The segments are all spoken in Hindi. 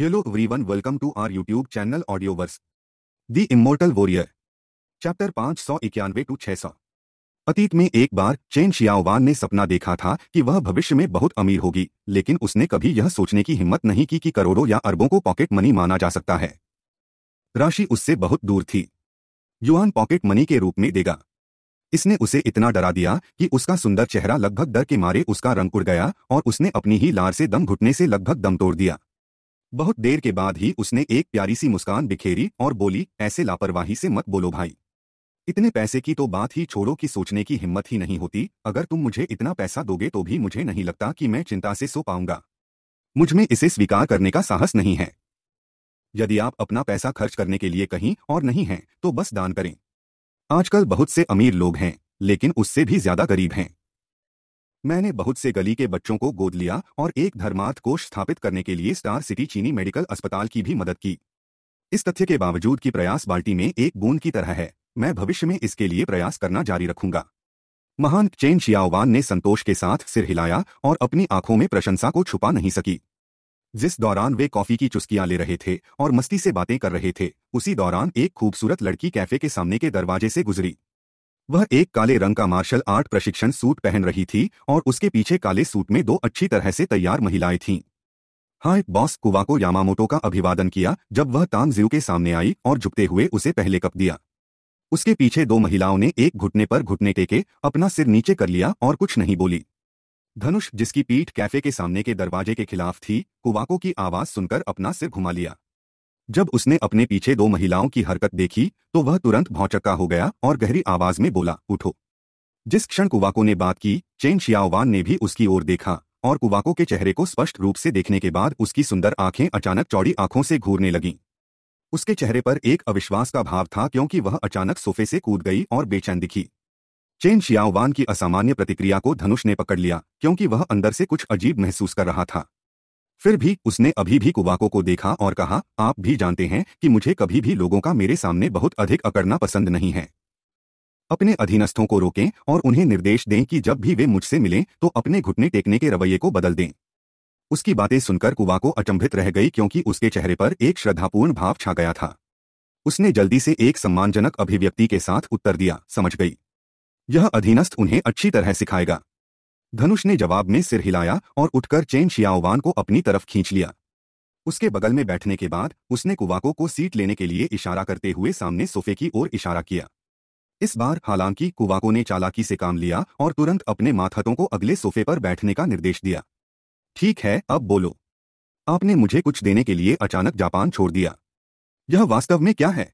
Hello everyone, welcome to our YouTube channel Audioverse the immortal warrior chapter पांच सौ इक्यानवे टू छह सौ अतीत में एक बार चेन शियाओवान ने सपना देखा था कि वह भविष्य में बहुत अमीर होगी लेकिन उसने कभी यह सोचने की हिम्मत नहीं की कि करोड़ों या अरबों को पॉकेट मनी माना जा सकता है राशि उससे बहुत दूर थी युवान पॉकेट मनी के रूप में देगा इसने उसे इतना डरा दिया कि उसका सुंदर चेहरा लगभग डर के मारे उसका रंग उड़ गया और उसने अपनी ही लार से दम घुटने से लगभग दम तोड़ दिया बहुत देर के बाद ही उसने एक प्यारी सी मुस्कान बिखेरी और बोली ऐसे लापरवाही से मत बोलो भाई इतने पैसे की तो बात ही छोड़ो कि सोचने की हिम्मत ही नहीं होती अगर तुम मुझे इतना पैसा दोगे तो भी मुझे नहीं लगता कि मैं चिंता से सो पाऊंगा मुझमें इसे स्वीकार करने का साहस नहीं है यदि आप अपना पैसा खर्च करने के लिए कहीं और नहीं हैं तो बस दान करें आजकल बहुत से अमीर लोग हैं लेकिन उससे भी ज्यादा गरीब हैं मैंने बहुत से गली के बच्चों को गोद लिया और एक धर्मार्थ कोष स्थापित करने के लिए स्टार सिटी चीनी मेडिकल अस्पताल की भी मदद की इस तथ्य के बावजूद कि प्रयास बाल्टी में एक बूंद की तरह है मैं भविष्य में इसके लिए प्रयास करना जारी रखूंगा महान चेन शियावान ने संतोष के साथ सिर हिलाया और अपनी आंखों में प्रशंसा को छुपा नहीं सकी जिस दौरान वे कॉफी की चुस्कियां ले रहे थे और मस्ती से बातें कर रहे थे उसी दौरान एक खूबसूरत लड़की कैफे के सामने के दरवाजे से गुजरी वह एक काले रंग का मार्शल आर्ट प्रशिक्षण सूट पहन रही थी और उसके पीछे काले सूट में दो अच्छी तरह से तैयार महिलाएं थीं हाय बॉस कुवाको यामामोटो का अभिवादन किया जब वह तामजीव के सामने आई और झुकते हुए उसे पहले कप दिया उसके पीछे दो महिलाओं ने एक घुटने पर घुटने टेके अपना सिर नीचे कर लिया और कुछ नहीं बोली धनुष जिसकी पीठ कैफे के सामने के दरवाजे के खिलाफ थी कुवाको की आवाज सुनकर अपना सिर घुमा लिया जब उसने अपने पीछे दो महिलाओं की हरकत देखी तो वह तुरंत भौचक्का हो गया और गहरी आवाज में बोला उठो जिस क्षण कुवाको ने बात की चेन शियाओवान ने भी उसकी ओर देखा और कुवाको के चेहरे को स्पष्ट रूप से देखने के बाद उसकी सुंदर आंखें अचानक चौड़ी आंखों से घूरने लगीं उसके चेहरे पर एक अविश्वास का भाव था क्योंकि वह अचानक सोफे से कूद गई और बेचैन दिखी चेन शियाओवान की असामान्य प्रतिक्रिया को धनुष ने पकड़ लिया क्योंकि वह अंदर से कुछ अजीब महसूस कर रहा था फिर भी उसने अभी भी कुबाको को देखा और कहा आप भी जानते हैं कि मुझे कभी भी लोगों का मेरे सामने बहुत अधिक अकड़ना पसंद नहीं है अपने अधीनस्थों को रोकें और उन्हें निर्देश दें कि जब भी वे मुझसे मिलें तो अपने घुटने टेकने के रवैये को बदल दें उसकी बातें सुनकर कुबाको अचंभित रह गई क्योंकि उसके चेहरे पर एक श्रद्धापूर्ण भाव छा गया था उसने जल्दी से एक सम्मानजनक अभिव्यक्ति के साथ उत्तर दिया समझ गई यह अधीनस्थ उन्हें अच्छी तरह सिखाएगा धनुष ने जवाब में सिर हिलाया और उठकर चेन शियाओवान को अपनी तरफ खींच लिया उसके बगल में बैठने के बाद उसने कुवाको को सीट लेने के लिए इशारा करते हुए सामने सोफे की ओर इशारा किया इस बार हालांकि कुवाको ने चालाकी से काम लिया और तुरंत अपने माथहतों को अगले सोफे पर बैठने का निर्देश दिया ठीक है अब बोलो आपने मुझे कुछ देने के लिए अचानक जापान छोड़ दिया यह वास्तव में क्या है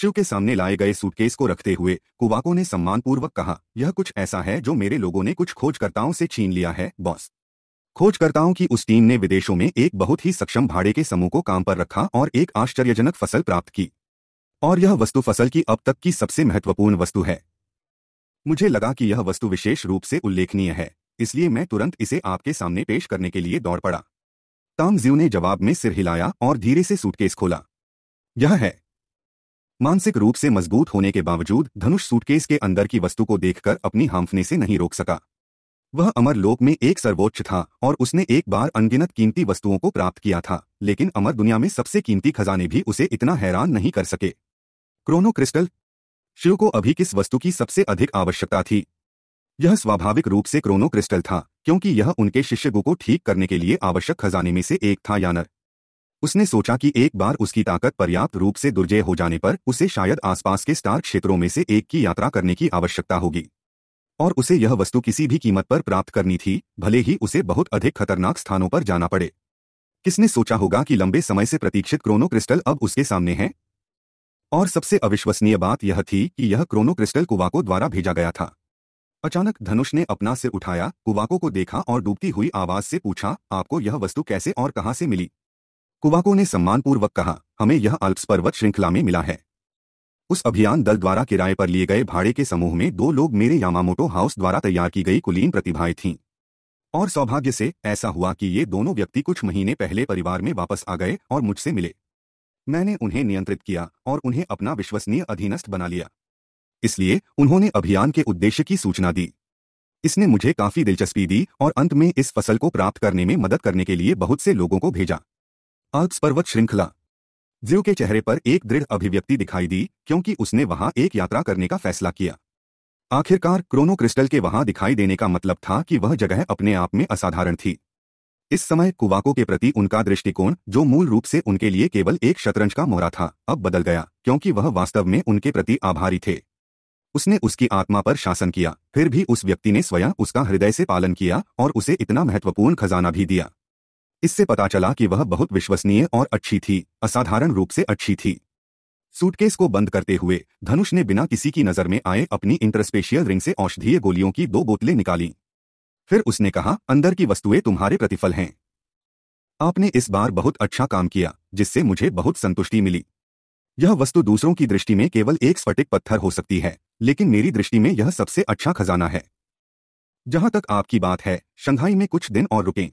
शिव के सामने लाए गए सूटकेस को रखते हुए कुवाको ने सम्मानपूर्वक कहा यह कुछ ऐसा है जो मेरे लोगों ने कुछ खोजकर्ताओं से छीन लिया है बॉस खोजकर्ताओं की उस टीम ने विदेशों में एक बहुत ही सक्षम भाड़े के समूह को काम पर रखा और एक आश्चर्यजनक फसल प्राप्त की और यह वस्तु फसल की अब तक की सबसे महत्वपूर्ण वस्तु है मुझे लगा कि यह वस्तु विशेष रूप से उल्लेखनीय है इसलिए मैं तुरंत इसे आपके सामने पेश करने के लिए दौड़ पड़ा तामज्यू ने जवाब में सिर हिलाया और धीरे से सूटकेस खोला यह है मानसिक रूप से मजबूत होने के बावजूद धनुष सूटकेस के अंदर की वस्तु को देखकर अपनी हांफने से नहीं रोक सका वह अमर लोक में एक सर्वोच्च था और उसने एक बार अनगिनत कीमती वस्तुओं को प्राप्त किया था लेकिन अमर दुनिया में सबसे कीमती खजाने भी उसे इतना हैरान नहीं कर सके क्रोनो क्रिस्टल शिव को अभी किस वस्तु की सबसे अधिक आवश्यकता थी यह स्वाभाविक रूप से क्रोनो क्रिस्टल था क्योंकि यह उनके शिष्य को ठीक करने के लिए आवश्यक खजाने में से एक था यानर उसने सोचा कि एक बार उसकी ताकत पर्याप्त रूप से दुर्जय हो जाने पर उसे शायद आसपास के स्टार क्षेत्रों में से एक की यात्रा करने की आवश्यकता होगी और उसे यह वस्तु किसी भी कीमत पर प्राप्त करनी थी भले ही उसे बहुत अधिक खतरनाक स्थानों पर जाना पड़े किसने सोचा होगा कि लंबे समय से प्रतीक्षित क्रोनो क्रिस्टल अब उसके सामने है और सबसे अविश्वसनीय बात यह थी कि यह क्रोनो क्रिस्टल कुवाको द्वारा भेजा गया था अचानक धनुष ने अपना सिर उठाया कुवाको को देखा और डूबती हुई आवाज से पूछा आपको यह वस्तु कैसे और कहां से मिली कुवाको ने सम्मानपूर्वक कहा हमें यह अल्प्स पर्वत श्रृंखला में मिला है उस अभियान दल द्वारा किराए पर लिए गए भाड़े के समूह में दो लोग मेरे यामामोटो हाउस द्वारा तैयार की गई कुलीन प्रतिभाएं थीं और सौभाग्य से ऐसा हुआ कि ये दोनों व्यक्ति कुछ महीने पहले परिवार में वापस आ गए और मुझसे मिले मैंने उन्हें नियंत्रित किया और उन्हें अपना विश्वसनीय अधीनस्थ बना लिया इसलिए उन्होंने अभियान के उद्देश्य की सूचना दी इसने मुझे काफी दिलचस्पी दी और अंत में इस फसल को प्राप्त करने में मदद करने के लिए बहुत से लोगों को भेजा अक्स पर्वत श्रृंखला जीव के चेहरे पर एक दृढ़ अभिव्यक्ति दिखाई दी क्योंकि उसने वहां एक यात्रा करने का फैसला किया आखिरकार क्रोनो क्रिस्टल के वहां दिखाई देने का मतलब था कि वह जगह अपने आप में असाधारण थी इस समय कुवाको के प्रति उनका दृष्टिकोण जो मूल रूप से उनके लिए केवल एक शतरंज का मोहरा था अब बदल गया क्योंकि वह वास्तव में उनके प्रति आभारी थे उसने उसकी आत्मा पर शासन किया फिर भी उस व्यक्ति ने स्वयं उसका हृदय से पालन किया और उसे इतना महत्वपूर्ण खजाना भी दिया इससे पता चला कि वह बहुत विश्वसनीय और अच्छी थी असाधारण रूप से अच्छी थी सूटकेस को बंद करते हुए धनुष ने बिना किसी की नजर में आए अपनी इंटरस्पेशियल रिंग से औषधीय गोलियों की दो बोतलें निकाली फिर उसने कहा अंदर की वस्तुएं तुम्हारे प्रतिफल हैं आपने इस बार बहुत अच्छा काम किया जिससे मुझे बहुत संतुष्टि मिली यह वस्तु दूसरों की दृष्टि में केवल एक स्फटिक पत्थर हो सकती है लेकिन मेरी दृष्टि में यह सबसे अच्छा खजाना है जहां तक आपकी बात है शंघाई में कुछ दिन और रुकें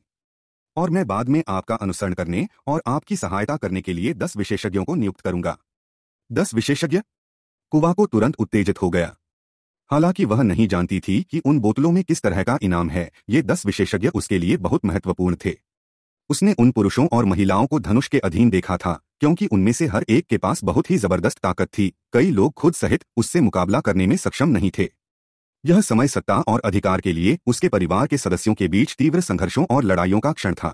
और मैं बाद में आपका अनुसरण करने और आपकी सहायता करने के लिए दस विशेषज्ञों को नियुक्त करूंगा दस विशेषज्ञ कुवा को तुरंत उत्तेजित हो गया हालांकि वह नहीं जानती थी कि उन बोतलों में किस तरह का इनाम है ये दस विशेषज्ञ उसके लिए बहुत महत्वपूर्ण थे उसने उन पुरुषों और महिलाओं को धनुष के अधीन देखा था क्योंकि उनमें से हर एक के पास बहुत ही जबरदस्त ताकत थी कई लोग खुद सहित उससे मुकाबला करने में सक्षम नहीं थे यह समय सत्ता और अधिकार के लिए उसके परिवार के सदस्यों के बीच तीव्र संघर्षों और लड़ाइयों का क्षण था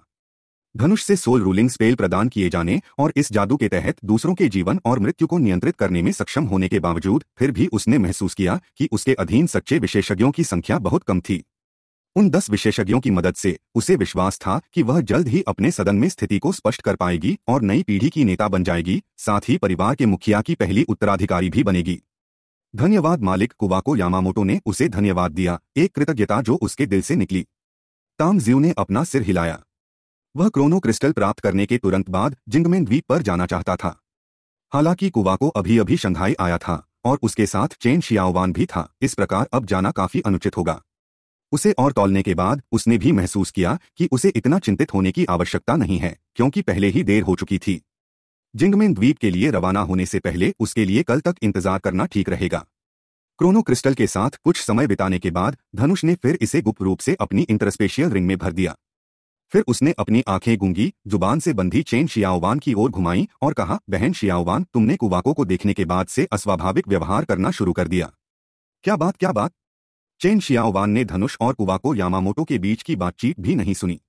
धनुष से सोल रूलिंग स्पेल प्रदान किए जाने और इस जादू के तहत दूसरों के जीवन और मृत्यु को नियंत्रित करने में सक्षम होने के बावजूद फिर भी उसने महसूस किया कि उसके अधीन सच्चे विशेषज्ञों की संख्या बहुत कम थी उन दस विशेषज्ञों की मदद से उसे विश्वास था कि वह जल्द ही अपने सदन में स्थिति को स्पष्ट कर पाएगी और नई पीढ़ी की नेता बन जाएगी साथ ही परिवार के मुखिया की पहली उत्तराधिकारी भी बनेगी धन्यवाद मालिक कुवाको यामामोटो ने उसे धन्यवाद दिया एक कृतज्ञता जो उसके दिल से निकली तामजियो ने अपना सिर हिलाया वह क्रोनो क्रिस्टल प्राप्त करने के तुरंत बाद जिंगमेन द्वीप पर जाना चाहता था हालांकि कुवाको अभी अभी शंघाई आया था और उसके साथ चेन शियाओवान भी था इस प्रकार अब जाना काफी अनुचित होगा उसे और तौलने के बाद उसने भी महसूस किया कि उसे इतना चिंतित होने की आवश्यकता नहीं है क्योंकि पहले ही देर हो चुकी थी जिंगमेन द्वीप के लिए रवाना होने से पहले उसके लिए कल तक इंतजार करना ठीक रहेगा क्रोनो क्रिस्टल के साथ कुछ समय बिताने के बाद धनुष ने फिर इसे गुप्त रूप से अपनी इंटरस्पेशियल रिंग में भर दिया फिर उसने अपनी आंखें गूंगी जुबान से बंधी चेन शियाओवान की ओर घुमाई और कहा बहन शियाओवान तुमने कुवाको को देखने के बाद से अस्वाभाविक व्यवहार करना शुरू कर दिया क्या बात क्या बात चेन शियाओवान ने धनुष और कुवाको यामामोटो के बीच की बातचीत भी नहीं सुनी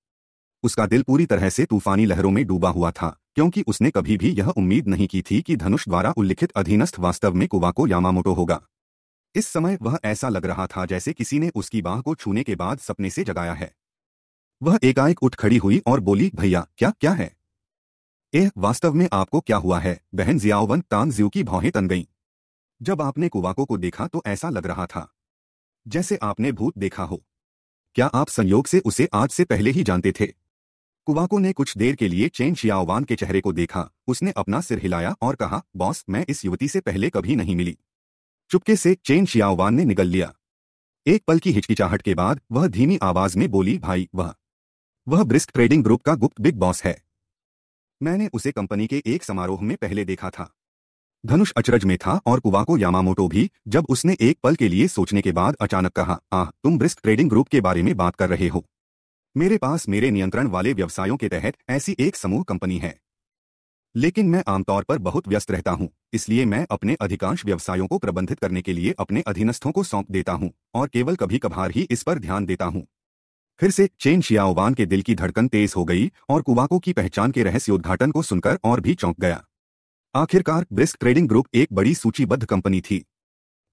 उसका दिल पूरी तरह से तूफानी लहरों में डूबा हुआ था क्योंकि उसने कभी भी यह उम्मीद नहीं की थी कि धनुष द्वारा उल्लिखित अधीनस्थ वास्तव में कुवाको यामामोटो होगा इस समय वह ऐसा लग रहा था जैसे किसी ने उसकी बाह को छूने के बाद सपने से जगाया है वह एकाएक उठ खड़ी हुई और बोली भैया क्या क्या है एह वास्तव में आपको क्या हुआ है बहन जियाओवन तानजियो की भौहें तन गईं जब आपने कुवाको को देखा तो ऐसा लग रहा था जैसे आपने भूत देखा हो क्या आप संयोग से उसे आज से पहले ही जानते थे कुबाको ने कुछ देर के लिए चेन शियाओवान के चेहरे को देखा उसने अपना सिर हिलाया और कहा बॉस मैं इस युवती से पहले कभी नहीं मिली चुपके से चेन शियाओवान ने निकल लिया एक पल की हिचकिचाहट के बाद वह धीमी आवाज में बोली भाई वह वह ब्रिस्क ट्रेडिंग ग्रुप का गुप्त बिग बॉस है मैंने उसे कंपनी के एक समारोह में पहले देखा था धनुष अचरज में था और कुवाको यामामोटो भी जब उसने एक पल के लिए सोचने के बाद अचानक कहा आह तुम ब्रिस्क ट्रेडिंग ग्रुप के बारे में बात कर रहे हो मेरे पास मेरे नियंत्रण वाले व्यवसायों के तहत ऐसी एक समूह कंपनी है लेकिन मैं आमतौर पर बहुत व्यस्त रहता हूं इसलिए मैं अपने अधिकांश व्यवसायों को प्रबंधित करने के लिए अपने अधीनस्थों को सौंप देता हूं और केवल कभी कभार ही इस पर ध्यान देता हूं फिर से चेन शियाओवान के दिल की धड़कन तेज हो गई और कुवाको की पहचान के रहस्य उद्घाटन को सुनकर और भी चौंक गया आखिरकार ब्रिस्क ट्रेडिंग ग्रुप एक बड़ी सूचीबद्ध कंपनी थी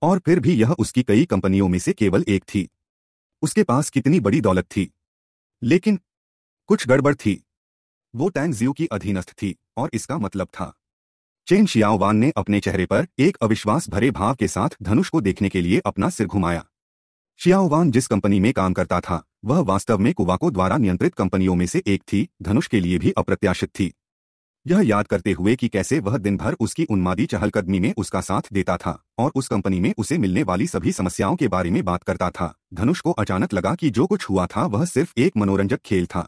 और फिर भी यह उसकी कई कंपनियों में से केवल एक थी उसके पास कितनी बड़ी दौलत थी लेकिन कुछ गड़बड़ थी वो टैंग जियो की अधीनस्थ थी और इसका मतलब था चेन शियाओवान ने अपने चेहरे पर एक अविश्वास भरे भाव के साथ धनुष को देखने के लिए अपना सिर घुमाया शियाओवान जिस कंपनी में काम करता था वह वास्तव में कुवाको द्वारा नियंत्रित कंपनियों में से एक थी धनुष के लिए भी अप्रत्याशित थी यह याद करते हुए कि कैसे वह दिन भर उसकी उन्मादी चहलकदमी में उसका साथ देता था और उस कंपनी में उसे मिलने वाली सभी समस्याओं के बारे में बात करता था धनुष को अचानक लगा कि जो कुछ हुआ था वह सिर्फ एक मनोरंजक खेल था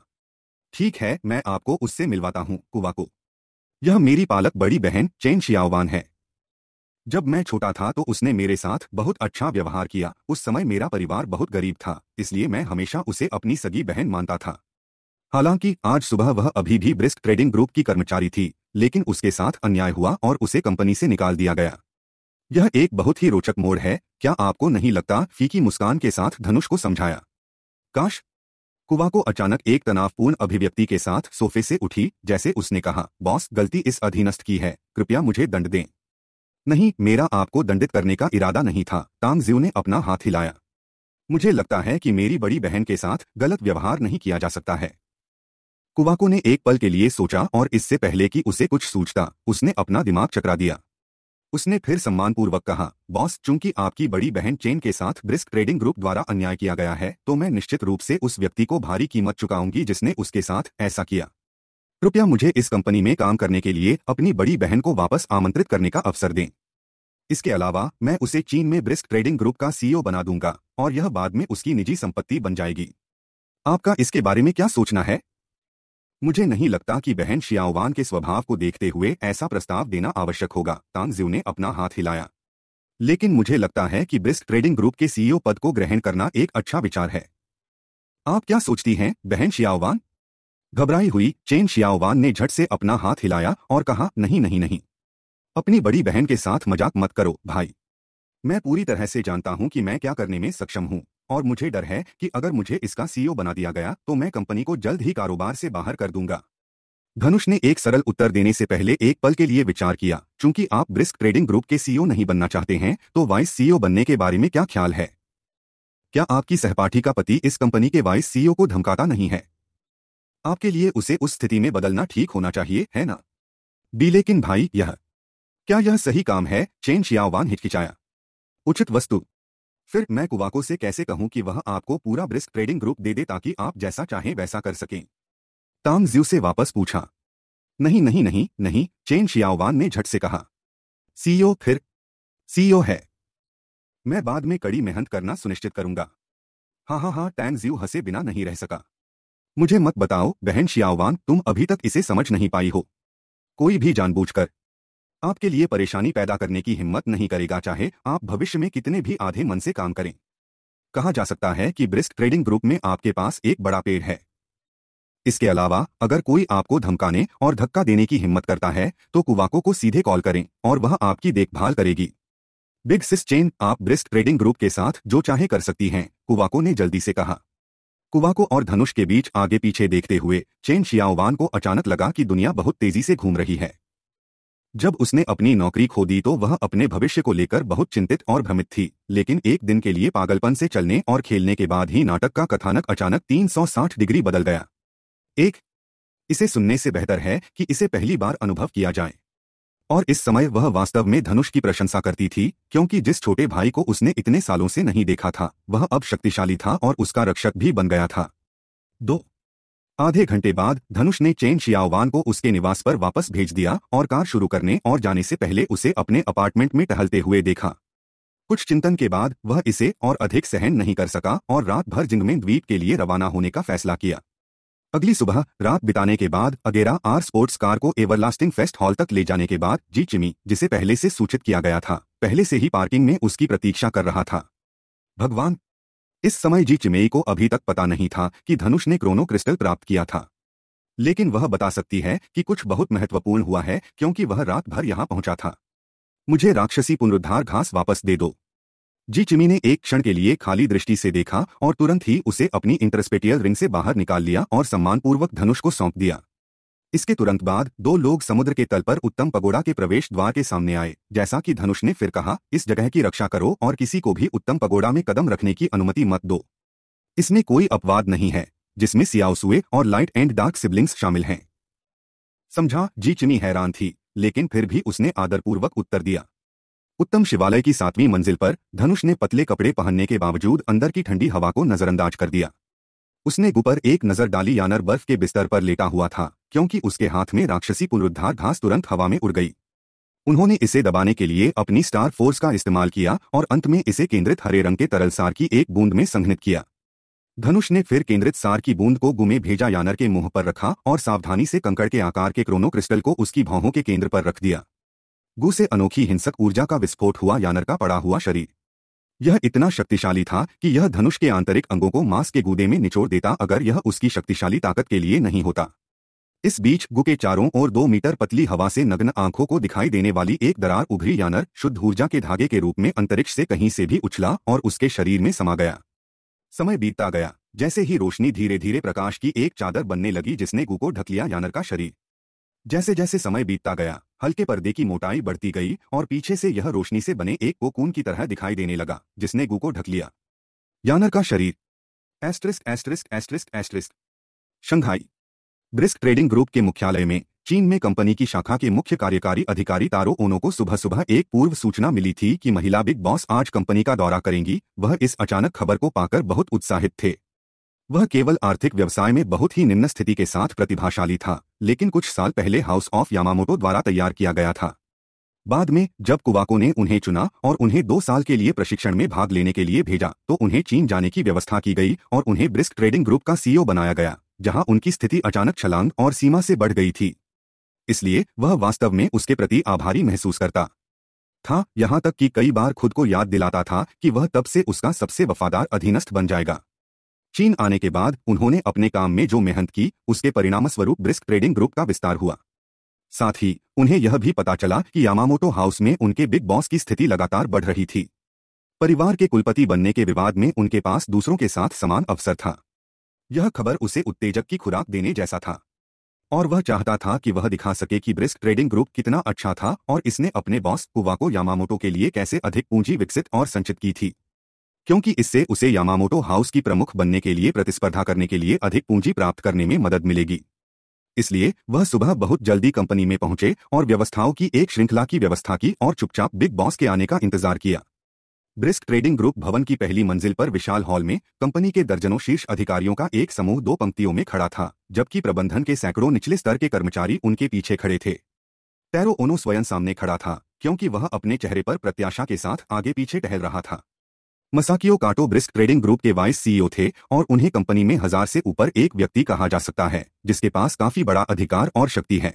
ठीक है मैं आपको उससे मिलवाता हूँ कुवा को यह मेरी पालक बड़ी बहन चैन शियावान है जब मैं छोटा था तो उसने मेरे साथ बहुत अच्छा व्यवहार किया उस समय मेरा परिवार बहुत गरीब था इसलिए मैं हमेशा उसे अपनी सगी बहन मानता था हालांकि आज सुबह वह अभी भी ब्रिस्क ट्रेडिंग ग्रुप की कर्मचारी थी लेकिन उसके साथ अन्याय हुआ और उसे कंपनी से निकाल दिया गया यह एक बहुत ही रोचक मोड़ है क्या आपको नहीं लगता फीकी मुस्कान के साथ धनुष को समझाया काश कुवा को अचानक एक तनावपूर्ण अभिव्यक्ति के साथ सोफे से उठी जैसे उसने कहा बॉस गलती इस अधीनस्थ की है कृपया मुझे दंड दें नहीं मेरा आपको दंडित करने का इरादा नहीं था तांगज्यू ने अपना हाथ हिलाया मुझे लगता है कि मेरी बड़ी बहन के साथ गलत व्यवहार नहीं किया जा सकता है कुवाको ने एक पल के लिए सोचा और इससे पहले कि उसे कुछ सूझता उसने अपना दिमाग चकरा दिया उसने फिर सम्मानपूर्वक कहा बॉस चूंकि आपकी बड़ी बहन चेन के साथ ब्रिस्क ट्रेडिंग ग्रुप द्वारा अन्याय किया गया है तो मैं निश्चित रूप से उस व्यक्ति को भारी कीमत चुकाऊंगी जिसने उसके साथ ऐसा किया कृपया मुझे इस कंपनी में काम करने के लिए अपनी बड़ी बहन को वापस आमंत्रित करने का अवसर दें इसके अलावा मैं उसे चीन में ब्रिस्क ट्रेडिंग ग्रुप का सीईओ बना दूंगा और यह बाद में उसकी निजी संपत्ति बन जाएगी आपका इसके बारे में क्या सोचना है मुझे नहीं लगता कि बहन शियाओवान के स्वभाव को देखते हुए ऐसा प्रस्ताव देना आवश्यक होगा तांगजियो ने अपना हाथ हिलाया लेकिन मुझे लगता है कि ब्रिस्ट ट्रेडिंग ग्रुप के सीईओ पद को ग्रहण करना एक अच्छा विचार है आप क्या सोचती हैं बहन शियाओवान घबराई हुई चेन शियाओवान ने झट से अपना हाथ हिलाया और कहा नहीं नहीं नहीं अपनी बड़ी बहन के साथ मजाक मत करो भाई मैं पूरी तरह से जानता हूं कि मैं क्या करने में सक्षम हूं और मुझे डर है कि अगर मुझे इसका सीईओ बना दिया गया तो मैं कंपनी को जल्द ही कारोबार से बाहर कर दूंगा धनुष ने एक सरल उत्तर देने से पहले एक पल के लिए विचार किया चूंकि आप ब्रिस्क ट्रेडिंग ग्रुप के सीईओ नहीं बनना चाहते हैं तो वाइस सीईओ बनने के बारे में क्या ख्याल है क्या आपकी सहपाठी का पति इस कंपनी के वाइस सीईओ को धमकाता नहीं है आपके लिए उसे उस स्थिति में बदलना ठीक होना चाहिए है ना डी लेकिन भाई यह क्या यह सही काम है चेन वन हिचकिचाया उचित वस्तु फिर मैं कुवाको से कैसे कहूं कि वह आपको पूरा ब्रिस्क ट्रेडिंग ग्रुप दे दे ताकि आप जैसा चाहें वैसा कर सकें तांग ज्यू से वापस पूछा नहीं नहीं नहीं नहीं चेन शियावान ने झट से कहा सीईओ फिर सीईओ है मैं बाद में कड़ी मेहनत करना सुनिश्चित करूंगा हाँ हाँ हाँ टैंग ज्यू हंसे बिना नहीं रह सका मुझे मत बताओ बहन शियावान तुम अभी तक इसे समझ नहीं पाई हो कोई भी जानबूझकर आपके लिए परेशानी पैदा करने की हिम्मत नहीं करेगा चाहे आप भविष्य में कितने भी आधे मन से काम करें कहा जा सकता है कि ब्रिस्क ट्रेडिंग ग्रुप में आपके पास एक बड़ा पेड़ है इसके अलावा अगर कोई आपको धमकाने और धक्का देने की हिम्मत करता है तो कुवाको को सीधे कॉल करें और वह आपकी देखभाल करेगी बिग सिस चेन आप ब्रिस्क ट्रेडिंग ग्रुप के साथ जो चाहे कर सकती हैं कुवाको ने जल्दी से कहा कुवाको और धनुष के बीच आगे पीछे देखते हुए चेन शियाओवान को अचानक लगा कि दुनिया बहुत तेजी से घूम रही है जब उसने अपनी नौकरी खो दी तो वह अपने भविष्य को लेकर बहुत चिंतित और भ्रमित थी लेकिन एक दिन के लिए पागलपन से चलने और खेलने के बाद ही नाटक का कथानक अचानक 360 डिग्री बदल गया एक इसे सुनने से बेहतर है कि इसे पहली बार अनुभव किया जाए और इस समय वह वास्तव में धनुष की प्रशंसा करती थी क्योंकि जिस छोटे भाई को उसने इतने सालों से नहीं देखा था वह अब शक्तिशाली था और उसका रक्षक भी बन गया था दो आधे घंटे बाद धनुष ने चेन शियावान को उसके निवास पर वापस भेज दिया और कार शुरू करने और जाने से पहले उसे अपने अपार्टमेंट में टहलते हुए देखा कुछ चिंतन के बाद वह इसे और अधिक सहन नहीं कर सका और रात भर जिंगमें द्वीप के लिए रवाना होने का फैसला किया अगली सुबह रात बिताने के बाद अगेरा आर स्पोर्ट्स कार को एवरलास्टिंग फेस्ट हॉल तक ले जाने के बाद जी चिमी जिसे पहले से सूचित किया गया था पहले से ही पार्किंग में उसकी प्रतीक्षा कर रहा था भगवान इस समय जी चिमेई को अभी तक पता नहीं था कि धनुष ने क्रोनो क्रिस्टल प्राप्त किया था लेकिन वह बता सकती है कि कुछ बहुत महत्वपूर्ण हुआ है क्योंकि वह रात भर यहां पहुंचा था मुझे राक्षसी पुनरुद्धार घास वापस दे दो जी चिमी ने एक क्षण के लिए खाली दृष्टि से देखा और तुरंत ही उसे अपनी इंटरस्पेटियल रिंग से बाहर निकाल लिया और सम्मानपूर्वक धनुष को सौंप दिया इसके तुरंत बाद दो लोग समुद्र के तल पर उत्तम पगोड़ा के प्रवेश द्वार के सामने आए जैसा कि धनुष ने फिर कहा इस जगह की रक्षा करो और किसी को भी उत्तम पगोड़ा में कदम रखने की अनुमति मत दो इसमें कोई अपवाद नहीं है जिसमें सियाउसुए और लाइट एंड डार्क सिबलिंग्स शामिल हैं समझा जी चिनी हैरान थी लेकिन फिर भी उसने आदरपूर्वक उत्तर दिया उत्तम शिवालय की सातवीं मंजिल पर धनुष ने पतले कपड़े पहनने के बावजूद अंदर की ठंडी हवा को नजरअंदाज कर दिया उसने गुपर एक नजर डाली यानर बर्फ के बिस्तर पर लेटा हुआ था क्योंकि उसके हाथ में राक्षसी पुनरुद्धार घास तुरंत हवा में उड़ गई उन्होंने इसे दबाने के लिए अपनी स्टार फोर्स का इस्तेमाल किया और अंत में इसे केंद्रित हरे रंग के तरल सार की एक बूंद में संघनित किया धनुष ने फिर केंद्रित सार की बूंद को गुमे भेजा यानर के मुंह पर रखा और सावधानी से कंकड़ के आकार के क्रोनो क्रिस्टल को उसकी भावों के केंद्र पर रख दिया गु से अनोखी हिंसक ऊर्जा का विस्फोट हुआ यानर का पड़ा हुआ शरीर यह इतना शक्तिशाली था कि यह धनुष के आंतरिक अंगों को मांस के गूदे में निचोड़ देता अगर यह उसकी शक्तिशाली ताकत के लिए नहीं होता इस बीच गु के चारों ओर दो मीटर पतली हवा से नग्न आंखों को दिखाई देने वाली एक दरार उभरी यानर शुद्ध ऊर्जा के धागे के रूप में अंतरिक्ष से कहीं से भी उछला और उसके शरीर में समा गया समय बीतता गया जैसे ही रोशनी धीरे धीरे प्रकाश की एक चादर बनने लगी जिसने गु को ढक लिया यानर का शरीर जैसे जैसे समय बीतता गया हल्के पर्दे की मोटाई बढ़ती गई और पीछे से यह रोशनी से बने एक कोकून की तरह दिखाई देने लगा जिसने गु को ढक लिया यानर का शरीर asterisk asterisk asterisk asterisk Shanghai Brisk Trading Group के मुख्यालय में चीन में कंपनी की शाखा के मुख्य कार्यकारी अधिकारी तारो ओनो को सुबह सुबह एक पूर्व सूचना मिली थी कि महिला बिग बॉस आज कंपनी का दौरा करेंगी वह इस अचानक खबर को पाकर बहुत उत्साहित थे वह केवल आर्थिक व्यवसाय में बहुत ही निम्न स्थिति के साथ प्रतिभाशाली था लेकिन कुछ साल पहले हाउस ऑफ यामामोटो द्वारा तैयार किया गया था बाद में जब कुवाको ने उन्हें चुना और उन्हें दो साल के लिए प्रशिक्षण में भाग लेने के लिए भेजा तो उन्हें चीन जाने की व्यवस्था की गई और उन्हें ब्रिस्क ट्रेडिंग ग्रुप का सीईओ बनाया गया जहां उनकी स्थिति अचानक छलांग और सीमा से बढ़ गई थी इसलिए वह वास्तव में उसके प्रति आभारी महसूस करता था यहां तक कि कई बार खुद को याद दिलाता था कि वह तब से उसका सबसे वफादार अधीनस्थ बन जाएगा चीन आने के बाद उन्होंने अपने काम में जो मेहनत की उसके परिणामस्वरूप ब्रिस्क ट्रेडिंग ग्रुप का विस्तार हुआ साथ ही उन्हें यह भी पता चला कि यामामोटो हाउस में उनके बिग बॉस की स्थिति लगातार बढ़ रही थी परिवार के कुलपति बनने के विवाद में उनके पास दूसरों के साथ समान अवसर था यह खबर उसे उत्तेजक की खुराक देने जैसा था और वह चाहता था कि वह दिखा सके कि ब्रिस्क ट्रेडिंग ग्रुप कितना अच्छा था और इसने अपने बॉस कुवाको यामामोटो के लिए कैसे अधिक पूंजी विकसित और संचित की थी क्योंकि इससे उसे यामामोटो हाउस की प्रमुख बनने के लिए प्रतिस्पर्धा करने के लिए अधिक पूंजी प्राप्त करने में मदद मिलेगी इसलिए वह सुबह बहुत जल्दी कंपनी में पहुंचे और व्यवस्थाओं की एक श्रृंखला की व्यवस्था की और चुपचाप बिग बॉस के आने का इंतजार किया ब्रिस्क ट्रेडिंग ग्रुप भवन की पहली मंजिल पर विशाल हॉल में कंपनी के दर्जनों शीर्ष अधिकारियों का एक समूह दो पंक्तियों में खड़ा था जबकि प्रबंधन के सैकड़ों निचले स्तर के कर्मचारी उनके पीछे खड़े थे तैरो ओनो स्वयं सामने खड़ा था क्योंकि वह अपने चेहरे पर प्रत्याशा के साथ आगे पीछे टहल रहा था Masakiyo Kato Brisk Trading Group के वाइस सीईओ थे और उन्हें कंपनी में हजार से ऊपर एक व्यक्ति कहा जा सकता है जिसके पास काफी बड़ा अधिकार और शक्ति है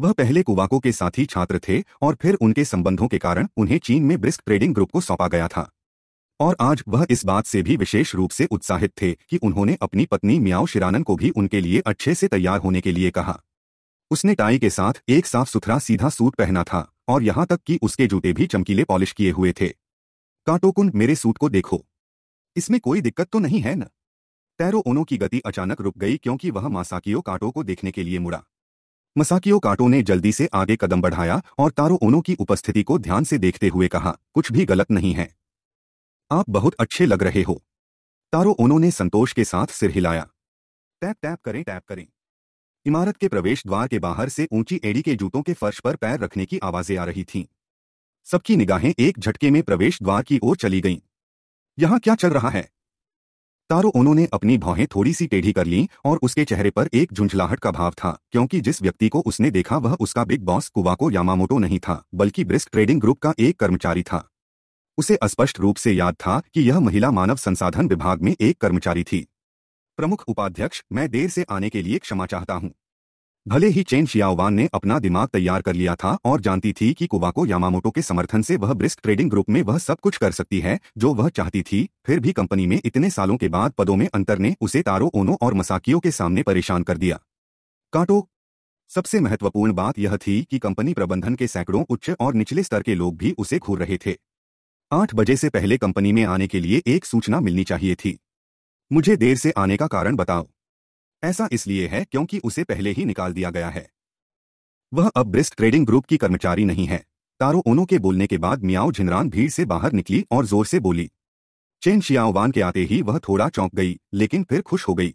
वह पहले कुवाको के साथी छात्र थे और फिर उनके संबंधों के कारण उन्हें चीन में ब्रिस्क ट्रेडिंग ग्रुप को सौंपा गया था और आज वह इस बात से भी विशेष रूप से उत्साहित थे कि उन्होंने अपनी पत्नी मियाओ शिरानन को भी उनके लिए अच्छे से तैयार होने के लिए कहा उसने टाई के साथ एक साफ सुथरा सीधा सूट पहना था और यहां तक कि उसके जूते भी चमकीले पॉलिश किए हुए थे काटोकुन मेरे सूट को देखो इसमें कोई दिक्कत तो नहीं है न तैरो ओनो की गति अचानक रुक गई क्योंकि वह मासाकियो काटो को देखने के लिए मुड़ा मसाकियो काटो ने जल्दी से आगे कदम बढ़ाया और तारो ओनो की उपस्थिति को ध्यान से देखते हुए कहा कुछ भी गलत नहीं है आप बहुत अच्छे लग रहे हो तारो ओनो ने संतोष के साथ सिर हिलाया टैप टैप करें टैप करें इमारत के प्रवेश द्वार के बाहर से ऊंची एड़ी के जूतों के फर्श पर पैर रखने की आवाजें आ रही थीं सबकी निगाहें एक झटके में प्रवेश द्वार की ओर चली गईं यहां क्या चल रहा है तारो उन्होंने अपनी भौहें थोड़ी सी टेढ़ी कर ली और उसके चेहरे पर एक झुंझलाहट का भाव था क्योंकि जिस व्यक्ति को उसने देखा वह उसका बिग बॉस कुवाको यामामोटो नहीं था बल्कि ब्रिस्क ट्रेडिंग ग्रुप का एक कर्मचारी था उसे अस्पष्ट रूप से याद था कि यह महिला मानव संसाधन विभाग में एक कर्मचारी थी प्रमुख उपाध्यक्ष मैं देर से आने के लिए क्षमा चाहता हूँ भले ही चेन शियाओवान ने अपना दिमाग तैयार कर लिया था और जानती थी कि कुवाको यामामोटो के समर्थन से वह ब्रिस्क ट्रेडिंग ग्रुप में वह सब कुछ कर सकती है जो वह चाहती थी फिर भी कंपनी में इतने सालों के बाद पदों में अंतर ने उसे तारो ओनो और मसाकियों के सामने परेशान कर दिया काटो सबसे महत्वपूर्ण बात यह थी कि कंपनी प्रबंधन के सैकड़ों उच्च और निचले स्तर के लोग भी उसे घूर रहे थे आठ बजे से पहले कंपनी में आने के लिए एक सूचना मिलनी चाहिए थी मुझे देर से आने का कारण बताओ ऐसा इसलिए है क्योंकि उसे पहले ही निकाल दिया गया है वह अब ब्रिस्ट ट्रेडिंग ग्रुप की कर्मचारी नहीं है तारो ओनो के बोलने के बाद मियाओ झिनरान भीड़ से बाहर निकली और जोर से बोली चेन शियाओवान के आते ही वह थोड़ा चौंक गई लेकिन फिर खुश हो गई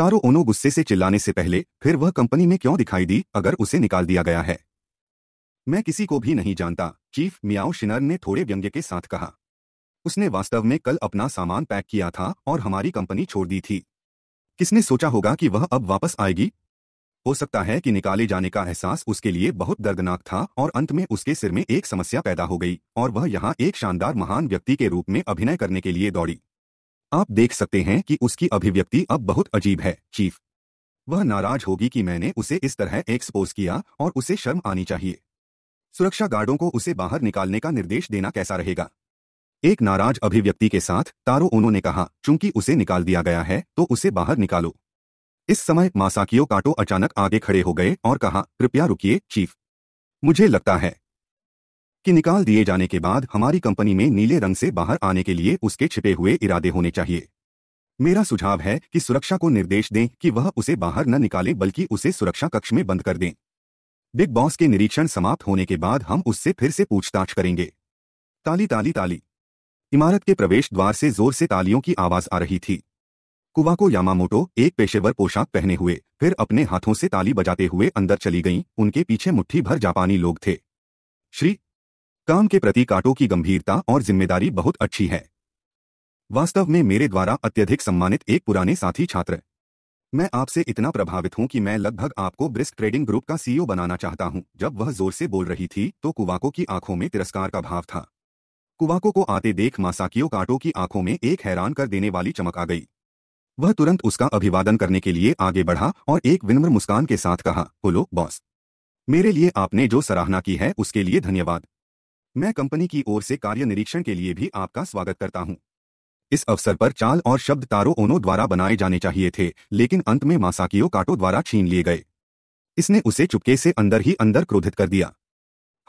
तारो ओनो गुस्से से चिल्लाने से पहले फिर वह कंपनी में क्यों दिखाई दी अगर उसे निकाल दिया गया है मैं किसी को भी नहीं जानता चीफ मियाओ शिनर ने थोड़े व्यंग्य के साथ कहा उसने वास्तव में कल अपना सामान पैक किया था और हमारी कंपनी छोड़ दी थी किसने सोचा होगा कि वह अब वापस आएगी हो सकता है कि निकाले जाने का एहसास उसके लिए बहुत दर्दनाक था और अंत में उसके सिर में एक समस्या पैदा हो गई और वह यहाँ एक शानदार महान व्यक्ति के रूप में अभिनय करने के लिए दौड़ी आप देख सकते हैं कि उसकी अभिव्यक्ति अब बहुत अजीब है चीफ वह नाराज होगी कि मैंने उसे इस तरह एक्सपोज किया और उसे शर्म आनी चाहिए सुरक्षा गार्डों को उसे बाहर निकालने का निर्देश देना कैसा रहेगा एक नाराज अभिव्यक्ति के साथ तारो उन्होंने कहा चूंकि उसे निकाल दिया गया है तो उसे बाहर निकालो इस समय मासाकियो काटो अचानक आगे खड़े हो गए और कहा कृपया रुकिए चीफ मुझे लगता है कि निकाल दिए जाने के बाद हमारी कंपनी में नीले रंग से बाहर आने के लिए उसके छिपे हुए इरादे होने चाहिए मेरा सुझाव है कि सुरक्षा को निर्देश दें कि वह उसे बाहर न निकाले बल्कि उसे सुरक्षा कक्ष में बंद कर दें बिग बॉस के निरीक्षण समाप्त होने के बाद हम उससे फिर से पूछताछ करेंगे ताली ताली ताली इमारत के प्रवेश द्वार से जोर से तालियों की आवाज आ रही थी कुवाको को यामामोटो एक पेशेवर पोशाक पहने हुए फिर अपने हाथों से ताली बजाते हुए अंदर चली गईं उनके पीछे मुट्ठी भर जापानी लोग थे श्री काम के प्रति काटो की गंभीरता और जिम्मेदारी बहुत अच्छी है वास्तव में मेरे द्वारा अत्यधिक सम्मानित एक पुराने साथी छात्र मैं आपसे इतना प्रभावित हूं कि मैं लगभग आपको ब्रिस्क ट्रेडिंग ग्रुप का सीईओ बनाना चाहता हूं जब वह जोर से बोल रही थी तो कुवाको की आंखों में तिरस्कार का भाव था कुवाको को आते देख मासाकियो काटो की आंखों में एक हैरान कर देने वाली चमक आ गई वह तुरंत उसका अभिवादन करने के लिए आगे बढ़ा और एक विनम्र मुस्कान के साथ कहा बोलो बॉस मेरे लिए आपने जो सराहना की है उसके लिए धन्यवाद मैं कंपनी की ओर से कार्य निरीक्षण के लिए भी आपका स्वागत करता हूं इस अवसर पर चाल और शब्द तारो ओनो द्वारा बनाए जाने चाहिए थे लेकिन अंत में मासाकियो काटो द्वारा छीन लिए गए इसने उसे चुपके से अंदर ही अंदर क्रोधित कर दिया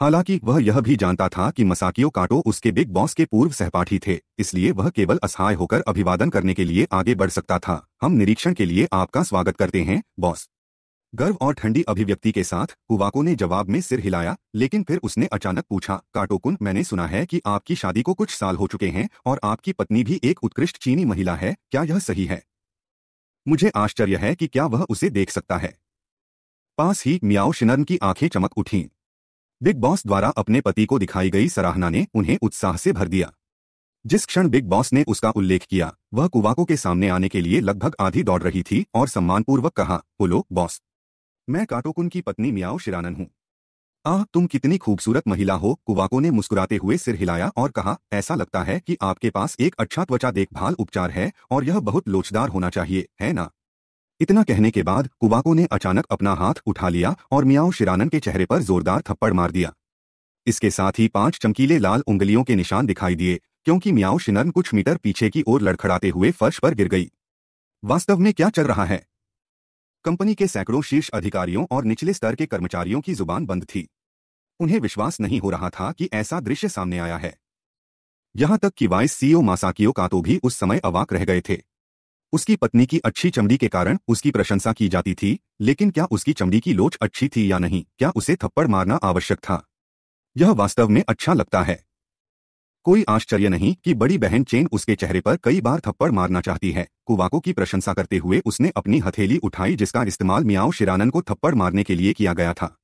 हालांकि वह यह भी जानता था कि मसाकियो काटो उसके बिग बॉस के पूर्व सहपाठी थे इसलिए वह केवल असहाय होकर अभिवादन करने के लिए आगे बढ़ सकता था हम निरीक्षण के लिए आपका स्वागत करते हैं बॉस गर्व और ठंडी अभिव्यक्ति के साथ हुवाको ने जवाब में सिर हिलाया लेकिन फिर उसने अचानक पूछा काटोकुन मैंने सुना है कि आपकी शादी को कुछ साल हो चुके हैं और आपकी पत्नी भी एक उत्कृष्ट चीनी महिला है क्या यह सही है मुझे आश्चर्य है कि क्या वह उसे देख सकता है पास ही मियाओ शिनर्न की आंखें चमक उठीं बिग बॉस द्वारा अपने पति को दिखाई गई सराहना ने उन्हें उत्साह से भर दिया जिस क्षण बिग बॉस ने उसका उल्लेख किया वह कुवाको के सामने आने के लिए लगभग आधी दौड़ रही थी और सम्मानपूर्वक कहा बोलो बॉस मैं काटोकुन की पत्नी मियाओ शिरानन हूँ आह तुम कितनी खूबसूरत महिला हो कुवाको ने मुस्कुराते हुए सिर हिलाया और कहा ऐसा लगता है कि आपके पास एक अच्छा त्वचा देखभाल उपचार है और यह बहुत लोचदार होना चाहिए है ना इतना कहने के बाद कुबाको ने अचानक अपना हाथ उठा लिया और मियाओ शिरानन के चेहरे पर जोरदार थप्पड़ मार दिया इसके साथ ही पांच चमकीले लाल उंगलियों के निशान दिखाई दिए क्योंकि मियाओ शिनरन कुछ मीटर पीछे की ओर लड़खड़ाते हुए फर्श पर गिर गई वास्तव में क्या चल रहा है कंपनी के सैकड़ों शीर्ष अधिकारियों और निचले स्तर के कर्मचारियों की जुबान बंद थी उन्हें विश्वास नहीं हो रहा था कि ऐसा दृश्य सामने आया है यहां तक कि वाइस सीईओ मासाकियो तो भी उस समय अवाक रह गए थे उसकी पत्नी की अच्छी चमड़ी के कारण उसकी प्रशंसा की जाती थी लेकिन क्या उसकी चमड़ी की लोच अच्छी थी या नहीं क्या उसे थप्पड़ मारना आवश्यक था यह वास्तव में अच्छा लगता है कोई आश्चर्य नहीं कि बड़ी बहन चेन उसके चेहरे पर कई बार थप्पड़ मारना चाहती है कुवाको की प्रशंसा करते हुए उसने अपनी हथेली उठाई जिसका इस्तेमाल मियाओ शिरानन को थप्पड़ मारने के लिए किया गया था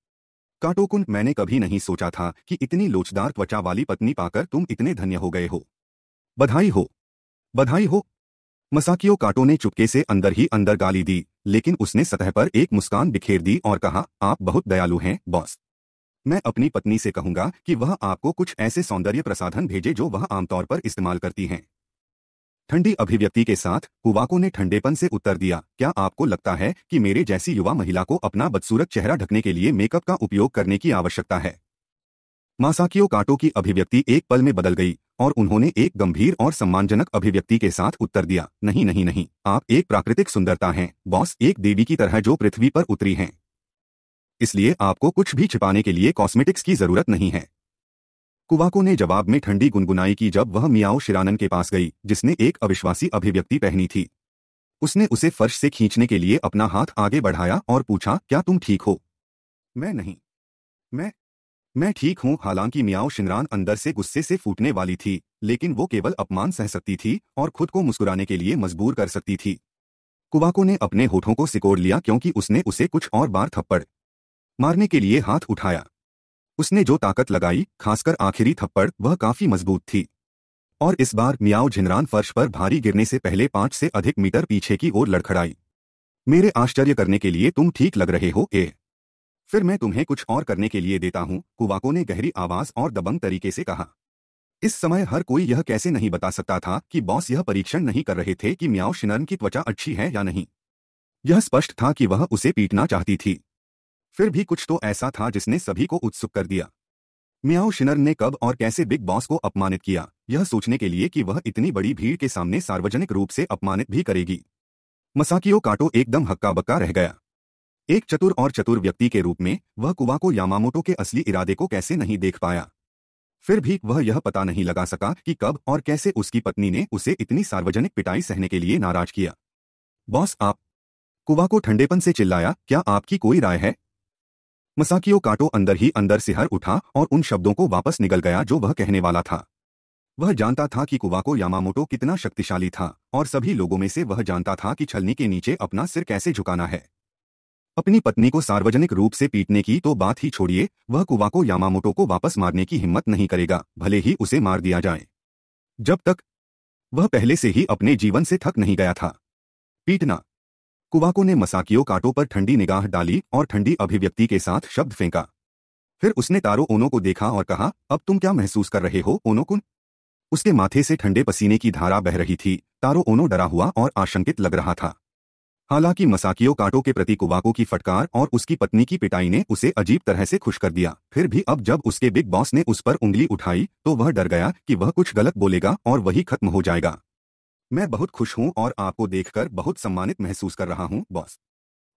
काटोकुन मैंने कभी नहीं सोचा था कि इतनी लोचदार त्वचा वाली पत्नी पाकर तुम इतने धन्य हो गए हो बधाई हो बधाई हो मसाकियो काटो ने चुपके से अंदर ही अंदर गाली दी लेकिन उसने सतह पर एक मुस्कान बिखेर दी और कहा आप बहुत दयालु हैं बॉस मैं अपनी पत्नी से कहूंगा कि वह आपको कुछ ऐसे सौंदर्य प्रसाधन भेजे जो वह आमतौर पर इस्तेमाल करती हैं ठंडी अभिव्यक्ति के साथ कुवाको ने ठंडेपन से उत्तर दिया क्या आपको लगता है कि मेरे जैसी युवा महिला को अपना बदसूरत चेहरा ढकने के लिए मेकअप का उपयोग करने की आवश्यकता है मासाकियो काटो की अभिव्यक्ति एक पल में बदल गई और उन्होंने एक गंभीर और सम्मानजनक अभिव्यक्ति के साथ उत्तर दिया नहीं नहीं नहीं आप एक प्राकृतिक सुंदरता हैं बॉस एक देवी की तरह जो पृथ्वी पर उतरी हैं इसलिए आपको कुछ भी छिपाने के लिए कॉस्मेटिक्स की जरूरत नहीं है कुवाको ने जवाब में ठंडी गुनगुनाई की जब वह मियाओ शिरानन के पास गई जिसने एक अविश्वासी अभिव्यक्ति पहनी थी उसने उसे फर्श से खींचने के लिए अपना हाथ आगे बढ़ाया और पूछा क्या तुम ठीक हो मैं नहीं मैं मैं ठीक हूँ हालांकि मियाओ शिंगरान अंदर से गुस्से से फूटने वाली थी लेकिन वो केवल अपमान सह सकती थी और खुद को मुस्कुराने के लिए मजबूर कर सकती थी कुवाको ने अपने होठों को सिकोड़ लिया क्योंकि उसने उसे कुछ और बार थप्पड़ मारने के लिए हाथ उठाया उसने जो ताकत लगाई खासकर आखिरी थप्पड़ वह काफी मजबूत थी और इस बार मियाओ झिनरान फर्श पर भारी गिरने से पहले पांच से अधिक मीटर पीछे की ओर लड़खड़ाई मेरे आश्चर्य करने के लिए तुम ठीक लग रहे हो ए फिर मैं तुम्हें कुछ और करने के लिए देता हूँ कुवाको ने गहरी आवाज और दबंग तरीके से कहा इस समय हर कोई यह कैसे नहीं बता सकता था कि बॉस यह परीक्षण नहीं कर रहे थे कि म्याओ शिनरन की त्वचा अच्छी है या नहीं यह स्पष्ट था कि वह उसे पीटना चाहती थी फिर भी कुछ तो ऐसा था जिसने सभी को उत्सुक कर दिया म्याओ शिनर ने कब और कैसे बिग बॉस को अपमानित किया यह सोचने के लिए कि वह इतनी बड़ी भीड़ के सामने सार्वजनिक रूप से अपमानित भी करेगी मसाकियो काटो एकदम हक्का बक्का रह गया एक चतुर और चतुर व्यक्ति के रूप में वह कुवा को यामामोटो के असली इरादे को कैसे नहीं देख पाया फिर भी वह यह पता नहीं लगा सका कि कब और कैसे उसकी पत्नी ने उसे इतनी सार्वजनिक पिटाई सहने के लिए नाराज किया बॉस आप कुवा को ठंडेपन से चिल्लाया क्या आपकी कोई राय है मसाकियो काटो अंदर ही अंदर सिहर उठा और उन शब्दों को वापस निकल गया जो वह कहने वाला था वह जानता था कि कुवाको यामामोटो कितना शक्तिशाली था और सभी लोगों में से वह जानता था कि छलनी के नीचे अपना सिर कैसे झुकाना है अपनी पत्नी को सार्वजनिक रूप से पीटने की तो बात ही छोड़िए वह कुवा को यामामोटो को वापस मारने की हिम्मत नहीं करेगा भले ही उसे मार दिया जाए जब तक वह पहले से ही अपने जीवन से थक नहीं गया था पीटना कुवाको ने मसाकियो काटो पर ठंडी निगाह डाली और ठंडी अभिव्यक्ति के साथ शब्द फेंका फिर उसने तारो ओनो को देखा और कहा अब तुम क्या महसूस कर रहे हो ओनो कुन उसके माथे से ठंडे पसीने की धारा बह रही थी तारो ओनो डरा हुआ और आशंकित लग रहा था हालांकि मसाकियो काटो के प्रति कुबाको की फटकार और उसकी पत्नी की पिटाई ने उसे अजीब तरह से खुश कर दिया फिर भी अब जब उसके बिग बॉस ने उस पर उंगली उठाई तो वह डर गया कि वह कुछ गलत बोलेगा और वही खत्म हो जाएगा मैं बहुत खुश हूं और आपको देखकर बहुत सम्मानित महसूस कर रहा हूं बॉस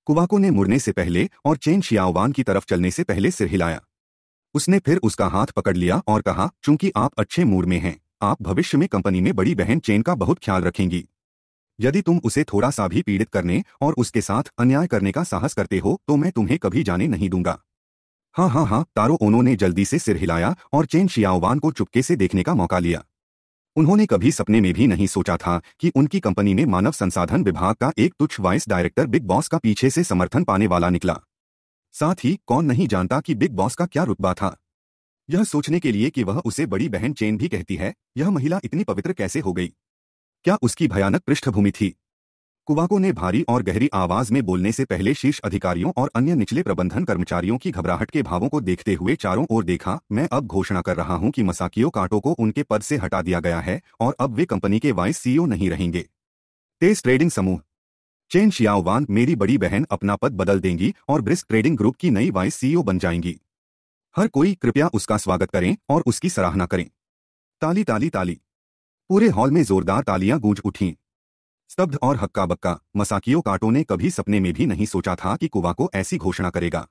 कुबाको ने मुड़ने से पहले और चेन शियावान की तरफ चलने से पहले सिर हिलाया उसने फिर उसका हाथ पकड़ लिया और कहा चूंकि आप अच्छे मूड में हैं आप भविष्य में कंपनी में बड़ी बहन चेन का बहुत ख्याल रखेंगी यदि तुम उसे थोड़ा सा भी पीड़ित करने और उसके साथ अन्याय करने का साहस करते हो तो मैं तुम्हें कभी जाने नहीं दूंगा हाँ हाँ हाँ तारो ओनो ने जल्दी से सिर हिलाया और चेन शियाओवान को चुपके से देखने का मौका लिया उन्होंने कभी सपने में भी नहीं सोचा था कि उनकी कंपनी में मानव संसाधन विभाग का एक तुच्छ वाइस डायरेक्टर बिग बॉस का पीछे से समर्थन पाने वाला निकला साथ ही कौन नहीं जानता कि बिग बॉस का क्या रुतबा था यह सोचने के लिए कि वह उसे बड़ी बहन चेन भी कहती है यह महिला इतनी पवित्र कैसे हो गई क्या उसकी भयानक पृष्ठभूमि थी कुवाको ने भारी और गहरी आवाज में बोलने से पहले शीर्ष अधिकारियों और अन्य निचले प्रबंधन कर्मचारियों की घबराहट के भावों को देखते हुए चारों ओर देखा मैं अब घोषणा कर रहा हूं कि मसाकियो कांटो को उनके पद से हटा दिया गया है और अब वे कंपनी के वाइस सीईओ नहीं रहेंगे तेज ट्रेडिंग समूह चेन शियाओवान मेरी बड़ी बहन अपना पद बदल देंगी और ब्रिस्क ट्रेडिंग ग्रुप की नई वाइस सीईओ बन जाएंगी हर कोई कृपया उसका स्वागत करें और उसकी सराहना करें ताली ताली ताली पूरे हॉल में जोरदार तालियां गूंज उठीं स्तब्ध और हक्का बक्का मसाकियो काटो ने कभी सपने में भी नहीं सोचा था कि कुवाको ऐसी घोषणा करेगा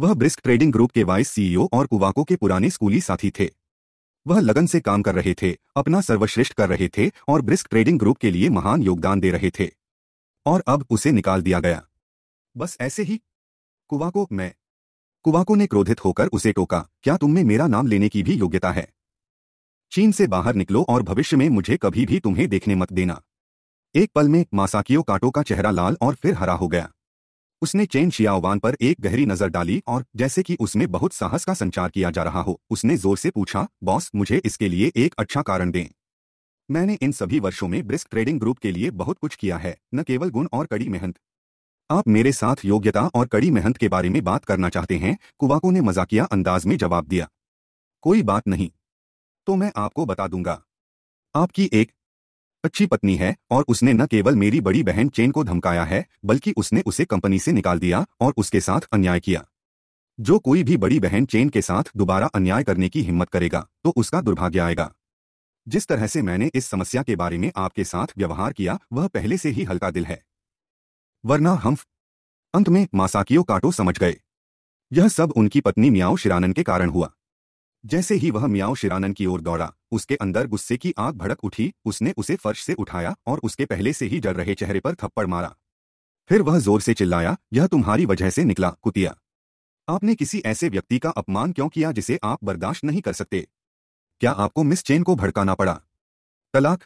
वह ब्रिस्क ट्रेडिंग ग्रुप के वाइस सीईओ और कुवाको के पुराने स्कूली साथी थे वह लगन से काम कर रहे थे अपना सर्वश्रेष्ठ कर रहे थे और ब्रिस्क ट्रेडिंग ग्रुप के लिए महान योगदान दे रहे थे और अब उसे निकाल दिया गया बस ऐसे ही कुवाको मैं कुवाको ने क्रोधित होकर उसे टोका क्या तुम में मेरा नाम लेने की भी योग्यता है चीन से बाहर निकलो और भविष्य में मुझे कभी भी तुम्हें देखने मत देना एक पल में मासाकियो काटो का चेहरा लाल और फिर हरा हो गया उसने चेन शियाओवान पर एक गहरी नजर डाली और जैसे कि उसमें बहुत साहस का संचार किया जा रहा हो उसने जोर से पूछा बॉस मुझे इसके लिए एक अच्छा कारण दें मैंने इन सभी वर्षों में ब्रिस्क ट्रेडिंग ग्रुप के लिए बहुत कुछ किया है न केवल गुण और कड़ी मेहनत आप मेरे साथ योग्यता और कड़ी मेहनत के बारे में बात करना चाहते हैं कुवाको ने मजाकिया अंदाज में जवाब दिया कोई बात नहीं तो मैं आपको बता दूंगा आपकी एक अच्छी पत्नी है और उसने न केवल मेरी बड़ी बहन चेन को धमकाया है बल्कि उसने उसे कंपनी से निकाल दिया और उसके साथ अन्याय किया जो कोई भी बड़ी बहन चेन के साथ दोबारा अन्याय करने की हिम्मत करेगा तो उसका दुर्भाग्य आएगा जिस तरह से मैंने इस समस्या के बारे में आपके साथ व्यवहार किया वह पहले से ही हल्का दिल है वरना हम अंत में मासाकियो काटो समझ गए यह सब उनकी पत्नी मियाओ शिरानन के कारण हुआ जैसे ही वह मियाओ शिरानन की ओर दौड़ा उसके अंदर गुस्से की आग भड़क उठी उसने उसे फर्श से उठाया और उसके पहले से ही जल रहे चेहरे पर थप्पड़ मारा फिर वह जोर से चिल्लाया यह तुम्हारी वजह से निकला कुतिया आपने किसी ऐसे व्यक्ति का अपमान क्यों किया जिसे आप बर्दाश्त नहीं कर सकते क्या आपको मिस चेन को भड़काना पड़ा तलाक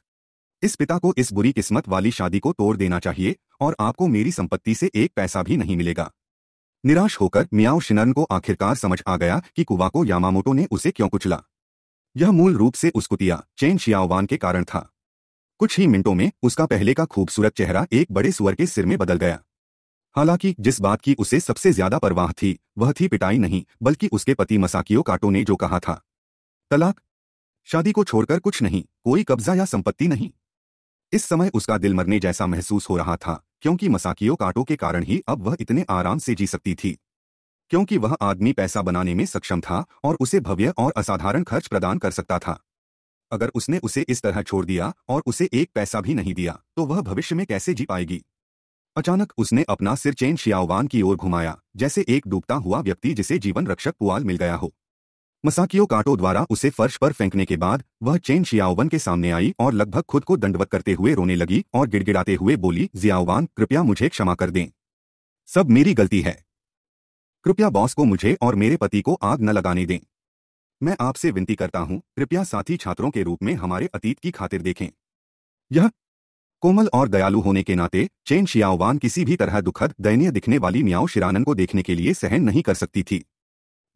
इस पिता को इस बुरी किस्मत वाली शादी को तोड़ देना चाहिए और आपको मेरी संपत्ति से एक पैसा भी नहीं मिलेगा निराश होकर मियाओ शिनन को आखिरकार समझ आ गया कि कुवा को यामामोटो ने उसे क्यों कुचला यह मूल रूप से उस कुतिया चेन शियाओवान के कारण था कुछ ही मिनटों में उसका पहले का खूबसूरत चेहरा एक बड़े सुअर के सिर में बदल गया हालांकि जिस बात की उसे सबसे ज्यादा परवाह थी वह थी पिटाई नहीं बल्कि उसके पति मसाकियो काटो ने जो कहा था तलाक शादी को छोड़कर कुछ नहीं कोई कब्जा या संपत्ति नहीं इस समय उसका दिल मरने जैसा महसूस हो रहा था क्योंकि मसाकियों कांटों के कारण ही अब वह इतने आराम से जी सकती थी क्योंकि वह आदमी पैसा बनाने में सक्षम था और उसे भव्य और असाधारण खर्च प्रदान कर सकता था अगर उसने उसे इस तरह छोड़ दिया और उसे एक पैसा भी नहीं दिया तो वह भविष्य में कैसे जी पाएगी अचानक उसने अपना सिर चेन शियावान की ओर घुमाया जैसे एक डूबता हुआ व्यक्ति जिसे जीवन रक्षक पुआल मिल गया हो मसाकियो कांटो द्वारा उसे फर्श पर फेंकने के बाद वह चेन शियाओवन के सामने आई और लगभग खुद को दंडवत करते हुए रोने लगी और गिड़गिड़ाते हुए बोली जियाओवान कृपया मुझे क्षमा कर दें सब मेरी गलती है कृपया बॉस को मुझे और मेरे पति को आग न लगाने दें मैं आपसे विनती करता हूं कृपया साथी छात्रों के रूप में हमारे अतीत की खातिर देखें यह कोमल और दयालु होने के नाते चेन शियाओवान किसी भी तरह दुखद दयनीय दिखने वाली मियाओ शिरानन को देखने के लिए सहन नहीं कर सकती थी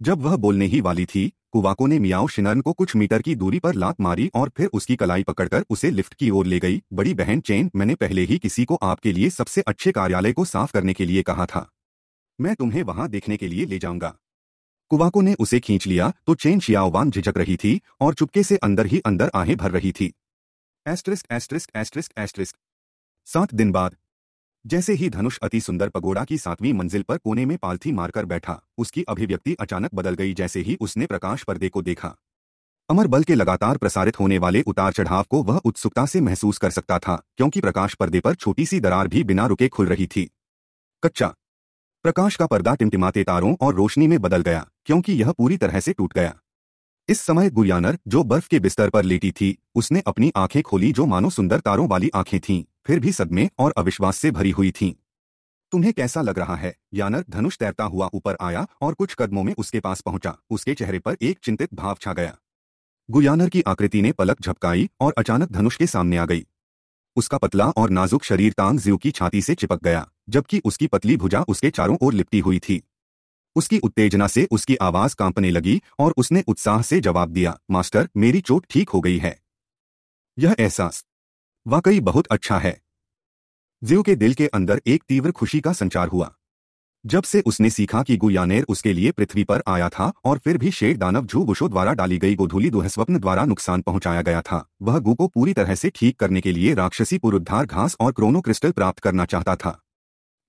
जब वह बोलने ही वाली थी कुवाको ने मियाओ शिनर्न को कुछ मीटर की दूरी पर लात मारी और फिर उसकी कलाई पकड़कर उसे लिफ्ट की ओर ले गई बड़ी बहन चेन मैंने पहले ही किसी को आपके लिए सबसे अच्छे कार्यालय को साफ करने के लिए कहा था मैं तुम्हें वहां देखने के लिए ले जाऊंगा कुवाको ने उसे खींच लिया तो चेन शियाओवान झिझक रही थी और चुपके से अंदर ही अंदर आहें भर रही थी एस्ट्रिस्क एस्ट्रिस्क एस्ट्रिस्क एस्ट्रिस्क सात दिन बाद जैसे ही धनुष अति सुंदर पगोड़ा की सातवीं मंजिल पर कोने में पालथी मारकर बैठा उसकी अभिव्यक्ति अचानक बदल गई जैसे ही उसने प्रकाश पर्दे को देखा अमर बल के लगातार प्रसारित होने वाले उतार चढ़ाव को वह उत्सुकता से महसूस कर सकता था क्योंकि प्रकाश पर्दे पर छोटी सी दरार भी बिना रुके खुल रही थी कच्चा प्रकाश का पर्दा टिमटिमाते तारों और रोशनी में बदल गया क्योंकि यह पूरी तरह से टूट गया इस समय गुरियानर जो बर्फ के बिस्तर पर लेटी थी उसने अपनी आंखें खोली जो मानो सुंदर तारों वाली आंखें थीं फिर भी सदमे और अविश्वास से भरी हुई थीं तुम्हें कैसा लग रहा है यानर धनुष तैरता हुआ ऊपर आया और कुछ कदमों में उसके पास पहुंचा उसके चेहरे पर एक चिंतित भाव छा गया गुयानर की आकृति ने पलक झपकाई और अचानक धनुष के सामने आ गई उसका पतला और नाजुक शरीर तांग जीव की छाती से चिपक गया जबकि उसकी पतली भुजा उसके चारों ओर लिपटी हुई थी उसकी उत्तेजना से उसकी आवाज कांपने लगी और उसने उत्साह से जवाब दिया मास्टर मेरी चोट ठीक हो गई है यह एहसास वाकई बहुत अच्छा है जियो के दिल के अंदर एक तीव्र खुशी का संचार हुआ जब से उसने सीखा कि गुयानेर उसके लिए पृथ्वी पर आया था और फिर भी शेर दानव झू गुशो द्वारा डाली गई गोधूली दुहस्वप्न द्वारा नुकसान पहुंचाया गया था वह गु को पूरी तरह से ठीक करने के लिए राक्षसी पुरुद्धार घास और क्रोनो क्रिस्टल प्राप्त करना चाहता था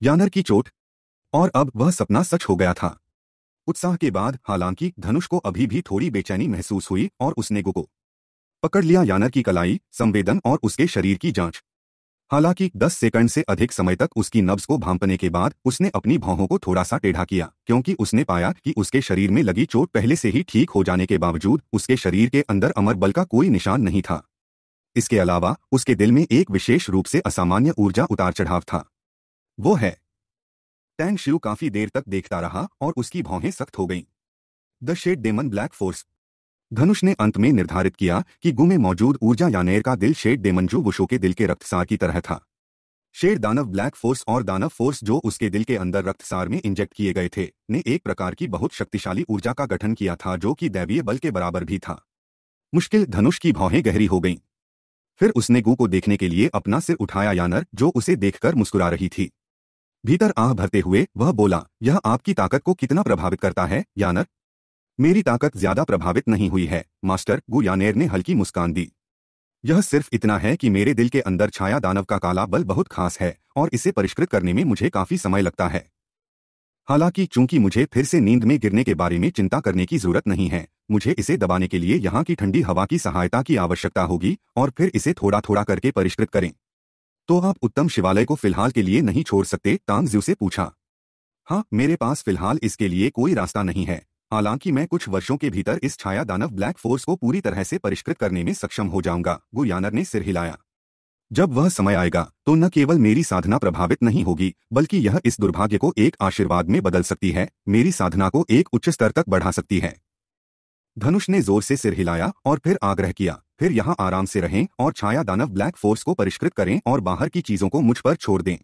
यानर की चोट और अब वह सपना सच हो गया था उत्साह के बाद हालांकि धनुष को अभी भी थोड़ी बेचैनी महसूस हुई और उसने गु को पकड़ लिया यानर की कलाई संवेदन और उसके शरीर की जांच हालांकि 10 सेकंड से अधिक समय तक उसकी नब्ज को भांपने के बाद उसने अपनी भौहों को थोड़ा सा टेढ़ा किया क्योंकि उसने पाया कि उसके शरीर में लगी चोट पहले से ही ठीक हो जाने के बावजूद उसके शरीर के अंदर अमर बल का कोई निशान नहीं था इसके अलावा उसके दिल में एक विशेष रूप से असामान्य ऊर्जा उतार चढ़ाव था वो है टैंग शिव काफी देर तक देखता रहा और उसकी भौहें सख्त हो गई the Shade Demon Black Force Dhanush ने अंत में निर्धारित किया कि गु में मौजूद ऊर्जा यानेर का दिल शेड डेमंजू वुशो के दिल के रक्तसार की तरह था शेर दानव ब्लैक फोर्स और दानव फोर्स जो उसके दिल के अंदर रक्तसार में इंजेक्ट किए गए थे ने एक प्रकार की बहुत शक्तिशाली ऊर्जा का गठन किया था जो कि दैवीय बल के बराबर भी था मुश्किल धनुष की भौहें गहरी हो गईं फिर उसने गु को देखने के लिए अपना सिर उठाया यानर जो उसे देखकर मुस्कुरा रही थी भीतर आह भरते हुए वह बोला यह आपकी ताकत को कितना प्रभावित करता है यानर मेरी ताकत ज्यादा प्रभावित नहीं हुई है मास्टर गुयानेर ने हल्की मुस्कान दी यह सिर्फ इतना है कि मेरे दिल के अंदर छाया दानव का काला बल बहुत खास है और इसे परिष्कृत करने में मुझे काफी समय लगता है हालांकि चूंकि मुझे फिर से नींद में गिरने के बारे में चिंता करने की जरूरत नहीं है मुझे इसे दबाने के लिए यहां की ठंडी हवा की सहायता की आवश्यकता होगी और फिर इसे थोड़ा थोड़ा करके परिष्कृत करें तो आप उत्तम शिवालय को फिलहाल के लिए नहीं छोड़ सकते तांगज्यू से पूछा हाँ मेरे पास फिलहाल इसके लिए कोई रास्ता नहीं है हालांकि मैं कुछ वर्षों के भीतर इस छाया दानव ब्लैक फोर्स को पूरी तरह से परिष्कृत करने में सक्षम हो जाऊंगा गुयानर ने सिर हिलाया जब वह समय आएगा तो न केवल मेरी साधना प्रभावित नहीं होगी बल्कि यह इस दुर्भाग्य को एक आशीर्वाद में बदल सकती है मेरी साधना को एक उच्च स्तर तक बढ़ा सकती है धनुष ने जोर से सिर हिलाया और फिर आग्रह किया फिर यहां आराम से रहें और छाया दानव ब्लैक फोर्स को परिष्कृत करें और बाहर की चीजों को मुझ पर छोड़ दें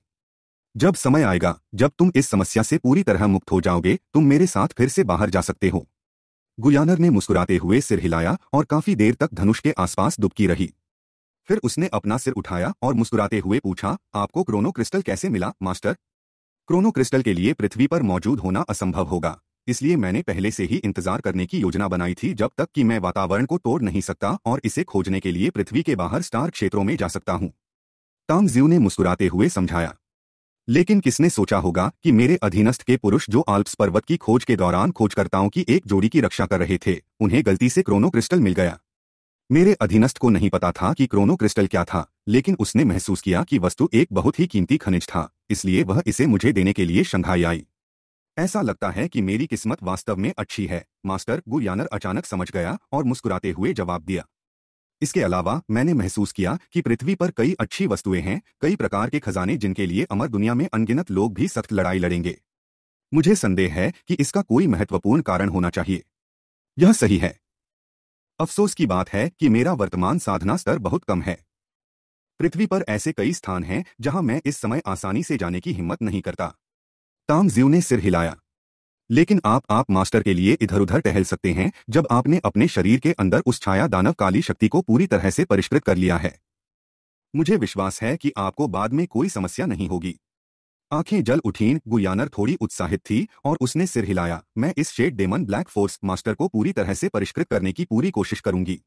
जब समय आएगा जब तुम इस समस्या से पूरी तरह मुक्त हो जाओगे तुम मेरे साथ फिर से बाहर जा सकते हो गुयानर ने मुस्कुराते हुए सिर हिलाया और काफी देर तक धनुष के आसपास दुबकी रही फिर उसने अपना सिर उठाया और मुस्कुराते हुए पूछा आपको क्रोनो क्रिस्टल कैसे मिला मास्टर क्रोनो क्रिस्टल के लिए पृथ्वी पर मौजूद होना असंभव होगा इसलिए मैंने पहले से ही इंतजार करने की योजना बनाई थी जब तक कि मैं वातावरण को तोड़ नहीं सकता और इसे खोजने के लिए पृथ्वी के बाहर स्टार क्षेत्रों में जा सकता हूँ तांग ने मुस्कुराते हुए समझाया लेकिन किसने सोचा होगा कि मेरे अधीनस्थ के पुरुष जो आल्प्स पर्वत की खोज के दौरान खोजकर्ताओं की एक जोड़ी की रक्षा कर रहे थे उन्हें गलती से क्रोनो क्रिस्टल मिल गया मेरे अधीनस्थ को नहीं पता था कि क्रोनो क्रिस्टल क्या था लेकिन उसने महसूस किया कि वस्तु एक बहुत ही कीमती खनिज था इसलिए वह इसे मुझे देने के लिए शंघाई आई ऐसा लगता है कि मेरी किस्मत वास्तव में अच्छी है मास्टर गुरयानर अचानक समझ गया और मुस्कुराते हुए जवाब दिया इसके अलावा मैंने महसूस किया कि पृथ्वी पर कई अच्छी वस्तुएं हैं कई प्रकार के खजाने जिनके लिए अमर दुनिया में अनगिनत लोग भी सख्त लड़ाई लड़ेंगे मुझे संदेह है कि इसका कोई महत्वपूर्ण कारण होना चाहिए यह सही है अफसोस की बात है कि मेरा वर्तमान साधना स्तर बहुत कम है पृथ्वी पर ऐसे कई स्थान हैं जहां मैं इस समय आसानी से जाने की हिम्मत नहीं करता तामजीव ने सिर हिलाया लेकिन आप आप मास्टर के लिए इधर उधर टहल सकते हैं जब आपने अपने शरीर के अंदर उस छाया दानव काली शक्ति को पूरी तरह से परिष्कृत कर लिया है मुझे विश्वास है कि आपको बाद में कोई समस्या नहीं होगी आंखें जल उठीन गुयानर थोड़ी उत्साहित थी और उसने सिर हिलाया मैं इस Shade Demon Black Force master को पूरी तरह से परिष्कृत करने की पूरी कोशिश करूंगी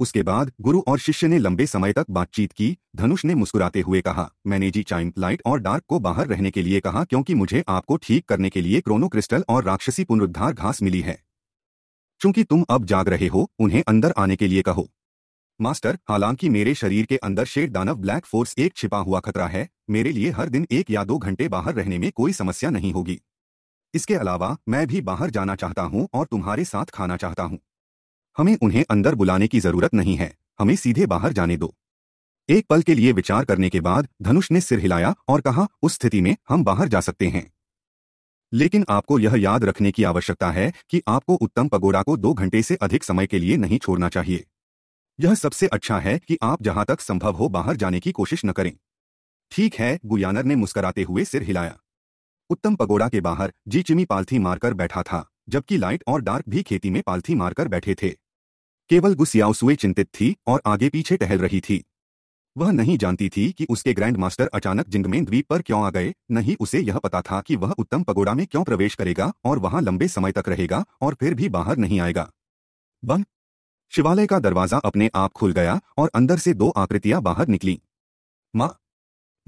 उसके बाद गुरु और शिष्य ने लंबे समय तक बातचीत की धनुष ने मुस्कुराते हुए कहा मैंने जी चाइम लाइट और डार्क को बाहर रहने के लिए कहा क्योंकि मुझे आपको ठीक करने के लिए क्रोनो क्रिस्टल और राक्षसी पुनरुद्धार घास मिली है चूंकि तुम अब जाग रहे हो उन्हें अंदर आने के लिए कहो मास्टर हालांकि मेरे शरीर के अंदर शेर दानव ब्लैक फोर्स एक छिपा हुआ खतरा है मेरे लिए हर दिन एक या दो घंटे बाहर रहने में कोई समस्या नहीं होगी इसके अलावा मैं भी बाहर जाना चाहता हूँ और तुम्हारे साथ खाना चाहता हूँ हमें उन्हें अंदर बुलाने की जरूरत नहीं है हमें सीधे बाहर जाने दो एक पल के लिए विचार करने के बाद धनुष ने सिर हिलाया और कहा उस स्थिति में हम बाहर जा सकते हैं लेकिन आपको यह याद रखने की आवश्यकता है कि आपको उत्तम पगोड़ा को दो घंटे से अधिक समय के लिए नहीं छोड़ना चाहिए यह सबसे अच्छा है कि आप जहां तक संभव हो बाहर जाने की कोशिश न करें ठीक है गुयानर ने मुस्कराते हुए सिर हिलाया उत्तम पगोड़ा के बाहर जी चिमी पालथी मारकर बैठा था जबकि लाइट और डार्क भी खेती में पालथी मारकर बैठे थे केवल गुस्सियाओसुए चिंतित थी और आगे पीछे टहल रही थी वह नहीं जानती थी कि उसके ग्रैंड मास्टर अचानक जिंगमेन द्वीप पर क्यों आ गए नहीं उसे यह पता था कि वह उत्तम पगोड़ा में क्यों प्रवेश करेगा और वहां लंबे समय तक रहेगा और फिर भी बाहर नहीं आएगा बंग शिवालय का दरवाजा अपने आप खुल गया और अंदर से दो आकृतियां बाहर निकली मा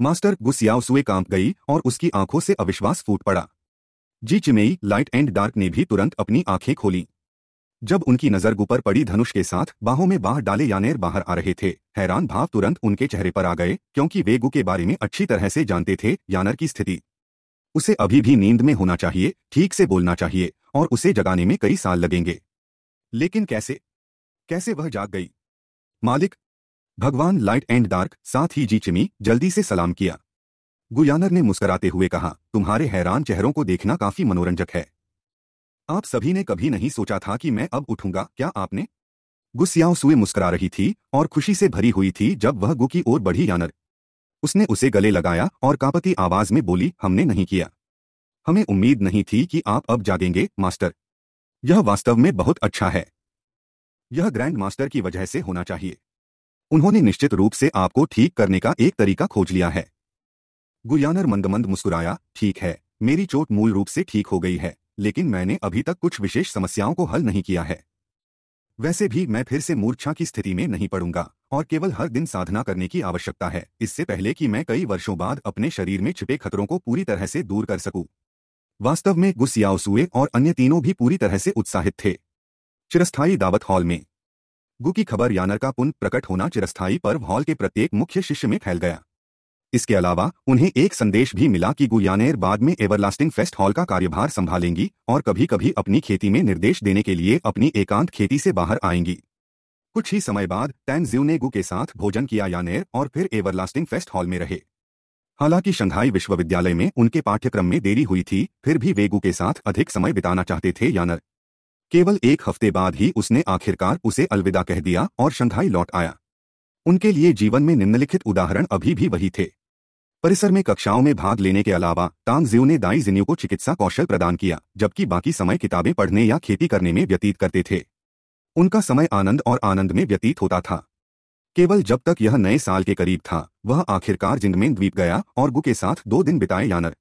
मास्टर गुस्सियाओसुए कांप गई और उसकी आंखों से अविश्वास फूट पड़ा Ji Chimei Light and Dark ने भी तुरंत अपनी आंखें खोली जब उनकी नजर गुपर पड़ी धनुष के साथ बाहों में बाह डाले यानेर बाहर आ रहे थे हैरान भाव तुरंत उनके चेहरे पर आ गए क्योंकि वे गु के बारे में अच्छी तरह से जानते थे यानर की स्थिति उसे अभी भी नींद में होना चाहिए ठीक से बोलना चाहिए और उसे जगाने में कई साल लगेंगे लेकिन कैसे कैसे वह जाग गई मालिक भगवान लाइट एंड डार्क साथ ही जी चिमी जल्दी से सलाम किया गुयानर ने मुस्कराते हुए कहा तुम्हारे हैरान चेहरों को देखना काफी मनोरंजक है आप सभी ने कभी नहीं सोचा था कि मैं अब उठूंगा क्या आपने गुस्याओ सुए मुस्कुरा रही थी और खुशी से भरी हुई थी जब वह गु की ओर बढ़ी यानर उसने उसे गले लगाया और कापती आवाज में बोली हमने नहीं किया हमें उम्मीद नहीं थी कि आप अब जागेंगे मास्टर यह वास्तव में बहुत अच्छा है यह ग्रैंड मास्टर की वजह से होना चाहिए उन्होंने निश्चित रूप से आपको ठीक करने का एक तरीका खोज लिया है गुयानर मंदमंद मुस्कुराया ठीक है मेरी चोट मूल रूप से ठीक हो गई है लेकिन मैंने अभी तक कुछ विशेष समस्याओं को हल नहीं किया है वैसे भी मैं फिर से मूर्छा की स्थिति में नहीं पड़ूंगा और केवल हर दिन साधना करने की आवश्यकता है इससे पहले कि मैं कई वर्षों बाद अपने शरीर में छिपे खतरों को पूरी तरह से दूर कर सकूं। वास्तव में गुस्याओसुए और अन्य तीनों भी पूरी तरह से उत्साहित थे चिरस्थायी दावत हॉल में गु की खबर यानर का पुन प्रकट होना चिरस्थायी पर्व हॉल के प्रत्येक मुख्य शिष्य में फैल गया इसके अलावा उन्हें एक संदेश भी मिला कि गुयानेर बाद में एवरलास्टिंग फेस्ट हॉल का कार्यभार संभालेंगी और कभी कभी अपनी खेती में निर्देश देने के लिए अपनी एकांत खेती से बाहर आएंगी कुछ ही समय बाद टैनजियो ने गु के साथ भोजन किया यानेर और फिर एवरलास्टिंग फेस्ट हॉल में रहे हालांकि शंघाई विश्वविद्यालय में उनके पाठ्यक्रम में देरी हुई थी फिर भी वेगू के साथ अधिक समय बिताना चाहते थे यानर केवल एक हफ्ते बाद ही उसने आखिरकार उसे अलविदा कह दिया और शंघाई लौट आया उनके लिए जीवन में निम्नलिखित उदाहरण अभी भी वही थे परिसर में कक्षाओं में भाग लेने के अलावा तांग जियो ने दाई जिन्यू को चिकित्सा कौशल प्रदान किया जबकि बाकी समय किताबें पढ़ने या खेती करने में व्यतीत करते थे उनका समय आनंद और आनंद में व्यतीत होता था केवल जब तक यह नए साल के करीब था वह आखिरकार में द्वीप गया और गु के साथ दो दिन बिताए यानर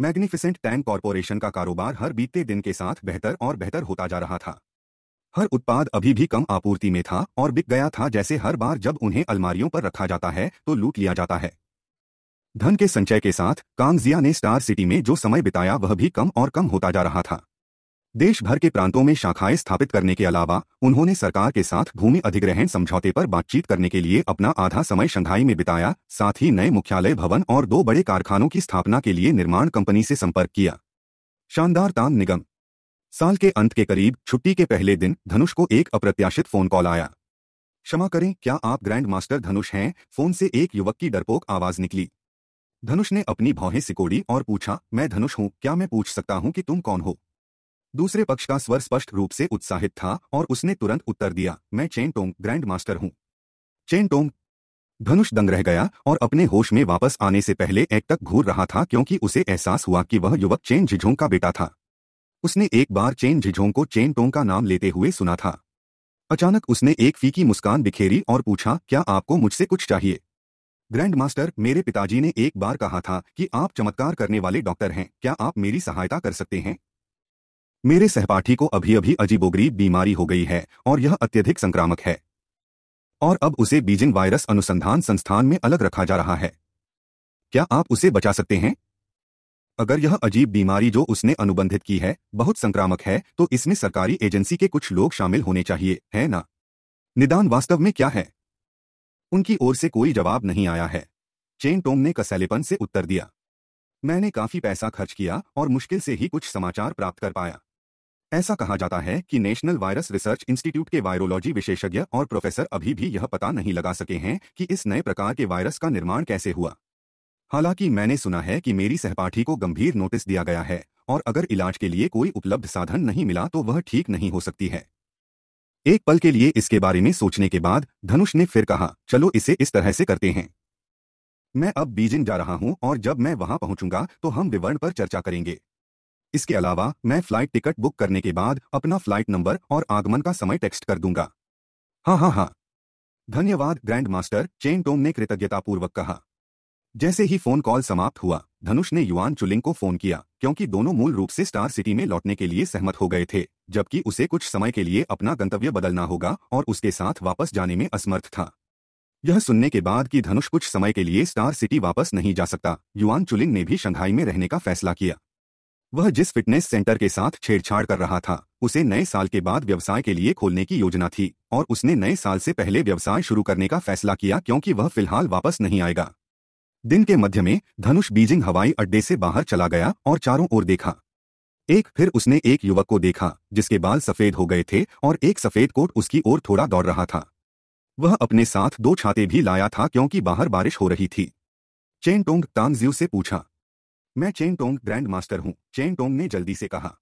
मैग्निफिसेंट टैंक कॉरपोरेशन का कारोबार हर बीते दिन के साथ बेहतर और बेहतर होता जा रहा था हर उत्पाद अभी भी कम आपूर्ति में था और बिक गया था जैसे हर बार जब उन्हें अलमारियों पर रखा जाता है तो लूट लिया जाता है धन के संचय के साथ कांगजिया ने स्टार सिटी में जो समय बिताया वह भी कम और कम होता जा रहा था देश भर के प्रांतों में शाखाएं स्थापित करने के अलावा उन्होंने सरकार के साथ भूमि अधिग्रहण समझौते पर बातचीत करने के लिए अपना आधा समय शंघाई में बिताया साथ ही नए मुख्यालय भवन और दो बड़े कारखानों की स्थापना के लिए निर्माण कंपनी से संपर्क किया शानदार तान निगम साल के अंत के करीब छुट्टी के पहले दिन धनुष को एक अप्रत्याशित फोन कॉल आया क्षमा करें क्या आप ग्रैंड मास्टर धनुष हैं फोन से एक युवक की डरपोक आवाज निकली धनुष ने अपनी भौहें सिकोड़ी और पूछा मैं धनुष हूं क्या मैं पूछ सकता हूं कि तुम कौन हो दूसरे पक्ष का स्वर स्पष्ट रूप से उत्साहित था और उसने तुरंत उत्तर दिया मैं चेन टोंग ग्रैंड मास्टर हूं चेन टोंग धनुष दंग रह गया और अपने होश में वापस आने से पहले एक तक घूर रहा था क्योंकि उसे एहसास हुआ कि वह युवक चेन झिझोंग का बेटा था उसने एक बार चेन झिझोंग को चेन टोंग का नाम लेते हुए सुना था अचानक उसने एक फीकी मुस्कान बिखेरी और पूछा क्या आपको मुझसे कुछ चाहिए ग्रैंड मास्टर मेरे पिताजी ने एक बार कहा था कि आप चमत्कार करने वाले डॉक्टर हैं क्या आप मेरी सहायता कर सकते हैं मेरे सहपाठी को अभी अभी अजीबोगरीब बीमारी हो गई है और यह अत्यधिक संक्रामक है और अब उसे बीजिंग वायरस अनुसंधान संस्थान में अलग रखा जा रहा है क्या आप उसे बचा सकते हैं अगर यह अजीब बीमारी जो उसने अनुबंधित की है बहुत संक्रामक है तो इसमें सरकारी एजेंसी के कुछ लोग शामिल होने चाहिए है ना निदान वास्तव में क्या है उनकी ओर से कोई जवाब नहीं आया है चेन टोम ने कसैलेपन से उत्तर दिया मैंने काफी पैसा खर्च किया और मुश्किल से ही कुछ समाचार प्राप्त कर पाया ऐसा कहा जाता है कि नेशनल वायरस रिसर्च इंस्टीट्यूट के वायरोलॉजी विशेषज्ञ और प्रोफेसर अभी भी यह पता नहीं लगा सके हैं कि इस नए प्रकार के वायरस का निर्माण कैसे हुआ हालांकि मैंने सुना है कि मेरी सहपाठी को गंभीर नोटिस दिया गया है और अगर इलाज के लिए कोई उपलब्ध साधन नहीं मिला तो वह ठीक नहीं हो सकती है एक पल के लिए इसके बारे में सोचने के बाद धनुष ने फिर कहा चलो इसे इस तरह से करते हैं मैं अब बीजिंग जा रहा हूं और जब मैं वहां पहुंचूंगा तो हम विवरण पर चर्चा करेंगे इसके अलावा मैं फ्लाइट टिकट बुक करने के बाद अपना फ्लाइट नंबर और आगमन का समय टेक्स्ट कर दूंगा हाँ हाँ हाँ धन्यवाद ग्रैंड मास्टर चेन टोम ने कृतज्ञतापूर्वक कहा जैसे ही फोन कॉल समाप्त हुआ धनुष ने युवान चुलिंग को फोन किया क्योंकि दोनों मूल रूप से स्टार सिटी में लौटने के लिए सहमत हो गए थे जबकि उसे कुछ समय के लिए अपना गंतव्य बदलना होगा और उसके साथ वापस जाने में असमर्थ था यह सुनने के बाद कि धनुष कुछ समय के लिए स्टार सिटी वापस नहीं जा सकता युवान चुलिंग ने भी शंघाई में रहने का फैसला किया वह जिस फिटनेस सेंटर के साथ छेड़छाड़ कर रहा था उसे नए साल के बाद व्यवसाय के लिए खोलने की योजना थी और उसने नए साल से पहले व्यवसाय शुरू करने का फैसला किया क्योंकि वह फिलहाल वापस नहीं आएगा दिन के मध्य में धनुष बीजिंग हवाई अड्डे से बाहर चला गया और चारों ओर देखा एक फिर उसने एक युवक को देखा जिसके बाल सफेद हो गए थे और एक सफेद कोट उसकी ओर थोड़ा दौड़ रहा था वह अपने साथ दो छाते भी लाया था क्योंकि बाहर बारिश हो रही थी चेन टोंग तांगजियो से पूछा मैं चेन टोंग ग्रैंड मास्टर हूं चेन टोंग ने जल्दी से कहा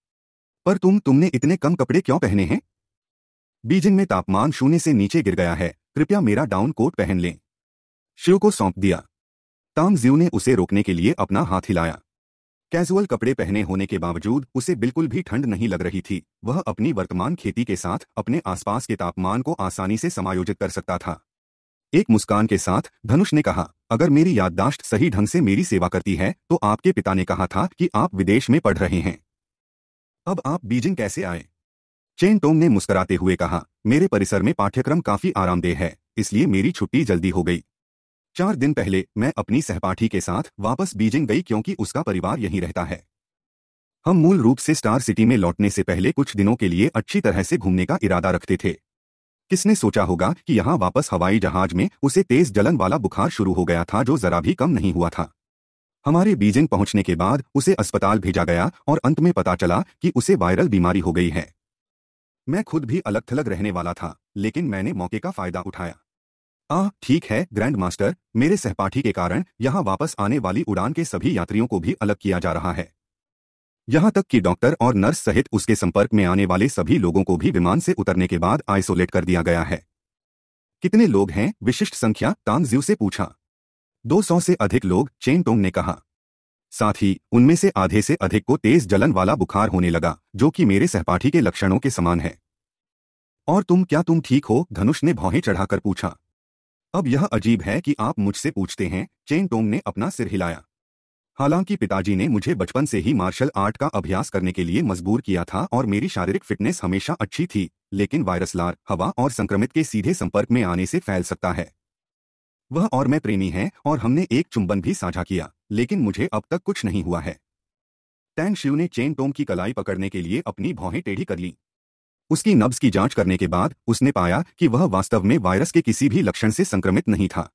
पर तुम तुमने इतने कम कपड़े क्यों पहने हैं बीजिंग में तापमान शून्य से नीचे गिर गया है कृपया मेरा डाउन कोट पहन लें शिव को सौंप दिया ज्यू ने उसे रोकने के लिए अपना हाथ हिलाया कैजुअल कपड़े पहने होने के बावजूद उसे बिल्कुल भी ठंड नहीं लग रही थी वह अपनी वर्तमान खेती के साथ अपने आसपास के तापमान को आसानी से समायोजित कर सकता था एक मुस्कान के साथ धनुष ने कहा अगर मेरी याददाश्त सही ढंग से मेरी सेवा करती है तो आपके पिता ने कहा था कि आप विदेश में पढ़ रहे हैं अब आप बीजिंग कैसे आए चेन टोंग ने मुस्कुराते हुए कहा मेरे परिसर में पाठ्यक्रम काफी आरामदेह है इसलिए मेरी छुट्टी जल्दी हो गई चार दिन पहले मैं अपनी सहपाठी के साथ वापस बीजिंग गई क्योंकि उसका परिवार यहीं रहता है हम मूल रूप से स्टार सिटी में लौटने से पहले कुछ दिनों के लिए अच्छी तरह से घूमने का इरादा रखते थे किसने सोचा होगा कि यहां वापस हवाई जहाज में उसे तेज जलन वाला बुखार शुरू हो गया था जो जरा भी कम नहीं हुआ था हमारे बीजिंग पहुंचने के बाद उसे अस्पताल भेजा गया और अंत में पता चला कि उसे वायरल बीमारी हो गई है मैं खुद भी अलग थलग रहने वाला था लेकिन मैंने मौके का फायदा उठाया आह ठीक है ग्रैंड मास्टर मेरे सहपाठी के कारण यहाँ वापस आने वाली उड़ान के सभी यात्रियों को भी अलग किया जा रहा है यहाँ तक कि डॉक्टर और नर्स सहित उसके संपर्क में आने वाले सभी लोगों को भी विमान से उतरने के बाद आइसोलेट कर दिया गया है कितने लोग हैं विशिष्ट संख्या तांगज्यू से पूछा 200 से अधिक लोग चेन टोंग ने कहा साथ ही उनमें से आधे से अधिक को तेज जलन वाला बुखार होने लगा जो कि मेरे सहपाठी के लक्षणों के समान है और तुम क्या तुम ठीक हो धनुष ने भौहें चढ़ाकर पूछा अब यह अजीब है कि आप मुझसे पूछते हैं चेन टोंग ने अपना सिर हिलाया हालांकि पिताजी ने मुझे बचपन से ही मार्शल आर्ट का अभ्यास करने के लिए मजबूर किया था और मेरी शारीरिक फिटनेस हमेशा अच्छी थी लेकिन वायरस लार हवा और संक्रमित के सीधे संपर्क में आने से फैल सकता है वह और मैं प्रेमी हैं और हमने एक चुंबन भी साझा किया लेकिन मुझे अब तक कुछ नहीं हुआ है टैंग शिव ने चेन टोम की कलाई पकड़ने के लिए अपनी भौहें टेढ़ी कर ली उसकी नब्ज की जांच करने के बाद उसने पाया कि वह वास्तव में वायरस के किसी भी लक्षण से संक्रमित नहीं था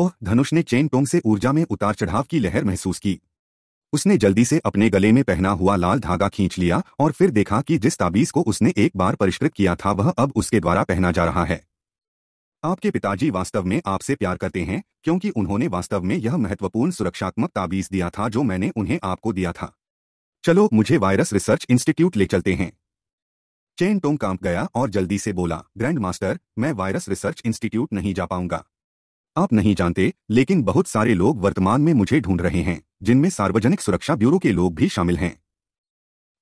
ओह धनुष ने चेन टोंग से ऊर्जा में उतार चढ़ाव की लहर महसूस की उसने जल्दी से अपने गले में पहना हुआ लाल धागा खींच लिया और फिर देखा कि जिस ताबीज को उसने एक बार परिष्कृत किया था वह अब उसके द्वारा पहना जा रहा है आपके पिताजी वास्तव में आपसे प्यार करते हैं क्योंकि उन्होंने वास्तव में यह महत्वपूर्ण सुरक्षात्मक ताबीज दिया था जो मैंने उन्हें आपको दिया था चलो मुझे वायरस रिसर्च इंस्टीट्यूट ले चलते हैं चेन टोंग कांप गया और जल्दी से बोला ग्रैंड मास्टर मैं वायरस रिसर्च इंस्टीट्यूट नहीं जा पाऊंगा आप नहीं जानते लेकिन बहुत सारे लोग वर्तमान में मुझे ढूंढ रहे हैं जिनमें सार्वजनिक सुरक्षा ब्यूरो के लोग भी शामिल हैं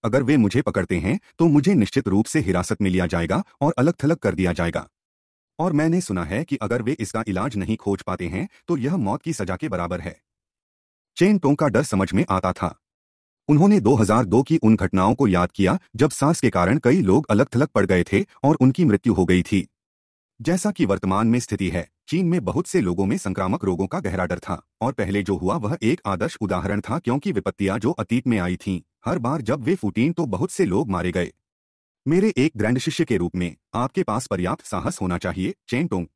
अगर वे मुझे पकड़ते हैं तो मुझे निश्चित रूप से हिरासत में लिया जाएगा और अलग थलग कर दिया जाएगा और मैंने सुना है कि अगर वे इसका इलाज नहीं खोज पाते हैं तो यह मौत की सजा के बराबर है चेन टोंग का डर समझ में आता था उन्होंने 2002 की उन घटनाओं को याद किया जब सांस के कारण कई लोग अलग थलग पड़ गए थे और उनकी मृत्यु हो गई थी जैसा कि वर्तमान में स्थिति है चीन में बहुत से लोगों में संक्रामक रोगों का गहरा डर था और पहले जो हुआ वह एक आदर्श उदाहरण था क्योंकि विपत्तियां जो अतीत में आई थीं हर बार जब वे फूटीं तो बहुत से लोग मारे गए मेरे एक ग्रैंड शिष्य के रूप में आपके पास पर्याप्त साहस होना चाहिए चेन टोंग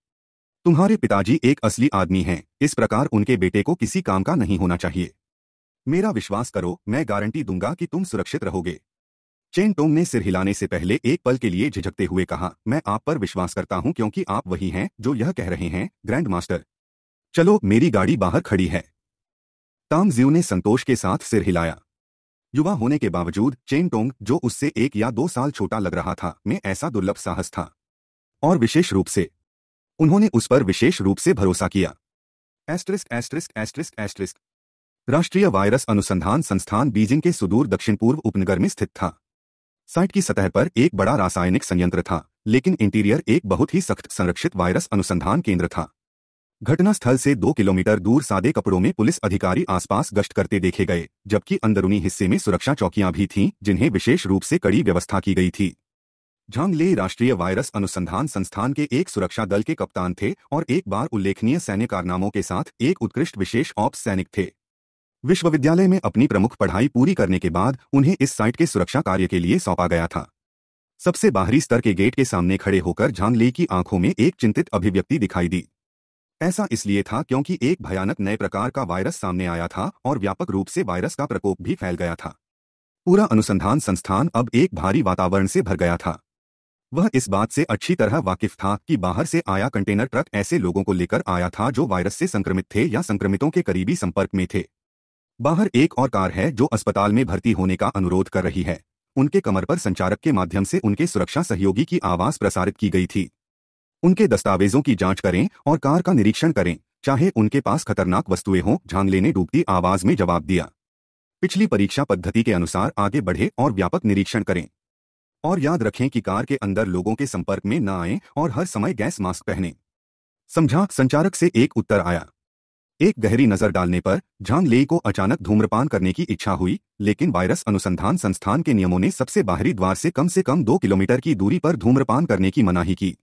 तुम्हारे पिताजी एक असली आदमी हैं इस प्रकार उनके बेटे को किसी काम का नहीं होना चाहिए मेरा विश्वास करो मैं गारंटी दूंगा कि तुम सुरक्षित रहोगे चेन टोंग ने सिर हिलाने से पहले एक पल के लिए झिझकते हुए कहा मैं आप पर विश्वास करता हूं क्योंकि आप वही हैं जो यह कह रहे हैं ग्रैंड मास्टर चलो मेरी गाड़ी बाहर खड़ी है ताम जियो ने संतोष के साथ सिर हिलाया युवा होने के बावजूद चेन टोंग जो उससे एक या दो साल छोटा लग रहा था में ऐसा दुर्लभ साहस था और विशेष रूप से उन्होंने उस पर विशेष रूप से भरोसा किया एस्ट्रिस्क एस्ट्रिस्क एस्ट्रिस्क एस्ट्रिस्क राष्ट्रीय वायरस अनुसंधान संस्थान बीजिंग के सुदूर दक्षिण पूर्व उपनगर में स्थित था साइट की सतह पर एक बड़ा रासायनिक संयंत्र था लेकिन इंटीरियर एक बहुत ही सख्त संरक्षित वायरस अनुसंधान केंद्र था घटनास्थल से दो किलोमीटर दूर सादे कपड़ों में पुलिस अधिकारी आसपास गश्त करते देखे गए जबकि अंदरूनी हिस्से में सुरक्षा चौकियां भी थीं जिन्हें विशेष रूप से कड़ी व्यवस्था की गई थी झांगले राष्ट्रीय वायरस अनुसंधान संस्थान के एक सुरक्षा दल के कप्तान थे और एक बार उल्लेखनीय सैन्य कारनामों के साथ एक उत्कृष्ट विशेष ऑप्स सैनिक थे विश्वविद्यालय में अपनी प्रमुख पढ़ाई पूरी करने के बाद उन्हें इस साइट के सुरक्षा कार्य के लिए सौंपा गया था सबसे बाहरी स्तर के गेट के सामने खड़े होकर झांगली की आंखों में एक चिंतित अभिव्यक्ति दिखाई दी ऐसा इसलिए था क्योंकि एक भयानक नए प्रकार का वायरस सामने आया था और व्यापक रूप से वायरस का प्रकोप भी फैल गया था पूरा अनुसंधान संस्थान अब एक भारी वातावरण से भर गया था वह इस बात से अच्छी तरह वाकिफ था कि बाहर से आया कंटेनर ट्रक ऐसे लोगों को लेकर आया था जो वायरस से संक्रमित थे या संक्रमितों के करीबी संपर्क में थे बाहर एक और कार है जो अस्पताल में भर्ती होने का अनुरोध कर रही है उनके कमर पर संचारक के माध्यम से उनके सुरक्षा सहयोगी की आवाज प्रसारित की गई थी उनके दस्तावेजों की जांच करें और कार का निरीक्षण करें चाहे उनके पास खतरनाक वस्तुएं हों झांगले ने डूबती आवाज में जवाब दिया पिछली परीक्षा पद्धति के अनुसार आगे बढ़े और व्यापक निरीक्षण करें और याद रखें कि कार के अंदर लोगों के संपर्क में न आए और हर समय गैस मास्क पहने समझा संचारक से एक उत्तर आया एक गहरी नजर डालने पर झांग ले को अचानक धूम्रपान करने की इच्छा हुई लेकिन वायरस अनुसंधान संस्थान के नियमों ने सबसे बाहरी द्वार से कम से कम दो किलोमीटर की दूरी पर धूम्रपान करने की मनाही की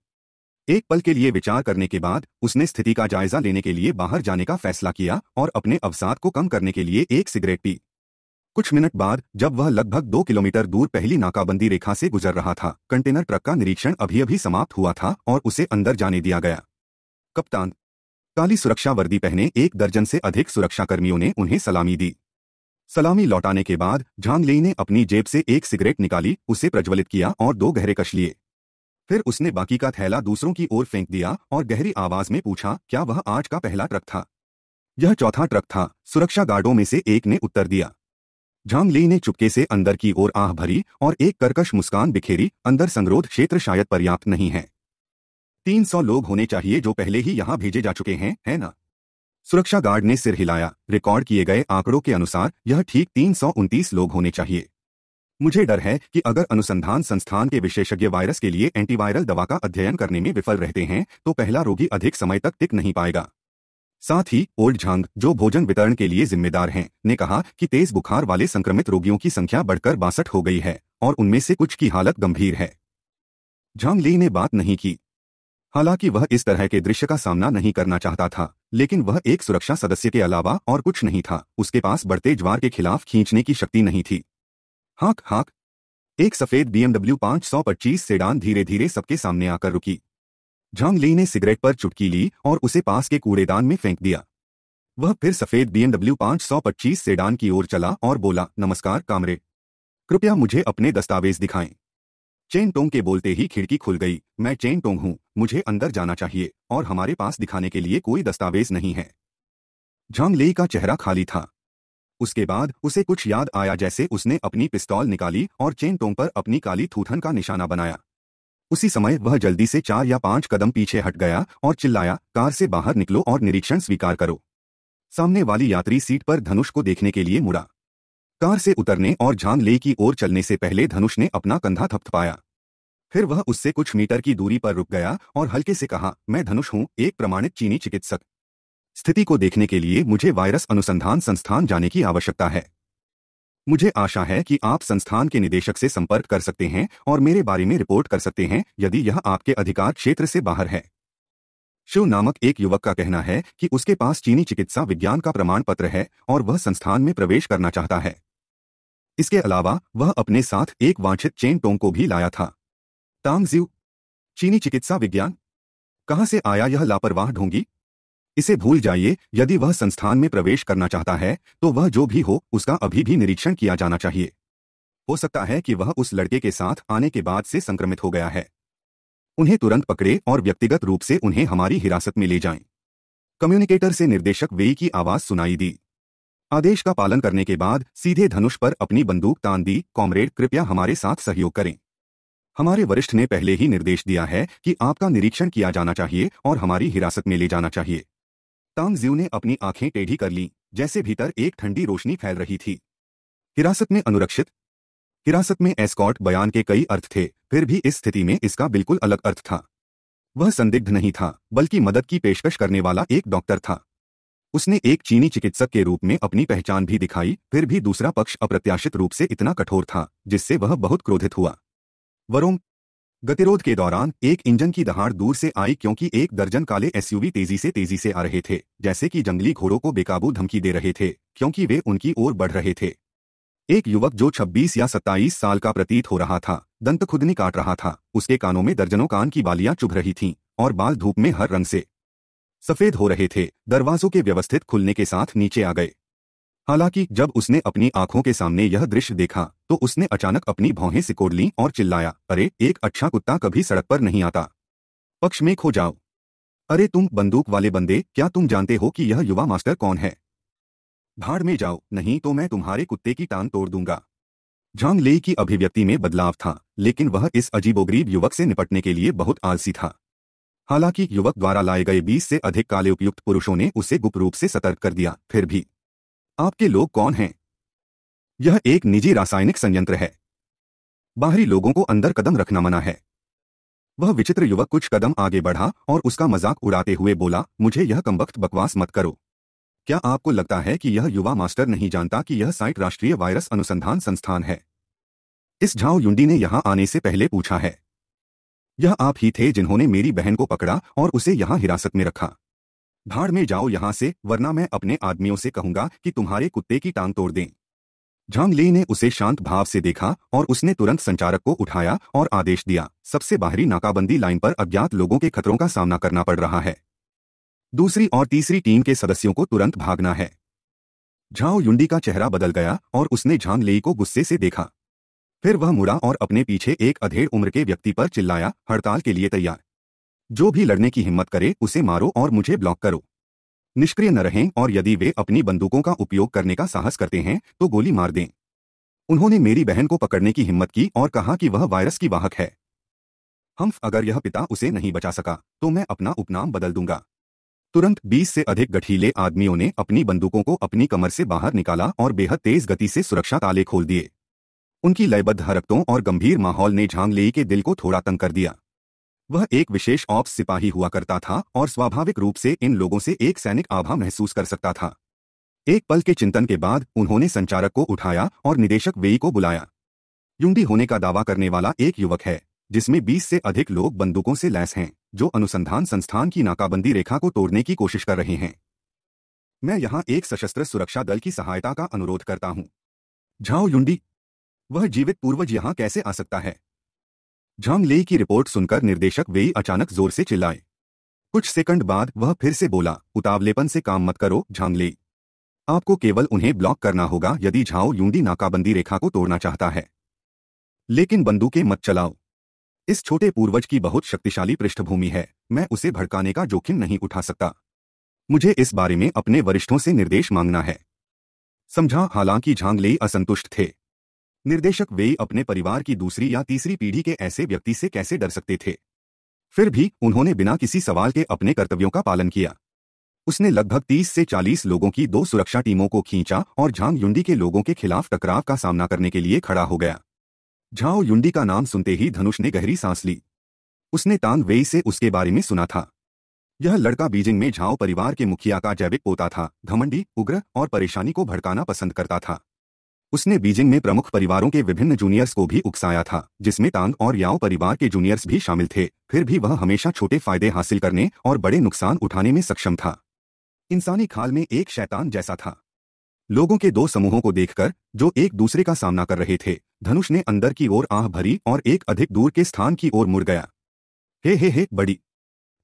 एक पल के लिए विचार करने के बाद उसने स्थिति का जायजा लेने के लिए बाहर जाने का फैसला किया और अपने अवसाद को कम करने के लिए एक सिगरेट पी कुछ मिनट बाद जब वह लगभग दो किलोमीटर दूर पहली नाकाबंदी रेखा से गुजर रहा था कंटेनर ट्रक का निरीक्षण अभी अभी समाप्त हुआ था और उसे अंदर जाने दिया गया कप्तान काली सुरक्षा वर्दी पहने एक दर्जन से अधिक सुरक्षाकर्मियों ने उन्हें सलामी दी सलामी लौटाने के बाद झांगलेई ने अपनी जेब से एक सिगरेट निकाली उसे प्रज्वलित किया और दो गहरे कश लिए फिर उसने बाकी का थैला दूसरों की ओर फेंक दिया और गहरी आवाज में पूछा क्या वह आज का पहला ट्रक था यह चौथा ट्रक था सुरक्षा गार्डों में से एक ने उत्तर दिया झांगली ने चुपके से अंदर की ओर आह भरी और एक कर्कश मुस्कान बिखेरी अंदर संगरोध क्षेत्र शायद पर्याप्त नहीं है तीन सौ लोग होने चाहिए जो पहले ही यहाँ भेजे जा चुके हैं है ना सुरक्षा गार्ड ने सिर हिलाया रिकॉर्ड किए गए आंकड़ों के अनुसार यह ठीक तीन लोग होने चाहिए मुझे डर है कि अगर अनुसंधान संस्थान के विशेषज्ञ वायरस के लिए एंटीवायरल दवा का अध्ययन करने में विफल रहते हैं तो पहला रोगी अधिक समय तक टिक नहीं पाएगा साथ ही ओल्ड झांग जो भोजन वितरण के लिए जिम्मेदार हैं ने कहा कि तेज बुखार वाले संक्रमित रोगियों की संख्या बढ़कर बासठ हो गई है और उनमें से कुछ की हालत गंभीर है झांग ली ने बात नहीं की हालांकि वह इस तरह के दृश्य का सामना नहीं करना चाहता था लेकिन वह एक सुरक्षा सदस्य के अलावा और कुछ नहीं था उसके पास बढ़ते ज्वार के खिलाफ खींचने की शक्ति नहीं थी हाक हाक एक सफेद बीएमडब्ल्यू 525 सेडान धीरे धीरे सबके सामने आकर रुकी झांग ली ने सिगरेट पर चुटकी ली और उसे पास के कूड़ेदान में फेंक दिया वह फिर सफेद बीएमडब्ल्यू 525 सेडान की ओर चला और बोला नमस्कार कामरे कृपया मुझे अपने दस्तावेज दिखाएं चेन टोंग के बोलते ही खिड़की खुल गई मैं चेन टोंग हूँ मुझे अंदर जाना चाहिए और हमारे पास दिखाने के लिए कोई दस्तावेज नहीं है झांग ले का चेहरा खाली था उसके बाद उसे कुछ याद आया जैसे उसने अपनी पिस्तौल निकाली और चेन टोंग पर अपनी काली थूथन का निशाना बनाया उसी समय वह जल्दी से चार या पांच कदम पीछे हट गया और चिल्लाया कार से बाहर निकलो और निरीक्षण स्वीकार करो सामने वाली यात्री सीट पर धनुष को देखने के लिए मुड़ा कार से उतरने और झांग ले की ओर चलने से पहले धनुष ने अपना कंधा थपथपाया फिर वह उससे कुछ मीटर की दूरी पर रुक गया और हल्के से कहा मैं धनुष हूं एक प्रमाणित चीनी चिकित्सक स्थिति को देखने के लिए मुझे वायरस अनुसंधान संस्थान जाने की आवश्यकता है मुझे आशा है कि आप संस्थान के निदेशक से संपर्क कर सकते हैं और मेरे बारे में रिपोर्ट कर सकते हैं यदि यह आपके अधिकार क्षेत्र से बाहर है शिव नामक एक युवक का कहना है कि उसके पास चीनी चिकित्सा विज्ञान का प्रमाण पत्र है और वह संस्थान में प्रवेश करना चाहता है इसके अलावा वह अपने साथ एक वांछित चेन टोंग को भी लाया था तांगजिव चीनी चिकित्सा विज्ञान कहां से आया यह लापरवाह ढोंगी इसे भूल जाइए यदि वह संस्थान में प्रवेश करना चाहता है तो वह जो भी हो उसका अभी भी निरीक्षण किया जाना चाहिए हो सकता है कि वह उस लड़के के साथ आने के बाद से संक्रमित हो गया है उन्हें तुरंत पकड़े और व्यक्तिगत रूप से उन्हें हमारी हिरासत में ले जाएं। कम्युनिकेटर से निर्देशक वेई की आवाज सुनाई दी आदेश का पालन करने के बाद सीधे धनुष पर अपनी बंदूक तान दी कॉमरेड कृपया हमारे साथ सहयोग करें हमारे वरिष्ठ ने पहले ही निर्देश दिया है कि आपका निरीक्षण किया जाना चाहिए और हमारी हिरासत में ले जाना चाहिए तांग जीव ने अपनी आंखें टेढ़ी कर ली जैसे भीतर एक ठंडी रोशनी फैल रही थी हिरासत में अनुरक्षित हिरासत में एस्कॉट बयान के कई अर्थ थे फिर भी इस स्थिति में इसका बिल्कुल अलग अर्थ था वह संदिग्ध नहीं था बल्कि मदद की पेशकश करने वाला एक डॉक्टर था उसने एक चीनी चिकित्सक के रूप में अपनी पहचान भी दिखाई फिर भी दूसरा पक्ष अप्रत्याशित रूप से इतना कठोर था जिससे वह बहुत क्रोधित हुआ वरुण गतिरोध के दौरान एक इंजन की दहाड़ दूर से आई क्योंकि एक दर्जन काले एसयूवी तेजी से तेजी से आ रहे थे जैसे कि जंगली घोड़ों को बेकाबू धमकी दे रहे थे क्योंकि वे उनकी ओर बढ़ रहे थे एक युवक जो 26 या 27 साल का प्रतीत हो रहा था दंत खुदनी काट रहा था उसके कानों में दर्जनों कान की बालियां चुभ रही थीं और बाल धूप में हर रंग से सफेद हो रहे थे दरवाजों के व्यवस्थित खुलने के साथ नीचे आ गए हालांकि जब उसने अपनी आंखों के सामने यह दृश्य देखा तो उसने अचानक अपनी भौहें सिकोड़ ली और चिल्लाया अरे एक अच्छा कुत्ता कभी सड़क पर नहीं आता पक्ष में खो जाओ अरे तुम बंदूक वाले बंदे क्या तुम जानते हो कि यह युवा मास्टर कौन है भाड़ में जाओ नहीं तो मैं तुम्हारे कुत्ते की टांग तोड़ दूंगा झांग की अभिव्यक्ति में बदलाव था लेकिन वह इस अजीबोगरीब युवक से निपटने के लिए बहुत आलसी था हालांकि युवक द्वारा लाए गए 20 से अधिक काले उपयुक्त पुरुषों ने उसे गुप्त रूप से सतर्क कर दिया फिर भी आपके लोग कौन हैं यह एक निजी रासायनिक संयंत्र है बाहरी लोगों को अंदर कदम रखना मना है वह विचित्र युवक कुछ कदम आगे बढ़ा और उसका मजाक उड़ाते हुए बोला मुझे यह कमबख्त बकवास मत करो क्या आपको लगता है कि यह युवा मास्टर नहीं जानता कि यह साइट राष्ट्रीय वायरस अनुसंधान संस्थान है इस झाओ युंडी ने यहां आने से पहले पूछा है यह आप ही थे जिन्होंने मेरी बहन को पकड़ा और उसे यहाँ हिरासत में रखा भाड़ में जाओ यहाँ से वरना मैं अपने आदमियों से कहूंगा कि तुम्हारे कुत्ते की टांग तोड़ दें झांगले ने उसे शांत भाव से देखा और उसने तुरंत संचारक को उठाया और आदेश दिया सबसे बाहरी नाकाबंदी लाइन पर अज्ञात लोगों के खतरों का सामना करना पड़ रहा है दूसरी और तीसरी टीम के सदस्यों को तुरंत भागना है झाओ युंडी का चेहरा बदल गया और उसने झांग लेई को गुस्से से देखा फिर वह मुड़ा और अपने पीछे एक अधेड़ उम्र के व्यक्ति पर चिल्लाया हड़ताल के लिए तैयार जो भी लड़ने की हिम्मत करे उसे मारो और मुझे ब्लॉक करो निष्क्रिय न रहें और यदि वे अपनी बंदूकों का उपयोग करने का साहस करते हैं तो गोली मार दें उन्होंने मेरी बहन को पकड़ने की हिम्मत की और कहा कि वह वायरस की वाहक है हम अगर यह पिता उसे नहीं बचा सका तो मैं अपना उपनाम बदल दूंगा तुरंत 20 से अधिक गठीले आदमियों ने अपनी बंदूकों को अपनी कमर से बाहर निकाला और बेहद तेज गति से सुरक्षा ताले खोल दिए उनकी लयबद्ध हरकतों और गंभीर माहौल ने झांगलेई के दिल को थोड़ा तंग कर दिया वह एक विशेष ऑप्स सिपाही हुआ करता था और स्वाभाविक रूप से इन लोगों से एक सैनिक आभा महसूस कर सकता था एक पल के चिंतन के बाद उन्होंने संचारक को उठाया और निदेशक वेई को बुलाया युंडी होने का दावा करने वाला एक युवक है जिसमें बीस से अधिक लोग बंदूकों से लैस हैं जो अनुसंधान संस्थान की नाकाबंदी रेखा को तोड़ने की कोशिश कर रहे हैं मैं यहां एक सशस्त्र सुरक्षा दल की सहायता का अनुरोध करता हूं झाओ युंडी वह जीवित पूर्वज यहां कैसे आ सकता है झांग ले की रिपोर्ट सुनकर निर्देशक वेई अचानक जोर से चिल्लाए कुछ सेकंड बाद वह फिर से बोला उतावलेपन से काम मत करो झांग ले आपको केवल उन्हें ब्लॉक करना होगा यदि झाओ यूंदी नाकाबंदी रेखा को तोड़ना चाहता है लेकिन बंदूकें मत चलाओ इस छोटे पूर्वज की बहुत शक्तिशाली पृष्ठभूमि है मैं उसे भड़काने का जोखिम नहीं उठा सकता मुझे इस बारे में अपने वरिष्ठों से निर्देश मांगना है समझा हालांकि झांगले असंतुष्ट थे निर्देशक वे अपने परिवार की दूसरी या तीसरी पीढ़ी के ऐसे व्यक्ति से कैसे डर सकते थे फिर भी उन्होंने बिना किसी सवाल के अपने कर्तव्यों का पालन किया उसने लगभग 30 से 40 लोगों की दो सुरक्षा टीमों को खींचा और झांग युंडी के लोगों के खिलाफ टकराव का सामना करने के लिए खड़ा हो गया झाओ युंडी का नाम सुनते ही धनुष ने गहरी सांस ली उसने तांग वेई से उसके बारे में सुना था यह लड़का बीजिंग में झाओ परिवार के मुखिया का जैविक पोता था घमंडी उग्र और परेशानी को भड़काना पसंद करता था उसने बीजिंग में प्रमुख परिवारों के विभिन्न जूनियर्स को भी उकसाया था जिसमें तांग और याओ परिवार के जूनियर्स भी शामिल थे फिर भी वह हमेशा छोटे फायदे हासिल करने और बड़े नुकसान उठाने में सक्षम था इंसानी खाल में एक शैतान जैसा था लोगों के दो समूहों को देखकर जो एक दूसरे का सामना कर रहे थे धनुष ने अंदर की ओर आह भरी और एक अधिक दूर के स्थान की ओर मुड़ गया हे हे हे बड़ी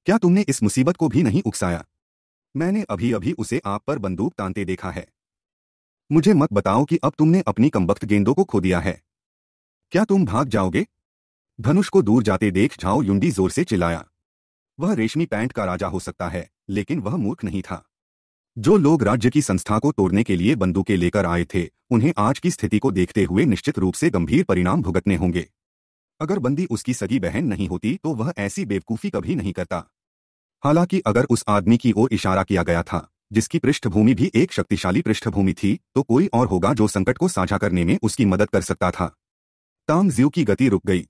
क्या तुमने इस मुसीबत को भी नहीं उकसाया मैंने अभी अभी उसे आप पर बंदूक तानते देखा है मुझे मत बताओ कि अब तुमने अपनी कमबख्त गेंदों को खो दिया है क्या तुम भाग जाओगे धनुष को दूर जाते देख झाओ युंडी जोर से चिल्लाया वह रेशमी पैंट का राजा हो सकता है लेकिन वह मूर्ख नहीं था जो लोग राज्य की संस्था को तोड़ने के लिए बंदूकें लेकर आए थे उन्हें आज की स्थिति को देखते हुए निश्चित रूप से गंभीर परिणाम भुगतने होंगे अगर बंदी उसकी सगी बहन नहीं होती तो वह ऐसी बेवकूफ़ी कभी नहीं करता हालांकि अगर उस आदमी की ओर इशारा किया गया था जिसकी पृष्ठभूमि भी एक शक्तिशाली पृष्ठभूमि थी तो कोई और होगा जो संकट को साझा करने में उसकी मदद कर सकता था ताम जीव की गति रुक गई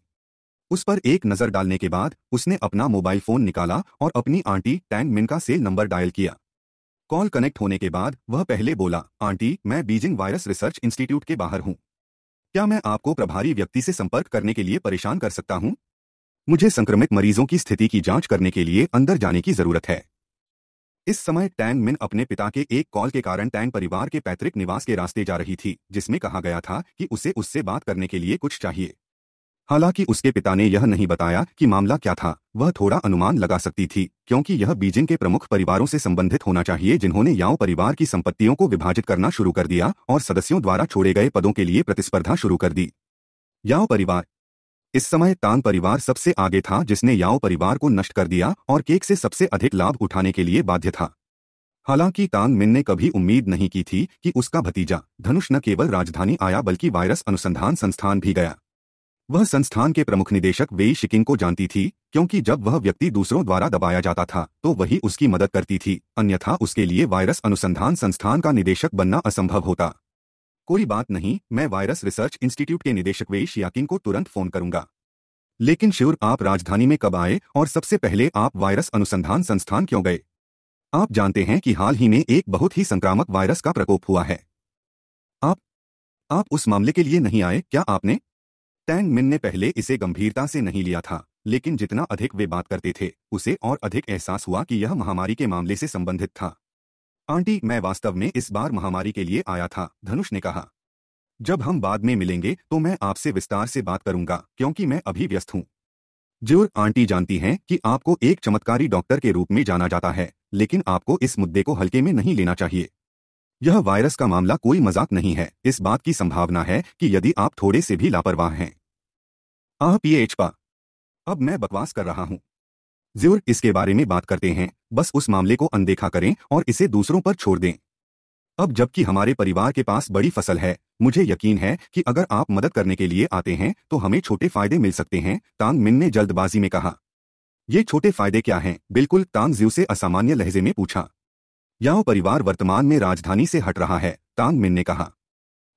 उस पर एक नजर डालने के बाद उसने अपना मोबाइल फोन निकाला और अपनी आंटी टैंग मिन का सेल नंबर डायल किया कॉल कनेक्ट होने के बाद वह पहले बोला आंटी मैं बीजिंग वायरस रिसर्च इंस्टीट्यूट के बाहर हूं क्या मैं आपको प्रभारी व्यक्ति से संपर्क करने के लिए परेशान कर सकता हूं मुझे संक्रमित मरीजों की स्थिति की जांच करने के लिए अंदर जाने की जरूरत है इस समय टैंग मिन अपने पिता के एक कॉल के कारण टैंग परिवार के पैतृक निवास के रास्ते जा रही थी जिसमें कहा गया था कि उसे उससे बात करने के लिए कुछ चाहिए हालांकि उसके पिता ने यह नहीं बताया कि मामला क्या था वह थोड़ा अनुमान लगा सकती थी क्योंकि यह बीजिंग के प्रमुख परिवारों से संबंधित होना चाहिए जिन्होंने याओ परिवार की संपत्तियों को विभाजित करना शुरू कर दिया और सदस्यों द्वारा छोड़े गए पदों के लिए प्रतिस्पर्धा शुरू कर दी याओ परिवार इस समय तांग परिवार सबसे आगे था जिसने याओ परिवार को नष्ट कर दिया और केक से सबसे अधिक लाभ उठाने के लिए बाध्य था हालांकि तांग मिन ने कभी उम्मीद नहीं की थी कि उसका भतीजा धनुष न केवल राजधानी आया बल्कि वायरस अनुसंधान संस्थान भी गया वह संस्थान के प्रमुख निदेशक वेई शिकिंग को जानती थी क्योंकि जब वह व्यक्ति दूसरों द्वारा दबाया जाता था तो वही उसकी मदद करती थी अन्यथा उसके लिए वायरस अनुसंधान संस्थान का निदेशक बनना असंभव होता कोई बात नहीं मैं वायरस रिसर्च इंस्टीट्यूट के निदेशक वेश याकिन को तुरंत फोन करूंगा लेकिन श्योर आप राजधानी में कब आए और सबसे पहले आप वायरस अनुसंधान संस्थान क्यों गए आप जानते हैं कि हाल ही में एक बहुत ही संक्रामक वायरस का प्रकोप हुआ है आप आप उस मामले के लिए नहीं आए क्या आपने टैंग मिन ने पहले इसे गंभीरता से नहीं लिया था लेकिन जितना अधिक वे बात करते थे उसे और अधिक एहसास हुआ कि यह महामारी के मामले से संबंधित था आंटी मैं वास्तव में इस बार महामारी के लिए आया था धनुष ने कहा जब हम बाद में मिलेंगे तो मैं आपसे विस्तार से बात करूंगा क्योंकि मैं अभी व्यस्त हूं जोर आंटी जानती हैं कि आपको एक चमत्कारी डॉक्टर के रूप में जाना जाता है लेकिन आपको इस मुद्दे को हल्के में नहीं लेना चाहिए यह वायरस का मामला कोई मजाक नहीं है इस बात की संभावना है कि यदि आप थोड़े से भी लापरवाह हैं आह पी पा अब मैं बकवास कर रहा हूं जरूर इसके बारे में बात करते हैं बस उस मामले को अनदेखा करें और इसे दूसरों पर छोड़ दें अब जबकि हमारे परिवार के पास बड़ी फसल है मुझे यकीन है कि अगर आप मदद करने के लिए आते हैं तो हमें छोटे फायदे मिल सकते हैं तांग मिन ने जल्दबाजी में कहा ये छोटे फायदे क्या हैं बिल्कुल तांग जीव से असामान्य लहजे में पूछा याओ परिवार वर्तमान में राजधानी से हट रहा है तांग मिन ने कहा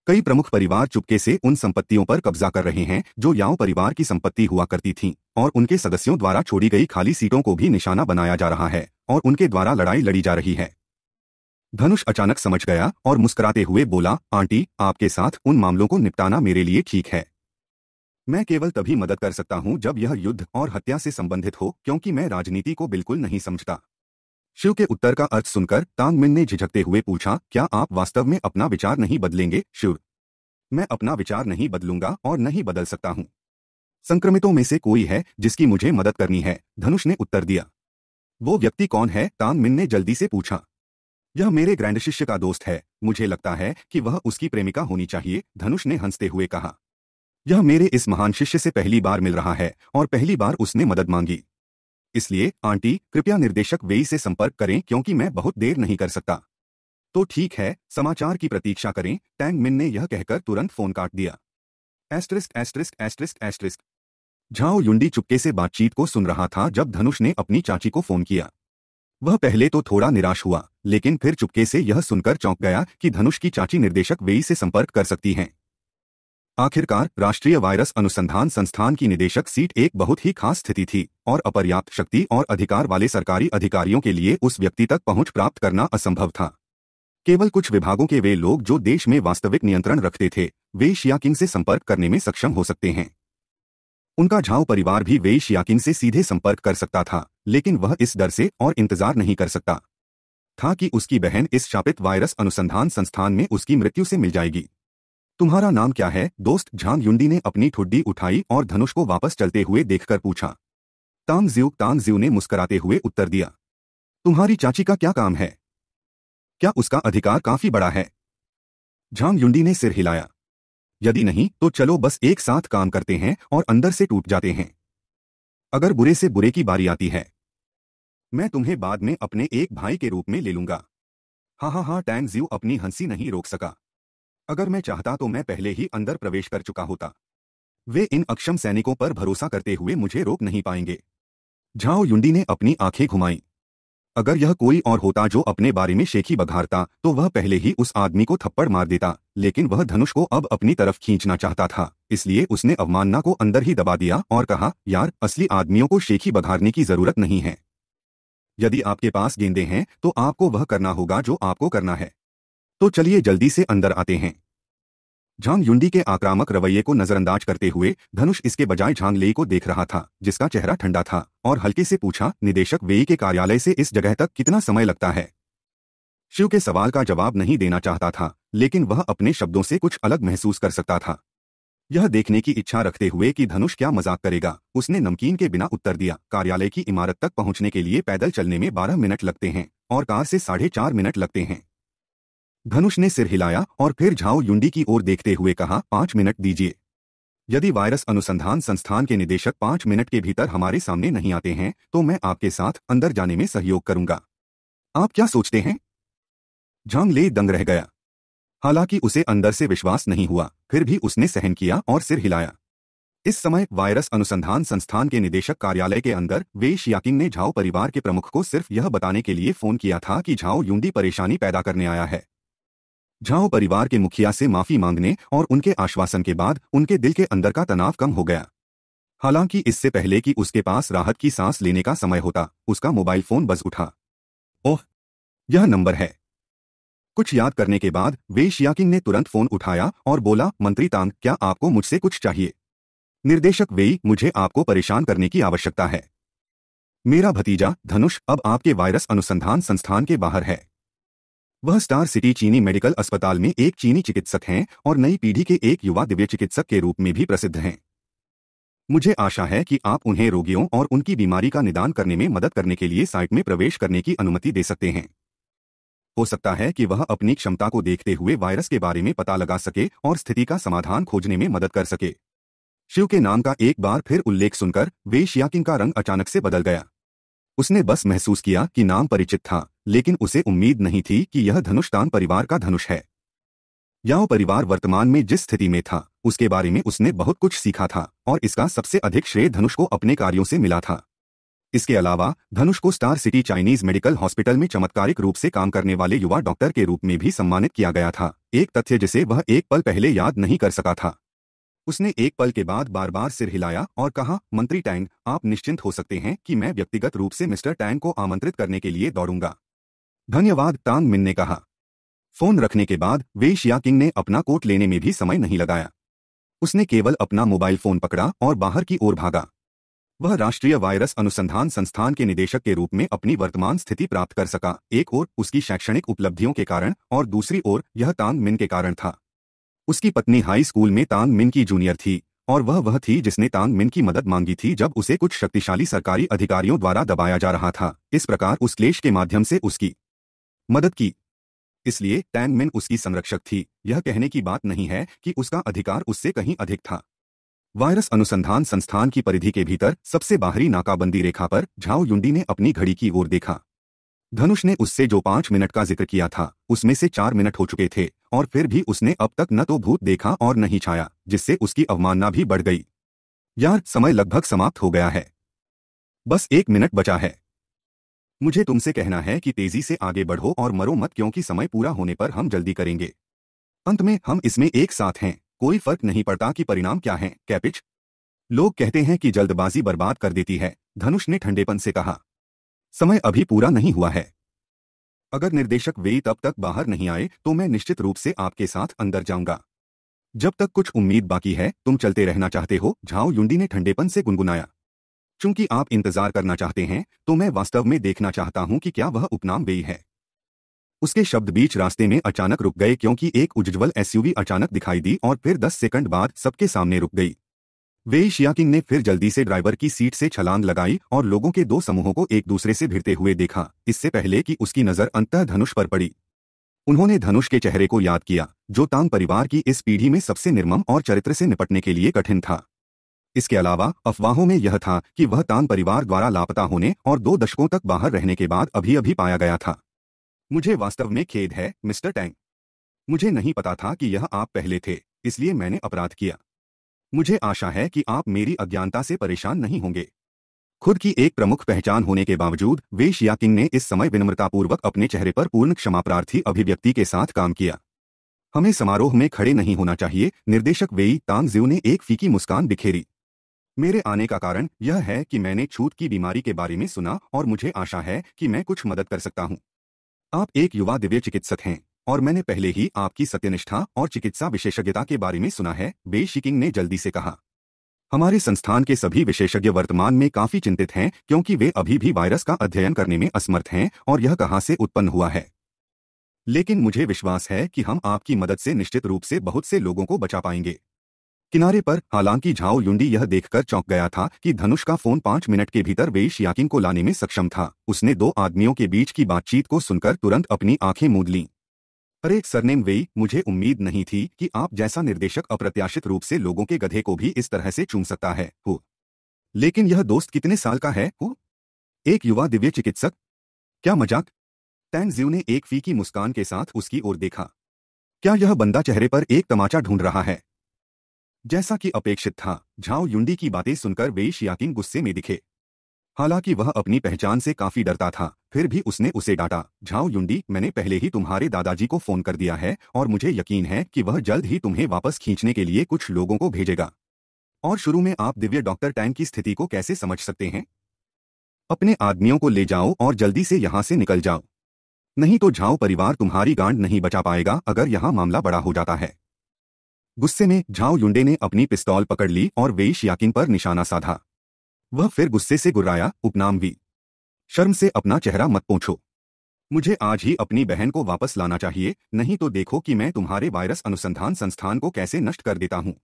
कई प्रमुख परिवार चुपके से उन संपत्तियों पर कब्जा कर रहे हैं जो याओ परिवार की संपत्ति हुआ करती थीं और उनके सदस्यों द्वारा छोड़ी गई खाली सीटों को भी निशाना बनाया जा रहा है और उनके द्वारा लड़ाई लड़ी जा रही है धनुष अचानक समझ गया और मुस्कुराते हुए बोला आंटी आपके साथ उन मामलों को निपटाना मेरे लिए ठीक है मैं केवल तभी मदद कर सकता हूं जब यह युद्ध और हत्या से संबंधित हो क्योंकि मैं राजनीति को बिल्कुल नहीं समझता शिव के उत्तर का अर्थ सुनकर तांगमिन ने झिझकते हुए पूछा क्या आप वास्तव में अपना विचार नहीं बदलेंगे शिव मैं अपना विचार नहीं बदलूंगा और नहीं बदल सकता हूं संक्रमितों में से कोई है जिसकी मुझे मदद करनी है धनुष ने उत्तर दिया वो व्यक्ति कौन है तांगमिन ने जल्दी से पूछा यह मेरे ग्रैंड शिष्य का दोस्त है मुझे लगता है कि वह उसकी प्रेमिका होनी चाहिए धनुष ने हंसते हुए कहा यह मेरे इस महान शिष्य से पहली बार मिल रहा है और पहली बार उसने मदद मांगी इसलिए आंटी कृपया निर्देशक वेई से संपर्क करें क्योंकि मैं बहुत देर नहीं कर सकता तो ठीक है समाचार की प्रतीक्षा करें टैंग मिन ने यह कहकर तुरंत फोन काट दिया एस्ट्रिस्ट एस्ट्रिस्ट एस्ट्रिस्ट एस्ट्रिस्ट झाओ युंडी चुपके से बातचीत को सुन रहा था जब धनुष ने अपनी चाची को फोन किया वह पहले तो थोड़ा निराश हुआ लेकिन फिर चुपके से यह सुनकर चौंक गया कि धनुष की चाची निर्देशक वेई से संपर्क कर सकती हैं आखिरकार राष्ट्रीय वायरस अनुसंधान संस्थान की निदेशक सीट एक बहुत ही खास स्थिति थी और अपर्याप्त शक्ति और अधिकार वाले सरकारी अधिकारियों के लिए उस व्यक्ति तक पहुंच प्राप्त करना असंभव था केवल कुछ विभागों के वे लोग जो देश में वास्तविक नियंत्रण रखते थे वे शियाकिंग से संपर्क करने में सक्षम हो सकते हैं उनका झाव परिवार भी वे शियाकिंग से सीधे संपर्क कर सकता था लेकिन वह इस डर से और इंतजार नहीं कर सकता था कि उसकी बहन इस शापित वायरस अनुसंधान संस्थान में उसकी मृत्यु से मिल जाएगी तुम्हारा नाम क्या है दोस्त झांग युंडी ने अपनी ठुड्डी उठाई और धनुष को वापस चलते हुए देखकर पूछा तांग ज्यू तांग ज्यू ने मुस्कराते हुए उत्तर दिया तुम्हारी चाची का क्या काम है क्या उसका अधिकार काफी बड़ा है झांग युंडी ने सिर हिलाया यदि नहीं तो चलो बस एक साथ काम करते हैं और अंदर से टूट जाते हैं अगर बुरे से बुरे की बारी आती है मैं तुम्हें बाद में अपने एक भाई के रूप में ले लूंगा हाँ हाँ हाँ टैंग जीव अपनी हंसी नहीं रोक सका अगर मैं चाहता तो मैं पहले ही अंदर प्रवेश कर चुका होता वे इन अक्षम सैनिकों पर भरोसा करते हुए मुझे रोक नहीं पाएंगे झाओ युंडी ने अपनी आंखें घुमाई अगर यह कोई और होता जो अपने बारे में शेखी बघारता तो वह पहले ही उस आदमी को थप्पड़ मार देता लेकिन वह धनुष को अब अपनी तरफ खींचना चाहता था इसलिए उसने अवमानना को अंदर ही दबा दिया और कहा यार असली आदमियों को शेखी बघारने की जरूरत नहीं है यदि आपके पास गेंदे हैं तो आपको वह करना होगा जो आपको करना है तो चलिए जल्दी से अंदर आते हैं झांग युंडी के आक्रामक रवैये को नजरअंदाज करते हुए धनुष इसके बजाय झांग लेई को देख रहा था जिसका चेहरा ठंडा था और हल्के से पूछा निदेशक वेई के कार्यालय से इस जगह तक कितना समय लगता है शिव के सवाल का जवाब नहीं देना चाहता था लेकिन वह अपने शब्दों से कुछ अलग महसूस कर सकता था यह देखने की इच्छा रखते हुए कि धनुष क्या मजाक करेगा उसने नमकीन के बिना उत्तर दिया कार्यालय की इमारत तक पहुंचने के लिए पैदल चलने में बारह मिनट लगते हैं और कार से साढ़े चार मिनट लगते हैं धनुष ने सिर हिलाया और फिर झाओ युंडी की ओर देखते हुए कहा पांच मिनट दीजिए यदि वायरस अनुसंधान संस्थान के निदेशक पांच मिनट के भीतर हमारे सामने नहीं आते हैं तो मैं आपके साथ अंदर जाने में सहयोग करूंगा आप क्या सोचते हैं झांग ले दंग रह गया हालांकि उसे अंदर से विश्वास नहीं हुआ फिर भी उसने सहन किया और सिर हिलाया इस समय वायरस अनुसंधान संस्थान के निदेशक कार्यालय के अंदर वेश याकिंग ने झाओ परिवार के प्रमुख को सिर्फ यह बताने के लिए फोन किया था कि झाओ यूंडी परेशानी पैदा करने आया है झाओ परिवार के मुखिया से माफी मांगने और उनके आश्वासन के बाद उनके दिल के अंदर का तनाव कम हो गया हालांकि इससे पहले कि उसके पास राहत की सांस लेने का समय होता उसका मोबाइल फोन बज उठा ओह यह नंबर है कुछ याद करने के बाद वेश याकिन ने तुरंत फोन उठाया और बोला मंत्री तांग क्या आपको मुझसे कुछ चाहिए निर्देशक वेई मुझे आपको परेशान करने की आवश्यकता है मेरा भतीजा धनुष अब आपके वायरस अनुसंधान संस्थान के बाहर है वह स्टार सिटी चीनी मेडिकल अस्पताल में एक चीनी चिकित्सक हैं और नई पीढ़ी के एक युवा दिव्य चिकित्सक के रूप में भी प्रसिद्ध हैं मुझे आशा है कि आप उन्हें रोगियों और उनकी बीमारी का निदान करने में मदद करने के लिए साइट में प्रवेश करने की अनुमति दे सकते हैं हो सकता है कि वह अपनी क्षमता को देखते हुए वायरस के बारे में पता लगा सके और स्थिति का समाधान खोजने में मदद कर सके शिव के नाम का एक बार फिर उल्लेख सुनकर याकिंग का रंग अचानक से बदल गया उसने बस महसूस किया कि नाम परिचित था लेकिन उसे उम्मीद नहीं थी कि यह धनुष्तान परिवार का धनुष है याओ परिवार वर्तमान में जिस स्थिति में था उसके बारे में उसने बहुत कुछ सीखा था और इसका सबसे अधिक श्रेय धनुष को अपने कार्यों से मिला था इसके अलावा धनुष को Star City Chinese Medical Hospital में चमत्कारिक रूप से काम करने वाले युवा डॉक्टर के रूप में भी सम्मानित किया गया था एक तथ्य जिसे वह एक पल पहले याद नहीं कर सका था उसने एक पल के बाद बार बार सिर हिलाया और कहा मंत्री टैंग आप निश्चिंत हो सकते हैं कि मैं व्यक्तिगत रूप से मिस्टर टैंग को आमंत्रित करने के लिए दौड़ूंगा धन्यवाद तांग मिन ने कहा फोन रखने के बाद वेश या किंग ने अपना कोट लेने में भी समय नहीं लगाया उसने केवल अपना मोबाइल फोन पकड़ा और बाहर की ओर भागा वह राष्ट्रीय वायरस अनुसंधान संस्थान के निदेशक के रूप में अपनी वर्तमान स्थिति प्राप्त कर सका एक ओर उसकी शैक्षणिक उपलब्धियों के कारण और दूसरी ओर यह तांग मिन के कारण था उसकी पत्नी हाई स्कूल में तांग मिन की जूनियर थी और वह वह थी जिसने तांग मिन की मदद मांगी थी जब उसे कुछ शक्तिशाली सरकारी अधिकारियों द्वारा दबाया जा रहा था इस प्रकार उस क्लेश के माध्यम से उसकी मदद की इसलिए टैंग मिन उसकी संरक्षक थी यह कहने की बात नहीं है कि उसका अधिकार उससे कहीं अधिक था वायरस अनुसंधान संस्थान की परिधि के भीतर सबसे बाहरी नाकाबंदी रेखा पर झाओ युंडी ने अपनी घड़ी की ओर देखा धनुष ने उससे जो पांच मिनट का जिक्र किया था उसमें से चार मिनट हो चुके थे और फिर भी उसने अब तक न तो भूत देखा और नहीं छाया जिससे उसकी अवमानना भी बढ़ गई यार समय लगभग समाप्त हो गया है बस एक मिनट बचा है मुझे तुमसे कहना है कि तेजी से आगे बढ़ो और मरो मत क्योंकि समय पूरा होने पर हम जल्दी करेंगे अंत में हम इसमें एक साथ हैं कोई फर्क नहीं पड़ता कि परिणाम क्या है कैपिच लोग कहते हैं कि जल्दबाजी बर्बाद कर देती है धनुष ने ठंडेपन से कहा समय अभी पूरा नहीं हुआ है अगर निर्देशक वेई तब तक बाहर नहीं आए तो मैं निश्चित रूप से आपके साथ अंदर जाऊंगा जब तक कुछ उम्मीद बाकी है तुम चलते रहना चाहते हो झाओ युंडी ने ठंडेपन से गुनगुनाया चूंकि आप इंतजार करना चाहते हैं तो मैं वास्तव में देखना चाहता हूं कि क्या वह उपनाम वेई है उसके शब्द बीच रास्ते में अचानक रुक गए क्योंकि एक उज्ज्वल एसयूवी अचानक दिखाई दी और फिर दस सेकंड बाद सबके सामने रुक गई वे शियाकिंग ने फिर जल्दी से ड्राइवर की सीट से छलांग लगाई और लोगों के दो समूहों को एक दूसरे से भिड़ते हुए देखा इससे पहले कि उसकी नजर अंतः धनुष पर पड़ी उन्होंने धनुष के चेहरे को याद किया जो तांग परिवार की इस पीढ़ी में सबसे निर्मम और चरित्र से निपटने के लिए कठिन था इसके अलावा अफवाहों में यह था कि वह तांग परिवार द्वारा लापता होने और दो दशकों तक बाहर रहने के बाद अभी अभी पाया गया था मुझे वास्तव में खेद है मिस्टर टैंग मुझे नहीं पता था कि यह आप पहले थे इसलिए मैंने अपराध किया मुझे आशा है कि आप मेरी अज्ञानता से परेशान नहीं होंगे खुद की एक प्रमुख पहचान होने के बावजूद वेश याकिंग ने इस समय विनम्रतापूर्वक अपने चेहरे पर पूर्ण क्षमाप्रार्थी अभिव्यक्ति के साथ काम किया हमें समारोह में खड़े नहीं होना चाहिए निर्देशक वेई तांगजियो ने एक फीकी मुस्कान बिखेरी मेरे आने का कारण यह है कि मैंने छूत की बीमारी के बारे में सुना और मुझे आशा है कि मैं कुछ मदद कर सकता हूं आप एक युवा दिव्य चिकित्सक हैं और मैंने पहले ही आपकी सत्यनिष्ठा और चिकित्सा विशेषज्ञता के बारे में सुना है बेशिकिंग ने जल्दी से कहा हमारे संस्थान के सभी विशेषज्ञ वर्तमान में काफी चिंतित हैं क्योंकि वे अभी भी वायरस का अध्ययन करने में असमर्थ हैं और यह कहां से उत्पन्न हुआ है लेकिन मुझे विश्वास है कि हम आपकी मदद से निश्चित रूप से बहुत से लोगों को बचा पाएंगे किनारे पर हालांकि झाओ युंडी यह देखकर चौंक गया था कि धनुष का फोन पांच मिनट के भीतर वेश याकिन को लाने में सक्षम था उसने दो आदमियों के बीच की बातचीत को सुनकर तुरंत अपनी आंखें मूंद लीं अरे सरनेम वे मुझे उम्मीद नहीं थी कि आप जैसा निर्देशक अप्रत्याशित रूप से लोगों के गधे को भी इस तरह से चूम सकता है हु लेकिन यह दोस्त कितने साल का है हु एक युवा दिव्य चिकित्सक क्या मजाक टैंग ने एक फी की मुस्कान के साथ उसकी ओर देखा क्या यह बंदा चेहरे पर एक तमाचा ढूंढ रहा है जैसा कि अपेक्षित था झाओ युंडी की बातें सुनकर वे शियाकिन गुस्से में दिखे हालांकि वह अपनी पहचान से काफी डरता था फिर भी उसने उसे डांटा झाओ युंडी मैंने पहले ही तुम्हारे दादाजी को फोन कर दिया है और मुझे यकीन है कि वह जल्द ही तुम्हें वापस खींचने के लिए कुछ लोगों को भेजेगा और शुरू में आप दिव्य डॉक्टर टैंक की स्थिति को कैसे समझ सकते हैं अपने आदमियों को ले जाओ और जल्दी से यहां से निकल जाओ नहीं तो झाओ परिवार तुम्हारी गांड नहीं बचा पाएगा अगर यहां मामला बड़ा हो जाता है गुस्से में झाओ युंडे ने अपनी पिस्तौल पकड़ ली और वेश याकिन पर निशाना साधा वह फिर गुस्से से गुर्राया उपनाम भी शर्म से अपना चेहरा मत पूछो मुझे आज ही अपनी बहन को वापस लाना चाहिए नहीं तो देखो कि मैं तुम्हारे वायरस अनुसंधान संस्थान को कैसे नष्ट कर देता हूँ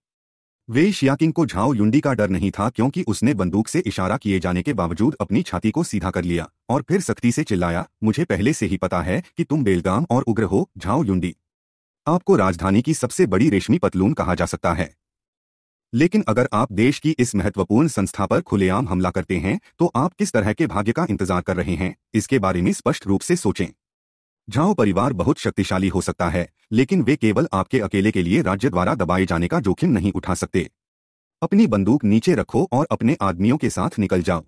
वे शियाकिंग को झाओ युंडी का डर नहीं था क्योंकि उसने बंदूक से इशारा किए जाने के बावजूद अपनी छाती को सीधा कर लिया और फिर सख्ती से चिल्लाया मुझे पहले से ही पता है कि तुम बेलगाम और उग्र हो झाओ युंडी आपको राजधानी की सबसे बड़ी रेशमी पतलून कहा जा सकता है लेकिन अगर आप देश की इस महत्वपूर्ण संस्था पर खुलेआम हमला करते हैं तो आप किस तरह के भाग्य का इंतजार कर रहे हैं इसके बारे में स्पष्ट रूप से सोचें झाओ परिवार बहुत शक्तिशाली हो सकता है लेकिन वे केवल आपके अकेले के लिए राज्य द्वारा दबाए जाने का जोखिम नहीं उठा सकते अपनी बंदूक नीचे रखो और अपने आदमियों के साथ निकल जाओ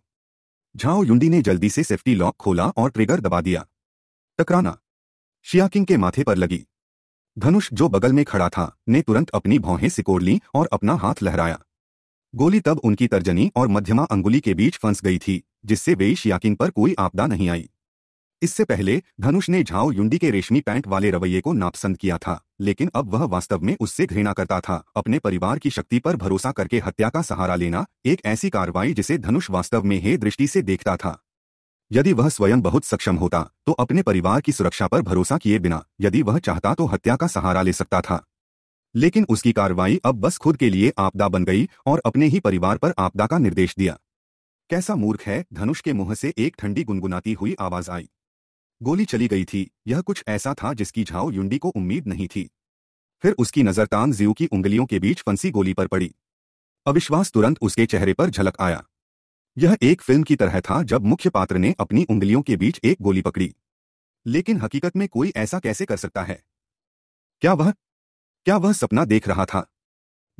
झाओ युंडी ने जल्दी से सेफ्टी लॉक खोला और ट्रिगर दबा दिया टकराना शियाकिंग के माथे पर लगी धनुष जो बगल में खड़ा था ने तुरंत अपनी भौहें सिकोड़ ली और अपना हाथ लहराया गोली तब उनकी तर्जनी और मध्यमा अंगुली के बीच फंस गई थी जिससे वेश याकिन पर कोई आपदा नहीं आई इससे पहले धनुष ने झाओ युंडी के रेशमी पैंट वाले रवैये को नापसंद किया था लेकिन अब वह वास्तव में उससे घृणा करता था अपने परिवार की शक्ति पर भरोसा करके हत्या का सहारा लेना एक ऐसी कार्रवाई जिसे धनुष वास्तव में हे दृष्टि से देखता था यदि वह स्वयं बहुत सक्षम होता तो अपने परिवार की सुरक्षा पर भरोसा किए बिना यदि वह चाहता तो हत्या का सहारा ले सकता था लेकिन उसकी कार्रवाई अब बस खुद के लिए आपदा बन गई और अपने ही परिवार पर आपदा का निर्देश दिया कैसा मूर्ख है धनुष के मुंह से एक ठंडी गुनगुनाती हुई आवाज आई गोली चली गई थी यह कुछ ऐसा था जिसकी झाओ युंडी को उम्मीद नहीं थी फिर उसकी नजर तान जीव की उंगलियों के बीच फंसी गोली पर पड़ी अविश्वास तुरंत उसके चेहरे पर झलक आया यह एक फिल्म की तरह था जब मुख्य पात्र ने अपनी उंगलियों के बीच एक गोली पकड़ी लेकिन हकीकत में कोई ऐसा कैसे कर सकता है क्या वह क्या वह सपना देख रहा था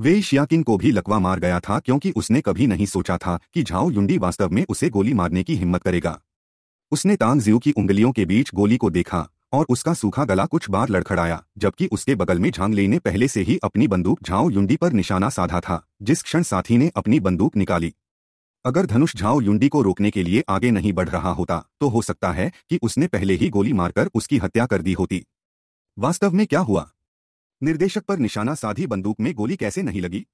वे शियाकिन को भी लकवा मार गया था क्योंकि उसने कभी नहीं सोचा था कि झाओ युंडी वास्तव में उसे गोली मारने की हिम्मत करेगा उसने तांगजियो की उंगलियों के बीच गोली को देखा और उसका सूखा गला कुछ बार लड़खड़ाया जबकि उसके बगल में झांगली ने पहले से ही अपनी बंदूक झाओ युंडी पर निशाना साधा था जिस क्षण साथी ने अपनी बंदूक निकाली अगर धनुष झाओ युंडी को रोकने के लिए आगे नहीं बढ़ रहा होता तो हो सकता है कि उसने पहले ही गोली मारकर उसकी हत्या कर दी होती वास्तव में क्या हुआ निर्देशक पर निशाना साधी बंदूक में गोली कैसे नहीं लगी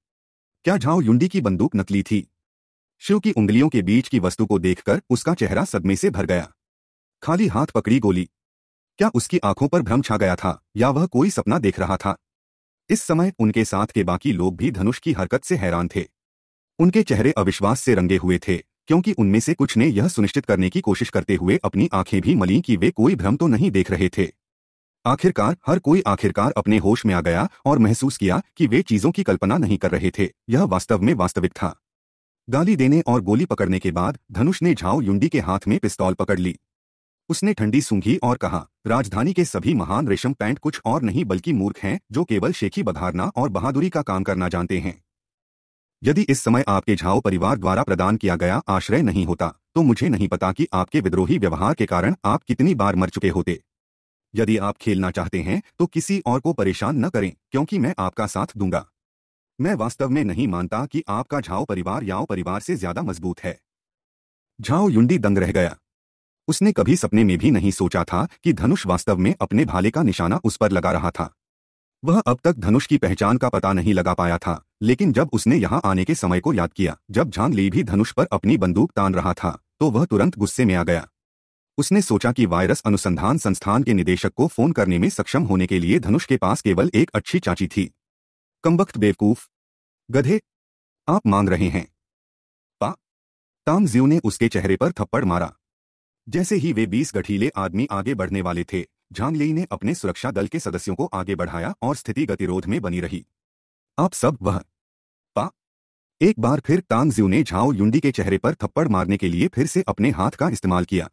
क्या झाओ युंडी की बंदूक नकली थी शिव की उंगलियों के बीच की वस्तु को देखकर उसका चेहरा सदमे से भर गया खाली हाथ पकड़ी गोली क्या उसकी आंखों पर भ्रम छा गया था या वह कोई सपना देख रहा था इस समय उनके साथ के बाकी लोग भी धनुष की हरकत से हैरान थे उनके चेहरे अविश्वास से रंगे हुए थे क्योंकि उनमें से कुछ ने यह सुनिश्चित करने की कोशिश करते हुए अपनी आंखें भी मली कि वे कोई भ्रम तो नहीं देख रहे थे आखिरकार हर कोई आखिरकार अपने होश में आ गया और महसूस किया कि वे चीजों की कल्पना नहीं कर रहे थे यह वास्तव में वास्तविक था गाली देने और गोली पकड़ने के बाद धनुष ने झाओ युंडी के हाथ में पिस्तौल पकड़ ली उसने ठंडी सूंघी और कहा राजधानी के सभी महान रेशम पैंट कुछ और नहीं बल्कि मूर्ख हैं जो केवल शेखी बघारना और बहादुरी का काम करना जानते हैं यदि इस समय आपके झाओ परिवार द्वारा प्रदान किया गया आश्रय नहीं होता तो मुझे नहीं पता कि आपके विद्रोही व्यवहार के कारण आप कितनी बार मर चुके होते यदि आप खेलना चाहते हैं तो किसी और को परेशान न करें क्योंकि मैं आपका साथ दूंगा मैं वास्तव में नहीं मानता कि आपका झाओ परिवार याओ परिवार से ज्यादा मजबूत है झाओ युंडी दंग रह गया उसने कभी सपने में भी नहीं सोचा था कि धनुष वास्तव में अपने भाले का निशाना उस पर लगा रहा था वह अब तक धनुष की पहचान का पता नहीं लगा पाया था लेकिन जब उसने यहाँ आने के समय को याद किया जब झांग ली भी धनुष पर अपनी बंदूक तान रहा था तो वह तुरंत गुस्से में आ गया उसने सोचा कि वायरस अनुसंधान संस्थान के निदेशक को फोन करने में सक्षम होने के लिए धनुष के पास केवल एक अच्छी चाची थी कमबख्त बेवकूफ गधे आप मांग रहे हैं पा तामजियो ने उसके चेहरे पर थप्पड़ मारा जैसे ही वे बीस गठीले आदमी आगे बढ़ने वाले थे झांगलेई ने अपने सुरक्षा दल के सदस्यों को आगे बढ़ाया और स्थिति गतिरोध में बनी रही आप सब वह पा एक बार फिर टांग ज्यू ने झाओ युंडी के चेहरे पर थप्पड़ मारने के लिए फिर से अपने हाथ का इस्तेमाल किया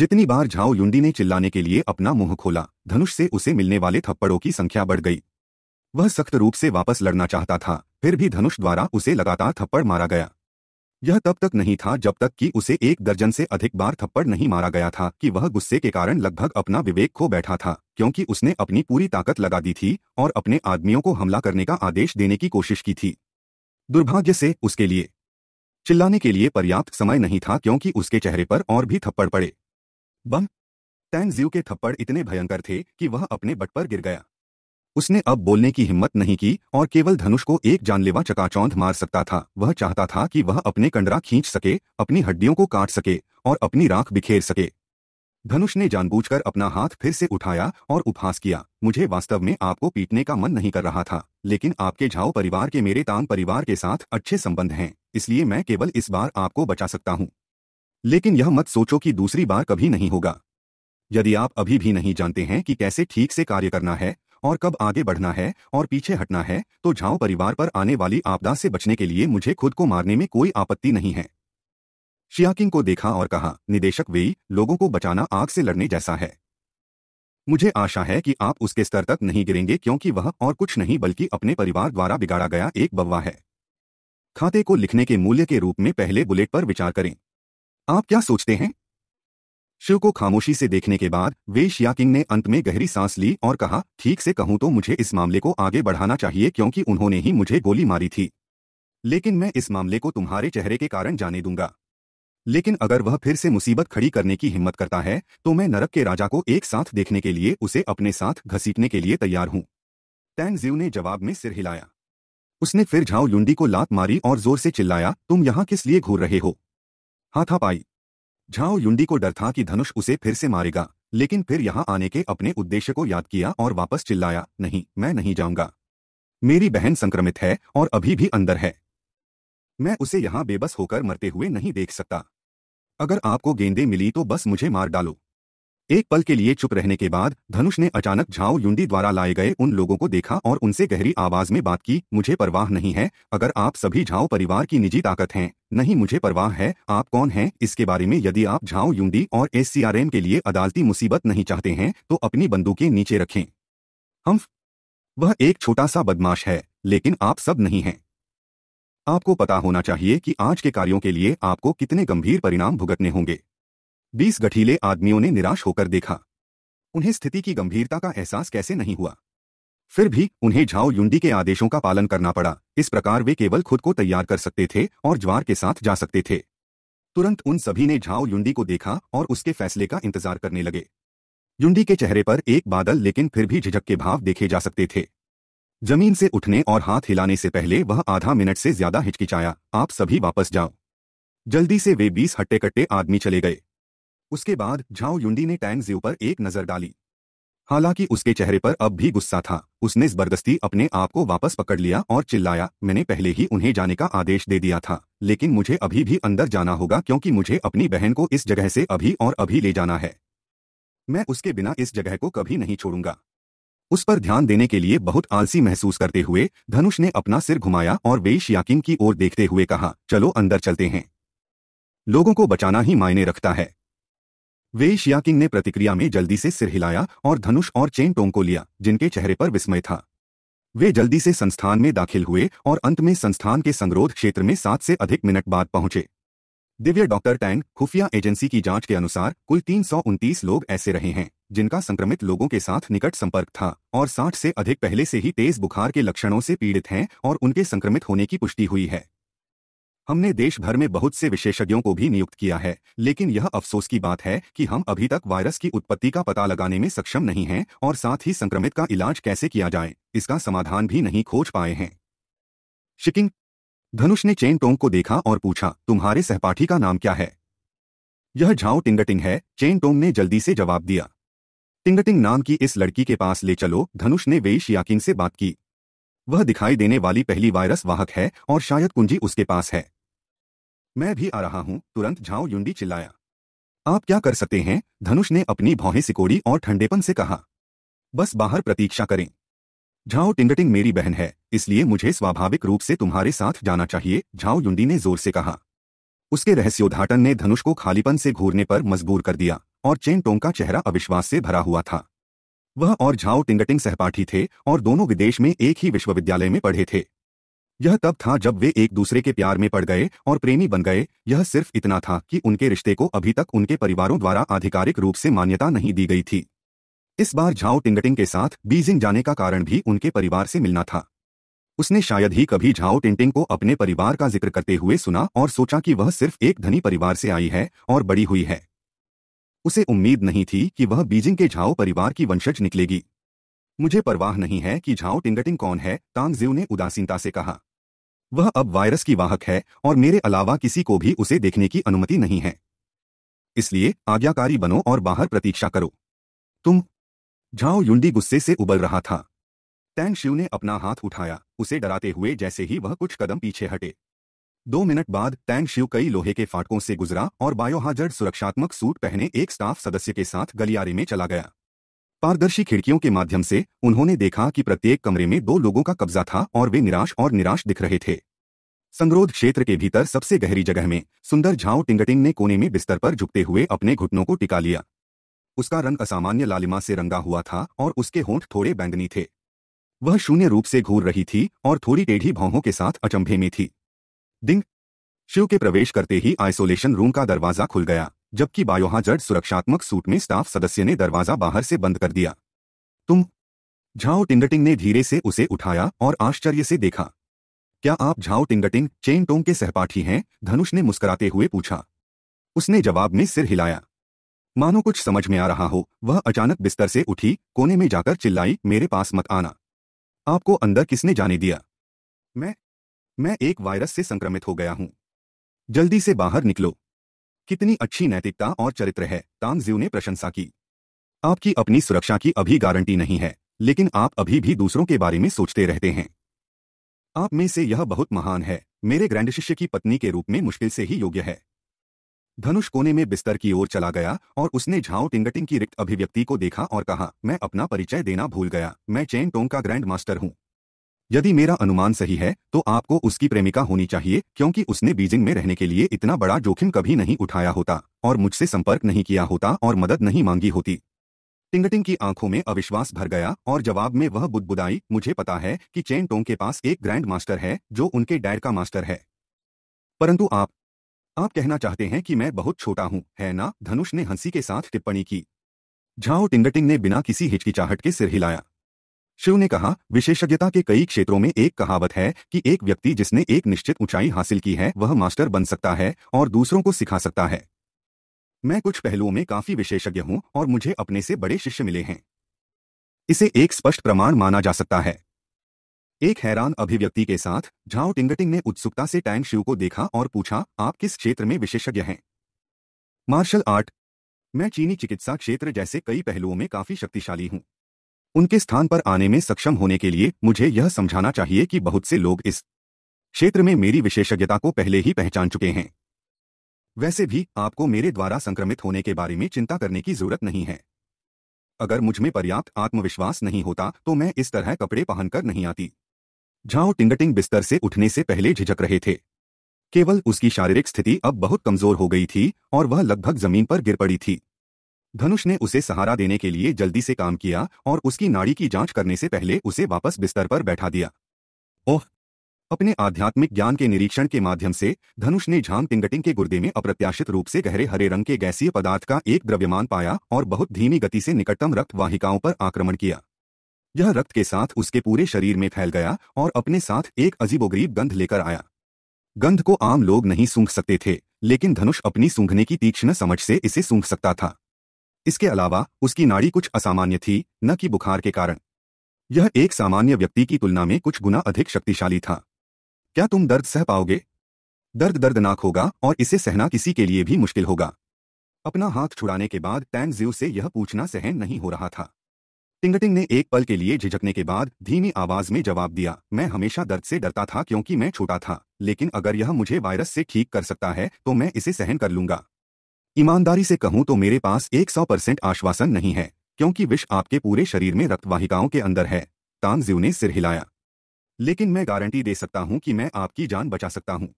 जितनी बार झाओ युंडी ने चिल्लाने के लिए अपना मुंह खोला धनुष से उसे मिलने वाले थप्पड़ों की संख्या बढ़ गई वह सख्त रूप से वापस लड़ना चाहता था फिर भी धनुष द्वारा उसे लगातार थप्पड़ मारा गया यह तब तक नहीं था जब तक कि उसे एक दर्जन से अधिक बार थप्पड़ नहीं मारा गया था कि वह गुस्से के कारण लगभग अपना विवेक खो बैठा था क्योंकि उसने अपनी पूरी ताकत लगा दी थी और अपने आदमियों को हमला करने का आदेश देने की कोशिश की थी दुर्भाग्य से उसके लिए चिल्लाने के लिए पर्याप्त समय नहीं था क्योंकि उसके चेहरे पर और भी थप्पड़ पड़े बम तैनजीव के थप्पड़ इतने भयंकर थे कि वह अपने बट पर गिर गया उसने अब बोलने की हिम्मत नहीं की और केवल धनुष को एक जानलेवा चकाचौंध मार सकता था वह चाहता था कि वह अपने कंडरा खींच सके अपनी हड्डियों को काट सके और अपनी राख बिखेर सके धनुष ने जानबूझकर अपना हाथ फिर से उठाया और उपहास किया मुझे वास्तव में आपको पीटने का मन नहीं कर रहा था लेकिन आपके झाओ परिवार के मेरे तांग परिवार के साथ अच्छे संबंध हैं इसलिए मैं केवल इस बार आपको बचा सकता हूँ लेकिन यह मत सोचो कि दूसरी बार कभी नहीं होगा यदि आप अभी भी नहीं जानते हैं कि कैसे ठीक से कार्य करना है और कब आगे बढ़ना है और पीछे हटना है तो झाओ परिवार पर आने वाली आपदा से बचने के लिए मुझे खुद को मारने में कोई आपत्ति नहीं है शियाकिंग को देखा और कहा निदेशक वेई लोगों को बचाना आग से लड़ने जैसा है मुझे आशा है कि आप उसके स्तर तक नहीं गिरेंगे क्योंकि वह और कुछ नहीं बल्कि अपने परिवार द्वारा बिगाड़ा गया एक बवा है खाते को लिखने के मूल्य के रूप में पहले बुलेट पर विचार करें आप क्या सोचते हैं शिव को खामोशी से देखने के बाद वेश याकिंग ने अंत में गहरी सांस ली और कहा ठीक से कहूं तो मुझे इस मामले को आगे बढ़ाना चाहिए क्योंकि उन्होंने ही मुझे गोली मारी थी लेकिन मैं इस मामले को तुम्हारे चेहरे के कारण जाने दूंगा लेकिन अगर वह फिर से मुसीबत खड़ी करने की हिम्मत करता है तो मैं नरक के राजा को एक साथ देखने के लिए उसे अपने साथ घसीटने के लिए तैयार हूं तैंगजीव ने जवाब में सिर हिलाया उसने फिर झाओ लुंडी को लात मारी और जोर से चिल्लाया तुम यहां किस लिए घूर रहे हो हाथापाई झाओ युंडी को डर था कि धनुष उसे फिर से मारेगा लेकिन फिर यहाँ आने के अपने उद्देश्य को याद किया और वापस चिल्लाया नहीं मैं नहीं जाऊंगा मेरी बहन संक्रमित है और अभी भी अंदर है मैं उसे यहाँ बेबस होकर मरते हुए नहीं देख सकता अगर आपको गेंदे मिली तो बस मुझे मार डालो एक पल के लिए चुप रहने के बाद धनुष ने अचानक झाओ युंडी द्वारा लाए गए उन लोगों को देखा और उनसे गहरी आवाज में बात की मुझे परवाह नहीं है अगर आप सभी झाओ परिवार की निजी ताकत हैं नहीं मुझे परवाह है आप कौन हैं इसके बारे में यदि आप झाओ युंडी और एस के लिए अदालती मुसीबत नहीं चाहते हैं तो अपनी बंदूकें नीचे रखें हम वह एक छोटा सा बदमाश है लेकिन आप सब नहीं हैं आपको पता होना चाहिए कि आज के कार्यों के लिए आपको कितने गंभीर परिणाम भुगतने होंगे बीस गठीले आदमियों ने निराश होकर देखा उन्हें स्थिति की गंभीरता का एहसास कैसे नहीं हुआ फिर भी उन्हें झाओ युंडी के आदेशों का पालन करना पड़ा इस प्रकार वे केवल खुद को तैयार कर सकते थे और ज्वार के साथ जा सकते थे तुरंत उन सभी ने झाओ युंडी को देखा और उसके फैसले का इंतजार करने लगे युंडी के चेहरे पर एक बादल लेकिन फिर भी झिझक के भाव देखे जा सकते थे जमीन से उठने और हाथ हिलाने से पहले वह आधा मिनट से ज्यादा हिचकिचाया आप सभी वापस जाओ जल्दी से वे बीस हट्टे कट्टे आदमी चले गए उसके बाद झाओ युंडी ने टैंग जियो पर एक नजर डाली हालांकि उसके चेहरे पर अब भी गुस्सा था उसने जबरदस्ती अपने आप को वापस पकड़ लिया और चिल्लाया मैंने पहले ही उन्हें जाने का आदेश दे दिया था लेकिन मुझे अभी भी अंदर जाना होगा क्योंकि मुझे अपनी बहन को इस जगह से अभी और अभी ले जाना है मैं उसके बिना इस जगह को कभी नहीं छोड़ूंगा उस पर ध्यान देने के लिए बहुत आलसी महसूस करते हुए धनुष ने अपना सिर घुमाया और वेश याकिन की ओर देखते हुए कहा चलो अंदर चलते हैं लोगों को बचाना ही मायने रखता है वेश्या किंग ने प्रतिक्रिया में जल्दी से सिर हिलाया और धनुष और चेन टोंग को लिया जिनके चेहरे पर विस्मय था वे जल्दी से संस्थान में दाखिल हुए और अंत में संस्थान के संगरोध क्षेत्र में सात से अधिक मिनट बाद पहुंचे दिव्य डॉक्टर टैन खुफिया एजेंसी की जांच के अनुसार कुल तीन लोग ऐसे रहे हैं जिनका संक्रमित लोगों के साथ निकट संपर्क था और 60 से अधिक पहले से ही तेज बुखार के लक्षणों से पीड़ित हैं और उनके संक्रमित होने की पुष्टि हुई है हमने देश भर में बहुत से विशेषज्ञों को भी नियुक्त किया है लेकिन यह अफसोस की बात है कि हम अभी तक वायरस की उत्पत्ति का पता लगाने में सक्षम नहीं हैं और साथ ही संक्रमित का इलाज कैसे किया जाए इसका समाधान भी नहीं खोज पाए हैं शिकिंग धनुष ने चेन टोंग को देखा और पूछा तुम्हारे सहपाठी का नाम क्या है यह झाओ टिंगटिंग है चेन टोंग ने जल्दी से जवाब दिया टिंगटिंग नाम की इस लड़की के पास ले चलो धनुष ने वेश याकिंग से बात की वह दिखाई देने वाली पहली वायरस वाहक है और शायद कुंजी उसके पास है मैं भी आ रहा हूँ तुरंत झाओ युंडी चिल्लाया आप क्या कर सकते हैं धनुष ने अपनी भौहें सिकोड़ी और ठंडेपन से कहा बस बाहर प्रतीक्षा करें झाओ टिंगटिंग मेरी बहन है इसलिए मुझे स्वाभाविक रूप से तुम्हारे साथ जाना चाहिए झाओ युंडी ने जोर से कहा उसके रहस्योद्घाटन ने धनुष को खालीपन से घूरने पर मजबूर कर दिया और चेन टोंग का चेहरा अविश्वास से भरा हुआ था वह और झाओ टिंगटिंग सहपाठी थे और दोनों विदेश में एक ही विश्वविद्यालय में पढ़े थे यह तब था जब वे एक दूसरे के प्यार में पड़ गए और प्रेमी बन गए यह सिर्फ इतना था कि उनके रिश्ते को अभी तक उनके परिवारों द्वारा आधिकारिक रूप से मान्यता नहीं दी गई थी इस बार झाओ टिंगटिंग के साथ बीजिंग जाने का कारण भी उनके परिवार से मिलना था उसने शायद ही कभी झाओ टिंटिंग को अपने परिवार का जिक्र करते हुए सुना और सोचा कि वह सिर्फ एक धनी परिवार से आई है और बड़ी हुई है उसे उम्मीद नहीं थी कि वह बीजिंग के झाओ परिवार की वंशज निकलेगी मुझे परवाह नहीं है कि झाओ टिंगटिंग कौन है तांग जीव ने उदासीनता से कहा वह अब वायरस की वाहक है और मेरे अलावा किसी को भी उसे देखने की अनुमति नहीं है इसलिए आज्ञाकारी बनो और बाहर प्रतीक्षा करो तुम झाओ युंडी गुस्से से उबल रहा था तैंग शिव ने अपना हाथ उठाया उसे डराते हुए जैसे ही वह कुछ कदम पीछे हटे दो मिनट बाद तैंग शिव कई लोहे के फाटकों से गुजरा और बायोहाजर्ड सुरक्षात्मक सूट पहने एक स्टाफ सदस्य के साथ गलियारे में चला गया पारदर्शी खिड़कियों के माध्यम से उन्होंने देखा कि प्रत्येक कमरे में दो लोगों का कब्जा था और वे निराश और निराश दिख रहे थे संगरोध क्षेत्र के भीतर सबसे गहरी जगह में सुंदर झाओ टिंगटिंग ने कोने में बिस्तर पर झुकते हुए अपने घुटनों को टिका लिया उसका रंग असामान्य लालिमा से रंगा हुआ था और उसके होंठ थोड़े बैंगनी थे वह शून्य रूप से घूर रही थी और थोड़ी टेढ़ी भौहों के साथ अचंभे में थी दिंग शिव के प्रवेश करते ही आइसोलेशन रूम का दरवाजा खुल गया जबकि बायोहाजर्ड सुरक्षात्मक सूट में स्टाफ सदस्य ने दरवाजा बाहर से बंद कर दिया तुम झाओ टिंगटिंग ने धीरे से उसे उठाया और आश्चर्य से देखा क्या आप झाओ टिंगटिंग चेन टोंग के सहपाठी हैं धनुष ने मुस्कुराते हुए पूछा उसने जवाब में सिर हिलाया मानो कुछ समझ में आ रहा हो वह अचानक बिस्तर से उठी कोने में जाकर चिल्लाई मेरे पास मत आना आपको अंदर किसने जाने दिया मैं मैं एक वायरस से संक्रमित हो गया हूं जल्दी से बाहर निकलो कितनी अच्छी नैतिकता और चरित्र है तांगजियो ने प्रशंसा की आपकी अपनी सुरक्षा की अभी गारंटी नहीं है लेकिन आप अभी भी दूसरों के बारे में सोचते रहते हैं आप में से यह बहुत महान है मेरे ग्रैंड शिष्य की पत्नी के रूप में मुश्किल से ही योग्य है धनुष कोने में बिस्तर की ओर चला गया और उसने झाओ टिंगटिंग की रिक्त अभिव्यक्ति को देखा और कहा मैं अपना परिचय देना भूल गया मैं चेन टोंग का ग्रैंड मास्टर हूं यदि मेरा अनुमान सही है तो आपको उसकी प्रेमिका होनी चाहिए क्योंकि उसने बीजिंग में रहने के लिए इतना बड़ा जोखिम कभी नहीं उठाया होता और मुझसे संपर्क नहीं किया होता और मदद नहीं मांगी होती टिंगटिंग की आंखों में अविश्वास भर गया और जवाब में वह बुदबुदाई मुझे पता है कि चेन टोंग के पास एक ग्रैंड मास्टर है जो उनके डैड का मास्टर है परंतु आप आप कहना चाहते हैं कि मैं बहुत छोटा हूं है ना धनुष ने हंसी के साथ टिप्पणी की झाओ टिंगटिंग ने बिना किसी हिचकिचाहट के सिर हिलाया शिव ने कहा विशेषज्ञता के कई क्षेत्रों में एक कहावत है कि एक व्यक्ति जिसने एक निश्चित ऊंचाई हासिल की है वह मास्टर बन सकता है और दूसरों को सिखा सकता है मैं कुछ पहलुओं में काफी विशेषज्ञ हूं और मुझे अपने से बड़े शिष्य मिले हैं इसे एक स्पष्ट प्रमाण माना जा सकता है एक हैरान अभिव्यक्ति के साथ झाओ टिंगटिंग ने उत्सुकता से टैंग शिव को देखा और पूछा आप किस क्षेत्र में विशेषज्ञ हैं मार्शल आर्ट मैं चीनी चिकित्सा क्षेत्र जैसे कई पहलुओं में काफी शक्तिशाली हूं उनके स्थान पर आने में सक्षम होने के लिए मुझे यह समझाना चाहिए कि बहुत से लोग इस क्षेत्र में मेरी विशेषज्ञता को पहले ही पहचान चुके हैं वैसे भी आपको मेरे द्वारा संक्रमित होने के बारे में चिंता करने की जरूरत नहीं है अगर मुझमें पर्याप्त आत्मविश्वास नहीं होता तो मैं इस तरह कपड़े पहनकर नहीं आती झाओ टिंगटिंग बिस्तर से उठने से पहले झिझक रहे थे केवल उसकी शारीरिक स्थिति अब बहुत कमजोर हो गई थी और वह लगभग जमीन पर गिर पड़ी थी धनुष ने उसे सहारा देने के लिए जल्दी से काम किया और उसकी नाड़ी की जांच करने से पहले उसे वापस बिस्तर पर बैठा दिया ओह अपने आध्यात्मिक ज्ञान के निरीक्षण के माध्यम से धनुष ने झाम टिंगटिंग के गुर्दे में अप्रत्याशित रूप से गहरे हरे रंग के गैसीय पदार्थ का एक द्रव्यमान पाया और बहुत धीमी गति से निकटतम रक्त वाहिकाओं पर आक्रमण किया यह रक्त के साथ उसके पूरे शरीर में फैल गया और अपने साथ एक अजीबोगरीब गंध लेकर आया गंध को आम लोग नहीं सूंघ सकते थे लेकिन धनुष अपनी सूंघने की तीक्ष्ण समझ से इसे सूंघ सकता था इसके अलावा उसकी नाड़ी कुछ असामान्य थी न कि बुखार के कारण यह एक सामान्य व्यक्ति की तुलना में कुछ गुना अधिक शक्तिशाली था क्या तुम दर्द सह पाओगे दर्द दर्दनाक होगा और इसे सहना किसी के लिए भी मुश्किल होगा अपना हाथ छुड़ाने के बाद टैंग जीव से यह पूछना सहन नहीं हो रहा था टिंगटिंग ने एक पल के लिए झिझकने के बाद धीमी आवाज में जवाब दिया मैं हमेशा दर्द से डरता था क्योंकि मैं छोटा था लेकिन अगर यह मुझे वायरस से ठीक कर सकता है तो मैं इसे सहन कर लूंगा ईमानदारी से कहूं तो मेरे पास 100 परसेंट आश्वासन नहीं है क्योंकि विष आपके पूरे शरीर में रक्तवाहिकाओं के अंदर है तानजीव ने सिर हिलाया लेकिन मैं गारंटी दे सकता हूं कि मैं आपकी जान बचा सकता हूं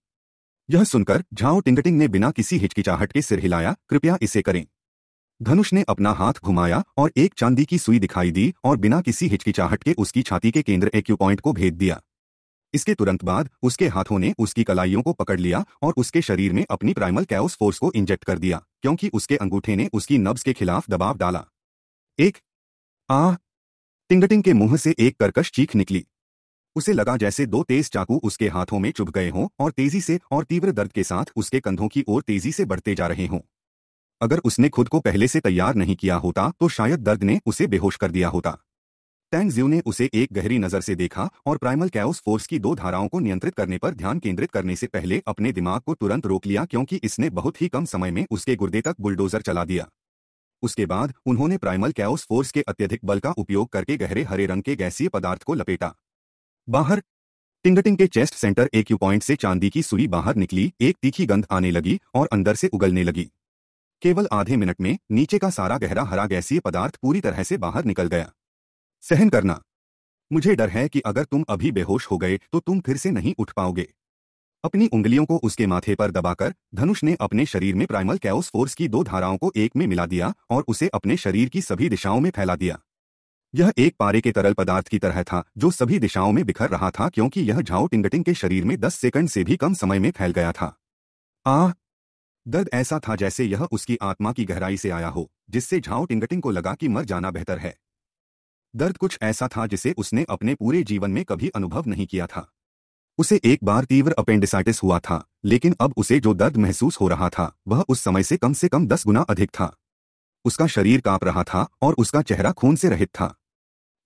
यह सुनकर झाओ टिंगटिंग ने बिना किसी हिचकिचाहट के सिर हिलाया कृपया इसे करें धनुष ने अपना हाथ घुमाया और एक चांदी की सुई दिखाई दी और बिना किसी हिचकिचाहट के उसकी छाती के केंद्र एक्यू पॉइंट को भेद दिया इसके तुरंत बाद उसके हाथों ने उसकी कलाइयों को पकड़ लिया और उसके शरीर में अपनी प्राइमल कैओस फोर्स को इंजेक्ट कर दिया क्योंकि उसके अंगूठे ने उसकी नब्ज के खिलाफ दबाव डाला एक आ टिंगटिंग के मुंह से एक करकश चीख निकली उसे लगा जैसे दो तेज चाकू उसके हाथों में चुभ गए हों और तेजी से और तीव्र दर्द के साथ उसके कंधों की ओर तेजी से बढ़ते जा रहे हों अगर उसने खुद को पहले से तैयार नहीं किया होता तो शायद दर्द ने उसे बेहोश कर दिया होता टैंगज्यू ने उसे एक गहरी नजर से देखा और प्राइमल कैओस फोर्स की दो धाराओं को नियंत्रित करने पर ध्यान केंद्रित करने से पहले अपने दिमाग को तुरंत रोक लिया क्योंकि इसने बहुत ही कम समय में उसके गुर्दे तक बुलडोजर चला दिया उसके बाद उन्होंने प्राइमल कैओस फोर्स के अत्यधिक बल का उपयोग करके गहरे हरे रंग के गैसीय पदार्थ को लपेटा बाहर टिंगटिंग के चेस्ट सेंटर एक यू पॉइंट से चांदी की सुई बाहर निकली एक तीखी गंध आने लगी और अंदर से उगलने लगी केवल आधे मिनट में नीचे का सारा गहरा हरा गैसीय पदार्थ पूरी तरह से बाहर निकल गया सहन करना मुझे डर है कि अगर तुम अभी बेहोश हो गए तो तुम फिर से नहीं उठ पाओगे अपनी उंगलियों को उसके माथे पर दबाकर धनुष ने अपने शरीर में प्राइमल कैओस फोर्स की दो धाराओं को एक में मिला दिया और उसे अपने शरीर की सभी दिशाओं में फैला दिया यह एक पारे के तरल पदार्थ की तरह था जो सभी दिशाओं में बिखर रहा था क्योंकि यह झाओ टिंगटिंग के शरीर में दस सेकंड से भी कम समय में फैल गया था आ दर्द ऐसा था जैसे यह उसकी आत्मा की गहराई से आया हो जिससे झाओ टिंगटिंग को लगा कि मर जाना बेहतर है दर्द कुछ ऐसा था जिसे उसने अपने पूरे जीवन में कभी अनुभव नहीं किया था उसे एक बार तीव्र अपेंडिसाइटिस हुआ था लेकिन अब उसे जो दर्द महसूस हो रहा था वह उस समय से कम से कम दस गुना अधिक था उसका शरीर कांप रहा था और उसका चेहरा खून से रहित था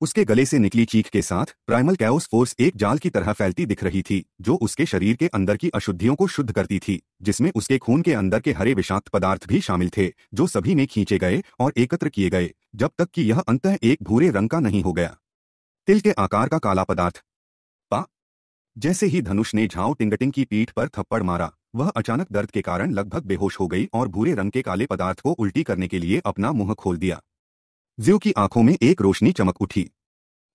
उसके गले से निकली चीख के साथ प्राइमल कैओस फोर्स एक जाल की तरह फैलती दिख रही थी जो उसके शरीर के अंदर की अशुद्धियों को शुद्ध करती थी जिसमें उसके खून के अंदर के हरे विषाक्त पदार्थ भी शामिल थे जो सभी में खींचे गए और एकत्र किए गए जब तक कि यह अंत एक भूरे रंग का नहीं हो गया तिल के आकार का काला पदार्थ पा जैसे ही धनुष ने झाओ टिंगटिंग की पीठ पर थप्पड़ मारा वह अचानक दर्द के कारण लगभग बेहोश हो गई और भूरे रंग के काले पदार्थ को उल्टी करने के लिए अपना मुंह खोल दिया ज्यो की आंखों में एक रोशनी चमक उठी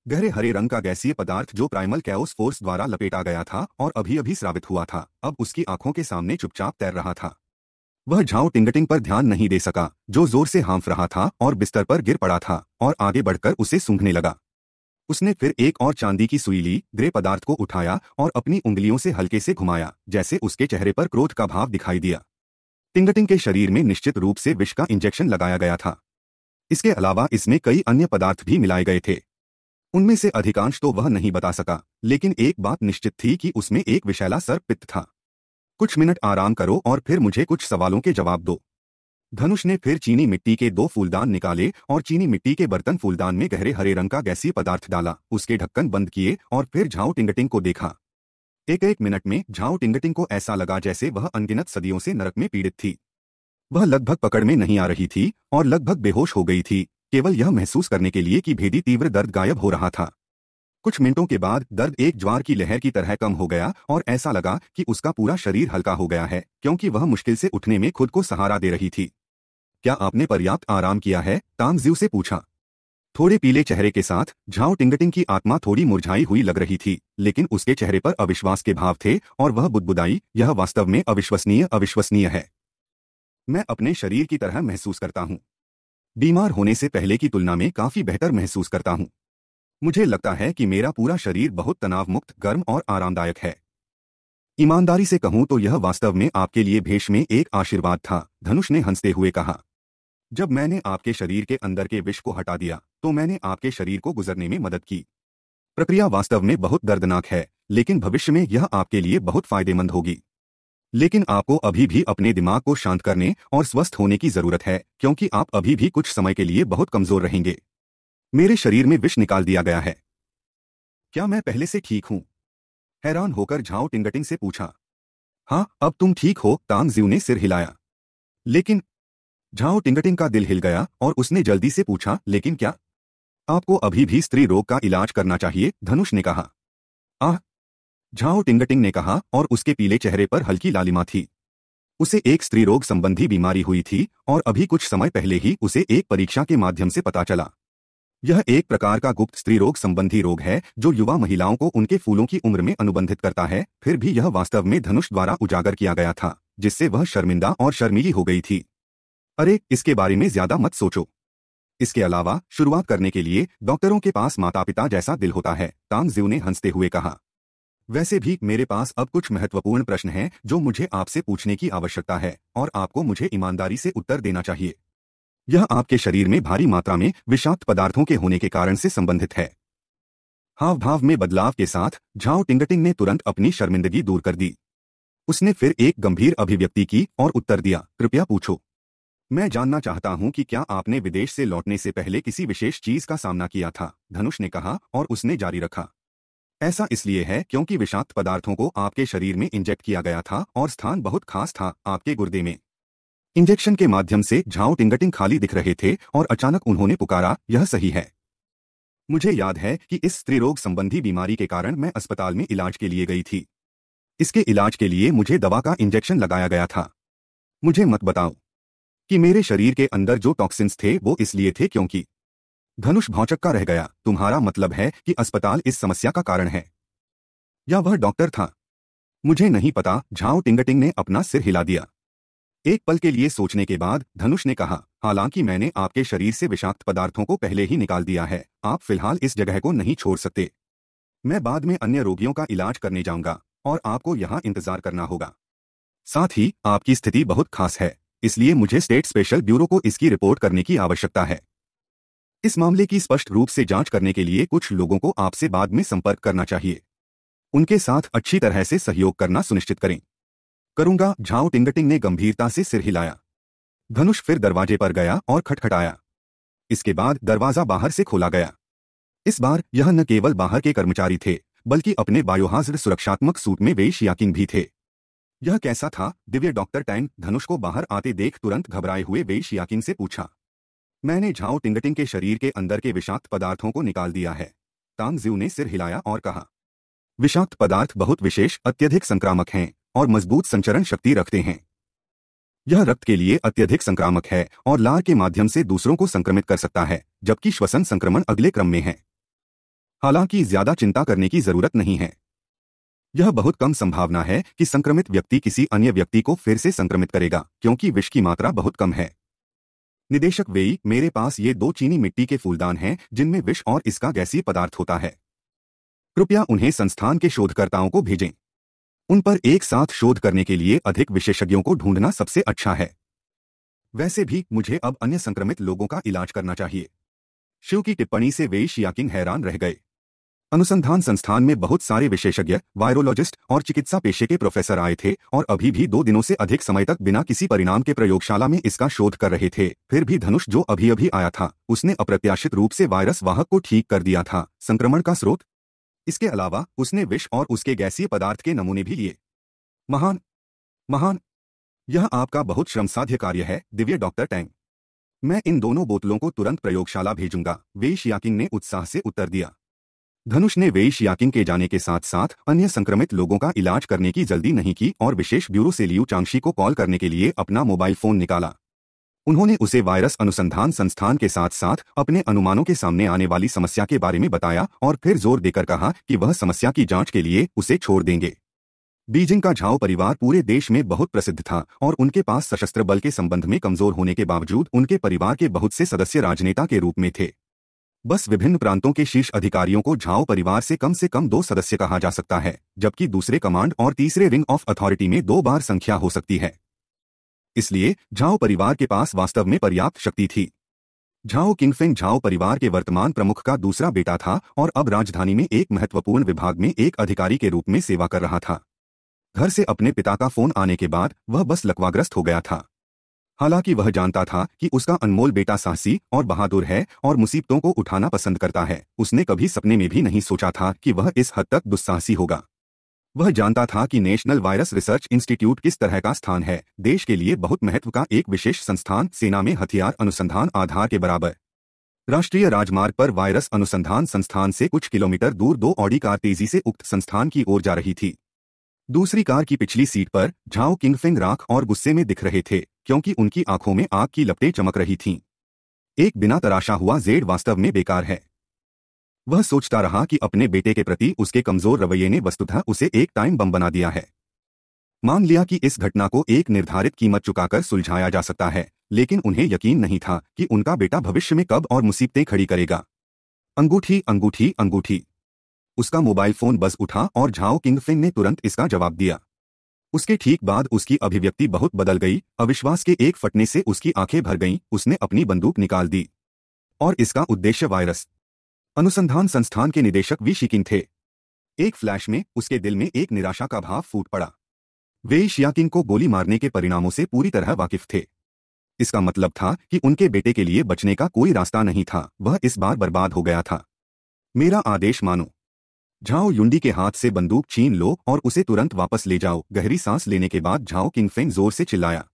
गहरे हरे रंग का गैसीय पदार्थ जो प्राइमल कैओस फोर्स द्वारा लपेटा गया था और अभी अभी श्रावित हुआ था अब उसकी आंखों के सामने चुपचाप तैर रहा था वह झाओ टिंगटिंग पर ध्यान नहीं दे सका जो जोर से हाँफ रहा था और बिस्तर पर गिर पड़ा था और आगे बढ़कर उसे सूंघने लगा उसने फिर एक और चांदी की सुई ली ग्रे पदार्थ को उठाया और अपनी उंगलियों से हल्के से घुमाया जैसे उसके चेहरे पर क्रोध का भाव दिखाई दिया टिंगटिंग के शरीर में निश्चित रूप से विष का इंजेक्शन लगाया गया था इसके अलावा इसमें कई अन्य पदार्थ भी मिलाए गए थे उनमें से अधिकांश तो वह नहीं बता सका लेकिन एक बात निश्चित थी कि उसमें एक विशैला सर्पित था कुछ मिनट आराम करो और फिर मुझे कुछ सवालों के जवाब दो धनुष ने फिर चीनी मिट्टी के दो फूलदान निकाले और चीनी मिट्टी के बर्तन फूलदान में गहरे हरे रंग का गैसीय पदार्थ डाला उसके ढक्कन बंद किए और फिर झाओ टिंगटिंग को देखा एक एक मिनट में झाओ टिंगटिंग को ऐसा लगा जैसे वह अनगिनत सदियों से नरक में पीड़ित थी वह लगभग पकड़ में नहीं आ रही थी और लगभग बेहोश हो गई थी केवल यह महसूस करने के लिए कि भेदी तीव्र दर्द गायब हो रहा था कुछ मिनटों के बाद दर्द एक ज्वार की लहर की तरह कम हो गया और ऐसा लगा कि उसका पूरा शरीर हल्का हो गया है क्योंकि वह मुश्किल से उठने में खुद को सहारा दे रही थी क्या आपने पर्याप्त आराम किया है तामज्यू से पूछा थोड़े पीले चेहरे के साथ झाओ टिंगटिंग की आत्मा थोड़ी मुरझाई हुई लग रही थी लेकिन उसके चेहरे पर अविश्वास के भाव थे और वह बुदबुदाई यह वास्तव में अविश्वसनीय अविश्वसनीय है मैं अपने शरीर की तरह महसूस करता हूँ बीमार होने से पहले की तुलना में काफी बेहतर महसूस करता हूँ मुझे लगता है कि मेरा पूरा शरीर बहुत तनाव मुक्त गर्म और आरामदायक है ईमानदारी से कहूं तो यह वास्तव में आपके लिए भेष में एक आशीर्वाद था धनुष ने हंसते हुए कहा जब मैंने आपके शरीर के अंदर के विष को हटा दिया तो मैंने आपके शरीर को गुजरने में मदद की प्रक्रिया वास्तव में बहुत दर्दनाक है लेकिन भविष्य में यह आपके लिए बहुत फायदेमंद होगी लेकिन आपको अभी भी अपने दिमाग को शांत करने और स्वस्थ होने की जरूरत है क्योंकि आप अभी भी कुछ समय के लिए बहुत कमजोर रहेंगे मेरे शरीर में विष निकाल दिया गया है क्या मैं पहले से ठीक हूं हैरान होकर झाओ टिंगटिंग से पूछा हाँ अब तुम ठीक हो तांग जीव ने सिर हिलाया लेकिन झाओ टिंगटिंग का दिल हिल गया और उसने जल्दी से पूछा लेकिन क्या आपको अभी भी स्त्री रोग का इलाज करना चाहिए धनुष ने कहा आह झाओ टिंगटिंग ने कहा और उसके पीले चेहरे पर हल्की लालिमा थी उसे एक स्त्री रोग संबंधी बीमारी हुई थी और अभी कुछ समय पहले ही उसे एक परीक्षा के माध्यम से पता चला यह एक प्रकार का गुप्त स्त्री रोग संबंधी रोग है जो युवा महिलाओं को उनके फूलों की उम्र में अनुबंधित करता है फिर भी यह वास्तव में धनुष द्वारा उजागर किया गया था जिससे वह शर्मिंदा और शर्मीली हो गई थी अरे इसके बारे में ज्यादा मत सोचो इसके अलावा शुरुआत करने के लिए डॉक्टरों के पास माता पिता जैसा दिल होता है तांगजीव ने हंसते हुए कहा वैसे भी मेरे पास अब कुछ महत्वपूर्ण प्रश्न हैं जो मुझे आपसे पूछने की आवश्यकता है और आपको मुझे ईमानदारी से उत्तर देना चाहिए यह आपके शरीर में भारी मात्रा में विषाक्त पदार्थों के होने के कारण से संबंधित है हाव भाव में बदलाव के साथ झाओ टिंगटिंग ने तुरंत अपनी शर्मिंदगी दूर कर दी उसने फिर एक गंभीर अभिव्यक्ति की और उत्तर दिया कृपया पूछो मैं जानना चाहता हूं कि क्या आपने विदेश से लौटने से पहले किसी विशेष चीज का सामना किया था धनुष ने कहा और उसने जारी रखा ऐसा इसलिए है क्योंकि विषाक्त पदार्थों को आपके शरीर में इंजेक्ट किया गया था और स्थान बहुत खास था आपके गुर्दे में इंजेक्शन के माध्यम से झाओ टिंगटिंग खाली दिख रहे थे और अचानक उन्होंने पुकारा यह सही है मुझे याद है कि इस स्त्री रोग संबंधी बीमारी के कारण मैं अस्पताल में इलाज के लिए गई थी इसके इलाज के लिए मुझे दवा का इंजेक्शन लगाया गया था मुझे मत बताओ कि मेरे शरीर के अंदर जो टॉक्सिन्स थे वो इसलिए थे क्योंकि धनुष भौचक का रह गया तुम्हारा मतलब है कि अस्पताल इस समस्या का कारण है या वह डॉक्टर था मुझे नहीं पता झाओ टिंगटिंग ने अपना सिर हिला दिया एक पल के लिए सोचने के बाद धनुष ने कहा हालांकि मैंने आपके शरीर से विषाक्त पदार्थों को पहले ही निकाल दिया है आप फिलहाल इस जगह को नहीं छोड़ सकते मैं बाद में अन्य रोगियों का इलाज करने जाऊंगा और आपको यहां इंतजार करना होगा साथ ही आपकी स्थिति बहुत खास है इसलिए मुझे स्टेट स्पेशल ब्यूरो को इसकी रिपोर्ट करने की आवश्यकता है इस मामले की स्पष्ट रूप से जांच करने के लिए कुछ लोगों को आपसे बाद में संपर्क करना चाहिए उनके साथ अच्छी तरह से सहयोग करना सुनिश्चित करें करूंगा झाओ टिंगटिंग ने गंभीरता से सिर हिलाया धनुष फिर दरवाजे पर गया और खटखटाया इसके बाद दरवाजा बाहर से खोला गया इस बार यह न केवल बाहर के कर्मचारी थे बल्कि अपने बायोहाजर सुरक्षात्मक सूट में वे शियाकिंग भी थे यह कैसा था दिव्य डॉक्टर टैंग धनुष को बाहर आते देख तुरंत घबराए हुए वे शियाकिंग से पूछा मैंने झाओ टिंगटिंग के शरीर के अंदर के विषाक्त पदार्थों को निकाल दिया है तांगजीव ने सिर हिलाया और कहा विषाक्त पदार्थ बहुत विशेष अत्यधिक संक्रामक हैं और मजबूत संचरण शक्ति रखते हैं यह रक्त के लिए अत्यधिक संक्रामक है और लार के माध्यम से दूसरों को संक्रमित कर सकता है जबकि श्वसन संक्रमण अगले क्रम में है हालांकि ज्यादा चिंता करने की जरूरत नहीं है यह बहुत कम संभावना है कि संक्रमित व्यक्ति किसी अन्य व्यक्ति को फिर से संक्रमित करेगा क्योंकि विष की मात्रा बहुत कम है निदेशक वेई मेरे पास ये दो चीनी मिट्टी के फूलदान हैं जिनमें विष और इसका गैसीय पदार्थ होता है कृपया उन्हें संस्थान के शोधकर्ताओं को भेजें उन पर एक साथ शोध करने के लिए अधिक विशेषज्ञों को ढूंढना सबसे अच्छा है वैसे भी मुझे अब अन्य संक्रमित लोगों का इलाज करना चाहिए शिव की टिप्पणी से वेश याकिंग हैरान रह गए अनुसंधान संस्थान में बहुत सारे विशेषज्ञ वायरोलॉजिस्ट और चिकित्सा पेशे के प्रोफेसर आए थे और अभी भी दो दिनों से अधिक समय तक बिना किसी परिणाम के प्रयोगशाला में इसका शोध कर रहे थे फिर भी धनुष जो अभी अभी आया था उसने अप्रत्याशित रूप से वायरस वाहक को ठीक कर दिया था संक्रमण का स्रोत इसके अलावा उसने विष और उसके गैसीय पदार्थ के नमूने भी लिए महान महान यह आपका बहुत श्रमसाध्य कार्य है दिव्य डॉक्टर टैंग मैं इन दोनों बोतलों को तुरंत प्रयोगशाला भेजूंगा वेश याकिंग ने उत्साह से उत्तर दिया धनुष ने वेश याकिंग के जाने के साथ साथ अन्य संक्रमित लोगों का इलाज करने की जल्दी नहीं की और विशेष ब्यूरो से लियू चांगशी को कॉल करने के लिए अपना मोबाइल फोन निकाला उन्होंने उसे वायरस अनुसंधान संस्थान के साथ साथ अपने अनुमानों के सामने आने वाली समस्या के बारे में बताया और फिर जोर देकर कहा कि वह समस्या की जांच के लिए उसे छोड़ देंगे बीजिंग का झाओ परिवार पूरे देश में बहुत प्रसिद्ध था और उनके पास सशस्त्र बल के संबंध में कमजोर होने के बावजूद उनके परिवार के बहुत से सदस्य राजनेता के रूप में थे बस विभिन्न प्रांतों के शीर्ष अधिकारियों को झाओ परिवार से कम से कम दो सदस्य कहा जा सकता है जबकि दूसरे कमांड और तीसरे रिंग ऑफ अथॉरिटी में दो बार संख्या हो सकती है इसलिए झाओ परिवार के पास वास्तव में पर्याप्त शक्ति थी झाओ किंगफेंग झाओ परिवार के वर्तमान प्रमुख का दूसरा बेटा था और अब राजधानी में एक महत्वपूर्ण विभाग में एक अधिकारी के रूप में सेवा कर रहा था घर से अपने पिता का फोन आने के बाद वह बस लकवाग्रस्त हो गया था हालांकि वह जानता था कि उसका अनमोल बेटा साहसी और बहादुर है और मुसीबतों को उठाना पसंद करता है उसने कभी सपने में भी नहीं सोचा था कि वह इस हद तक दुस्साहसी होगा वह जानता था कि नेशनल वायरस रिसर्च इंस्टीट्यूट किस तरह का स्थान है देश के लिए बहुत महत्व का एक विशेष संस्थान सेना में हथियार अनुसंधान आधार के बराबर राष्ट्रीय राजमार्ग पर वायरस अनुसंधान संस्थान से कुछ किलोमीटर दूर दो ऑडी कार तेजी से उक्त संस्थान की ओर जा रही थी दूसरी कार की पिछली सीट पर झाओ किंगफिंग राख और गुस्से में दिख रहे थे क्योंकि उनकी आंखों में आग की लपटें चमक रही थीं एक बिना तराशा हुआ जेड वास्तव में बेकार है वह सोचता रहा कि अपने बेटे के प्रति उसके कमजोर रवैये ने वस्तुतः उसे एक टाइम बम बना दिया है मान लिया कि इस घटना को एक निर्धारित कीमत चुकाकर सुलझाया जा सकता है लेकिन उन्हें यकीन नहीं था कि उनका बेटा भविष्य में कब और मुसीबतें खड़ी करेगा अंगूठी अंगूठी अंगूठी उसका मोबाइल फोन बस उठा और झाओ किंगफिन ने तुरंत इसका जवाब दिया उसके ठीक बाद उसकी अभिव्यक्ति बहुत बदल गई अविश्वास के एक फटने से उसकी आंखें भर गईं उसने अपनी बंदूक निकाल दी और इसका उद्देश्य वायरस अनुसंधान संस्थान के निदेशक वी शिकिंग थे एक फ्लैश में उसके दिल में एक निराशा का भाव फूट पड़ा वे शियाकिंग को गोली मारने के परिणामों से पूरी तरह वाकिफ थे इसका मतलब था कि उनके बेटे के लिए बचने का कोई रास्ता नहीं था वह इस बार बर्बाद हो गया था मेरा आदेश मानो झाओ युंडी के हाथ से बंदूक छीन लो और उसे तुरंत वापस ले जाओ गहरी सांस लेने के बाद झाओ किंगफेंग जोर से चिल्लाया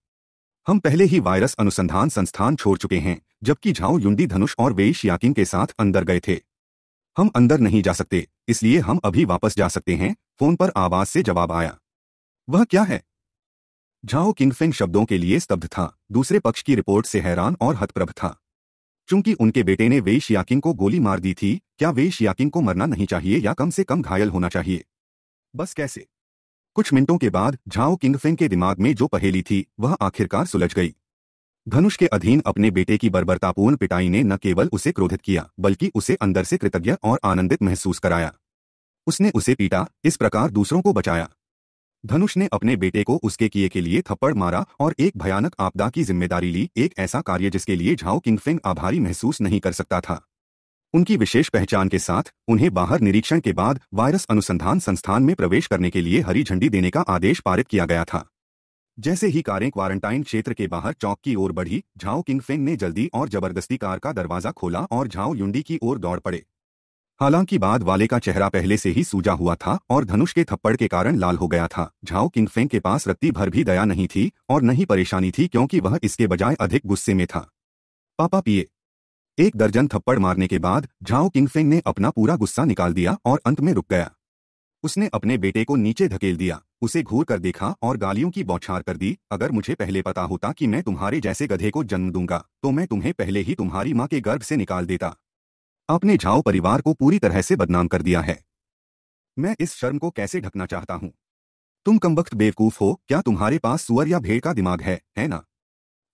हम पहले ही वायरस अनुसंधान संस्थान छोड़ चुके हैं जबकि झाओ युंडी धनुष और वेश याकिंग के साथ अंदर गए थे हम अंदर नहीं जा सकते इसलिए हम अभी वापस जा सकते हैं फोन पर आवाज से जवाब आया वह क्या है झाओ किंगफिंग शब्दों के लिए स्तब्ध था दूसरे पक्ष की रिपोर्ट से हैरान और हतप्रभ था चूंकि उनके बेटे ने वेश याकिंग को गोली मार दी थी क्या वेश याकिंग को मरना नहीं चाहिए या कम से कम घायल होना चाहिए बस कैसे कुछ मिनटों के बाद झाओ किंगफिंग के दिमाग में जो पहेली थी वह आखिरकार सुलझ गई धनुष के अधीन अपने बेटे की बर्बरतापूर्ण पिटाई ने न केवल उसे क्रोधित किया बल्कि उसे अंदर से कृतज्ञ और आनंदित महसूस कराया उसने उसे पीटा इस प्रकार दूसरों को बचाया धनुष ने अपने बेटे को उसके किए के लिए थप्पड़ मारा और एक भयानक आपदा की जिम्मेदारी ली एक ऐसा कार्य जिसके लिए झाओ किंगफिंग आभारी महसूस नहीं कर सकता था उनकी विशेष पहचान के साथ उन्हें बाहर निरीक्षण के बाद वायरस अनुसंधान संस्थान में प्रवेश करने के लिए हरी झंडी देने का आदेश पारित किया गया था जैसे ही कारें क्वारंटाइन क्षेत्र के बाहर चौक की ओर बढ़ी झाओ किंगफेंग ने जल्दी और जबरदस्ती कार का दरवाजा खोला और झाओ युंडी की ओर दौड़ पड़े हालांकि बाद वाले का चेहरा पहले से ही सूजा हुआ था और धनुष के थप्पड़ के कारण लाल हो गया था झाओ किंगफेंग के पास रत्ती भर भी दया नहीं थी और न ही परेशानी थी क्योंकि वह इसके बजाय अधिक गुस्से में था पापा पिए एक दर्जन थप्पड़ मारने के बाद झाओ किंगफेंग ने अपना पूरा गुस्सा निकाल दिया और अंत में रुक गया उसने अपने बेटे को नीचे धकेल दिया उसे घूर कर देखा और गालियों की बौछार कर दी अगर मुझे पहले पता होता कि मैं तुम्हारे जैसे गधे को जन्म दूंगा तो मैं तुम्हें पहले ही तुम्हारी माँ के गर्भ से निकाल देता आपने झाओ परिवार को पूरी तरह से बदनाम कर दिया है मैं इस शर्म को कैसे ढकना चाहता हूँ तुम कमबख्त बेवकूफ हो क्या तुम्हारे पास सुअर या भेड़ का दिमाग है है ना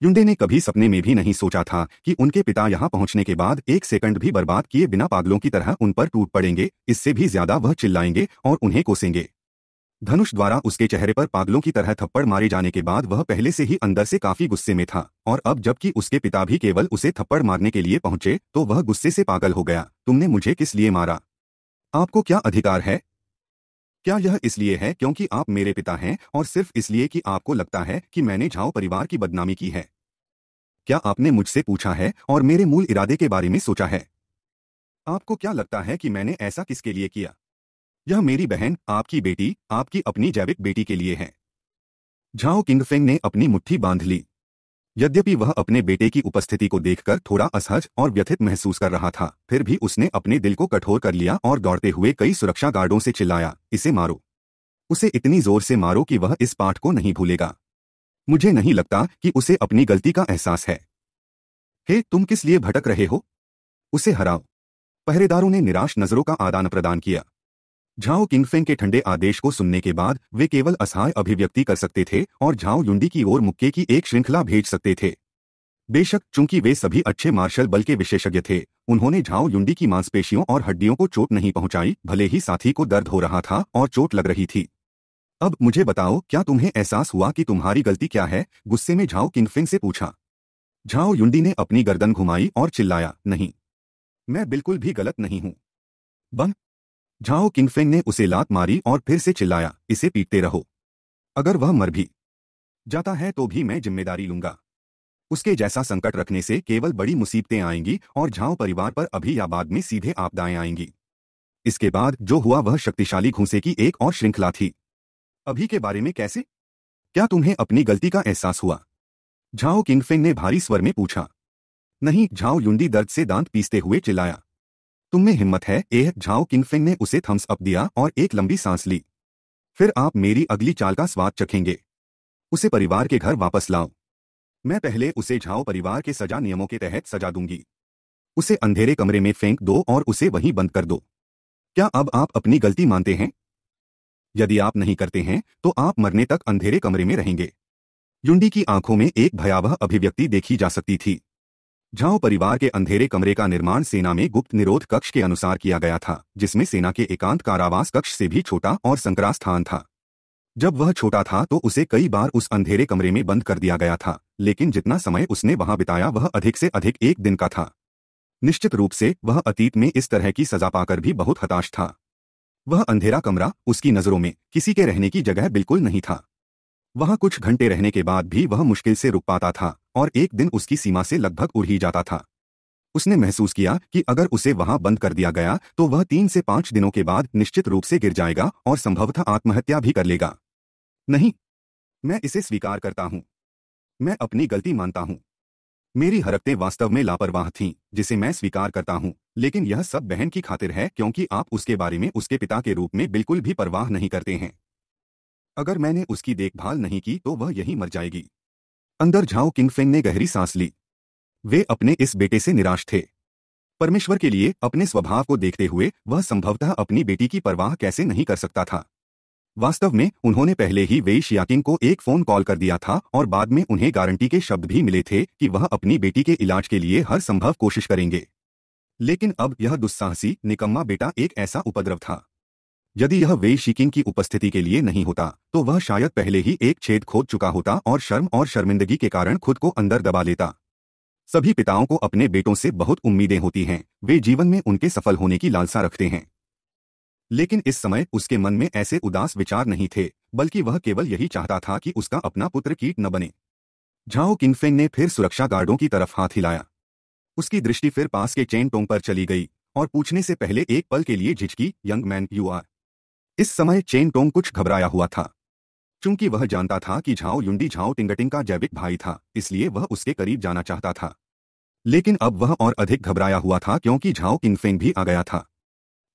युंडे ने कभी सपने में भी नहीं सोचा था कि उनके पिता यहाँ पहुँचने के बाद एक सेकंड भी बर्बाद किए बिना पागलों की तरह उन पर टूट पड़ेंगे इससे भी ज्यादा वह चिल्लाएंगे और उन्हें कोसेंगे धनुष द्वारा उसके चेहरे पर पागलों की तरह थप्पड़ मारे जाने के बाद वह पहले से ही अंदर से काफी गुस्से में था और अब जबकि उसके पिता भी केवल उसे थप्पड़ मारने के लिए पहुंचे तो वह गुस्से से पागल हो गया तुमने मुझे किस लिए मारा आपको क्या अधिकार है क्या यह इसलिए है क्योंकि आप मेरे पिता हैं और सिर्फ इसलिए कि आपको लगता है कि मैंने झाओ परिवार की बदनामी की है क्या आपने मुझसे पूछा है और मेरे मूल इरादे के बारे में सोचा है आपको क्या लगता है कि मैंने ऐसा किसके लिए किया यह मेरी बहन आपकी बेटी आपकी अपनी जैविक बेटी के लिए है झाओ किंगफेंग ने अपनी मुट्ठी बांध ली यद्यपि वह अपने बेटे की उपस्थिति को देखकर थोड़ा असहज और व्यथित महसूस कर रहा था फिर भी उसने अपने दिल को कठोर कर लिया और दौड़ते हुए कई सुरक्षा गार्डों से चिल्लाया इसे मारो उसे इतनी जोर से मारो कि वह इस पाठ को नहीं भूलेगा मुझे नहीं लगता कि उसे अपनी गलती का एहसास है हे तुम किस लिए भटक रहे हो उसे हराओ पहरेदारों ने निराश नजरों का आदान प्रदान किया झाओ किंगफेन के ठंडे आदेश को सुनने के बाद वे केवल असहाय अभिव्यक्ति कर सकते थे और झाओ युंडी की ओर मुक्के की एक श्रृंखला भेज सकते थे बेशक चूंकि वे सभी अच्छे मार्शल बल के विशेषज्ञ थे उन्होंने झाओ युंडी की मांसपेशियों और हड्डियों को चोट नहीं पहुंचाई भले ही साथी को दर्द हो रहा था और चोट लग रही थी अब मुझे बताओ क्या तुम्हें एहसास हुआ कि तुम्हारी गलती क्या है गुस्से में झाओ किंगफिंग से पूछा झाओ युंडी ने अपनी गर्दन घुमाई और चिल्लाया नहीं मैं बिल्कुल भी गलत नहीं हूं बंग झाओ किंगफेंग ने उसे लात मारी और फिर से चिल्लाया इसे पीटते रहो अगर वह मर भी जाता है तो भी मैं जिम्मेदारी लूंगा उसके जैसा संकट रखने से केवल बड़ी मुसीबतें आएंगी और झाओ परिवार पर अभी या बाद में सीधे आपदाएं आएंगी इसके बाद जो हुआ वह शक्तिशाली घूसे की एक और श्रृंखला थी अभी के बारे में कैसे क्या तुम्हें अपनी गलती का एहसास हुआ झाओ किंगफेंग ने भारी स्वर में पूछा नहीं झाओ युंडी दर्द से दांत पीसते हुए चिल्लाया तुम में हिम्मत है एह झाओ किनफिंग ने उसे थम्स अप दिया और एक लंबी सांस ली फिर आप मेरी अगली चाल का स्वाद चखेंगे उसे परिवार के घर वापस लाओ मैं पहले उसे झाओ परिवार के सजा नियमों के तहत सजा दूंगी उसे अंधेरे कमरे में फेंक दो और उसे वहीं बंद कर दो क्या अब आप अपनी गलती मानते हैं यदि आप नहीं करते हैं तो आप मरने तक अंधेरे कमरे में रहेंगे युंडी की आंखों में एक भयावह अभिव्यक्ति देखी जा सकती थी झाओ परिवार के अंधेरे कमरे का निर्माण सेना में गुप्त निरोध कक्ष के अनुसार किया गया था जिसमें सेना के एकांत कारावास कक्ष से भी छोटा और संकरा स्थान था जब वह छोटा था तो उसे कई बार उस अंधेरे कमरे में बंद कर दिया गया था लेकिन जितना समय उसने वहां बिताया वह अधिक से अधिक एक दिन का था निश्चित रूप से वह अतीत में इस तरह की सजा पाकर भी बहुत हताश था वह अंधेरा कमरा उसकी नज़रों में किसी के रहने की जगह बिल्कुल नहीं था वहां कुछ घंटे रहने के बाद भी वह मुश्किल से रुक पाता था और एक दिन उसकी सीमा से लगभग उड़ ही जाता था उसने महसूस किया कि अगर उसे वहां बंद कर दिया गया तो वह तीन से पांच दिनों के बाद निश्चित रूप से गिर जाएगा और संभवतः आत्महत्या भी कर लेगा नहीं मैं इसे स्वीकार करता हूं मैं अपनी गलती मानता हूं मेरी हरकतें वास्तव में लापरवाह थीं जिसे मैं स्वीकार करता हूं लेकिन यह सब बहन की खातिर है क्योंकि आप उसके बारे में उसके पिता के रूप में बिल्कुल भी परवाह नहीं करते हैं अगर मैंने उसकी देखभाल नहीं की तो वह यहीं मर जाएगी अंदर झाओ किंगफेंग ने गहरी सांस ली वे अपने इस बेटे से निराश थे परमेश्वर के लिए अपने स्वभाव को देखते हुए वह संभवतः अपनी बेटी की परवाह कैसे नहीं कर सकता था वास्तव में उन्होंने पहले ही वे शियाकिंग को एक फोन कॉल कर दिया था और बाद में उन्हें गारंटी के शब्द भी मिले थे कि वह अपनी बेटी के इलाज के लिए हर संभव कोशिश करेंगे लेकिन अब यह दुस्साहसी निकम्मा बेटा एक ऐसा उपद्रव था यदि यह वे शिकिंग की उपस्थिति के लिए नहीं होता तो वह शायद पहले ही एक छेद खोद चुका होता और शर्म और शर्मिंदगी के कारण खुद को अंदर दबा लेता सभी पिताओं को अपने बेटों से बहुत उम्मीदें होती हैं वे जीवन में उनके सफल होने की लालसा रखते हैं लेकिन इस समय उसके मन में ऐसे उदास विचार नहीं थे बल्कि वह केवल यही चाहता था कि उसका अपना पुत्र कीट न बने झाओ किनफेन ने फिर सुरक्षा गार्डों की तरफ हाथ हिलाया उसकी दृष्टि फिर पास के चेन टोंग पर चली गई और पूछने से पहले एक पल के लिए झिझकी यंग मैन यू आर इस समय चेन टोंग कुछ घबराया हुआ था चूंकि वह जानता था कि झाओ युंडी झाओ टिंगटिंग का जैविक भाई था इसलिए वह उसके करीब जाना चाहता था लेकिन अब वह और अधिक घबराया हुआ था क्योंकि झाओ किंगफेंग भी आ गया था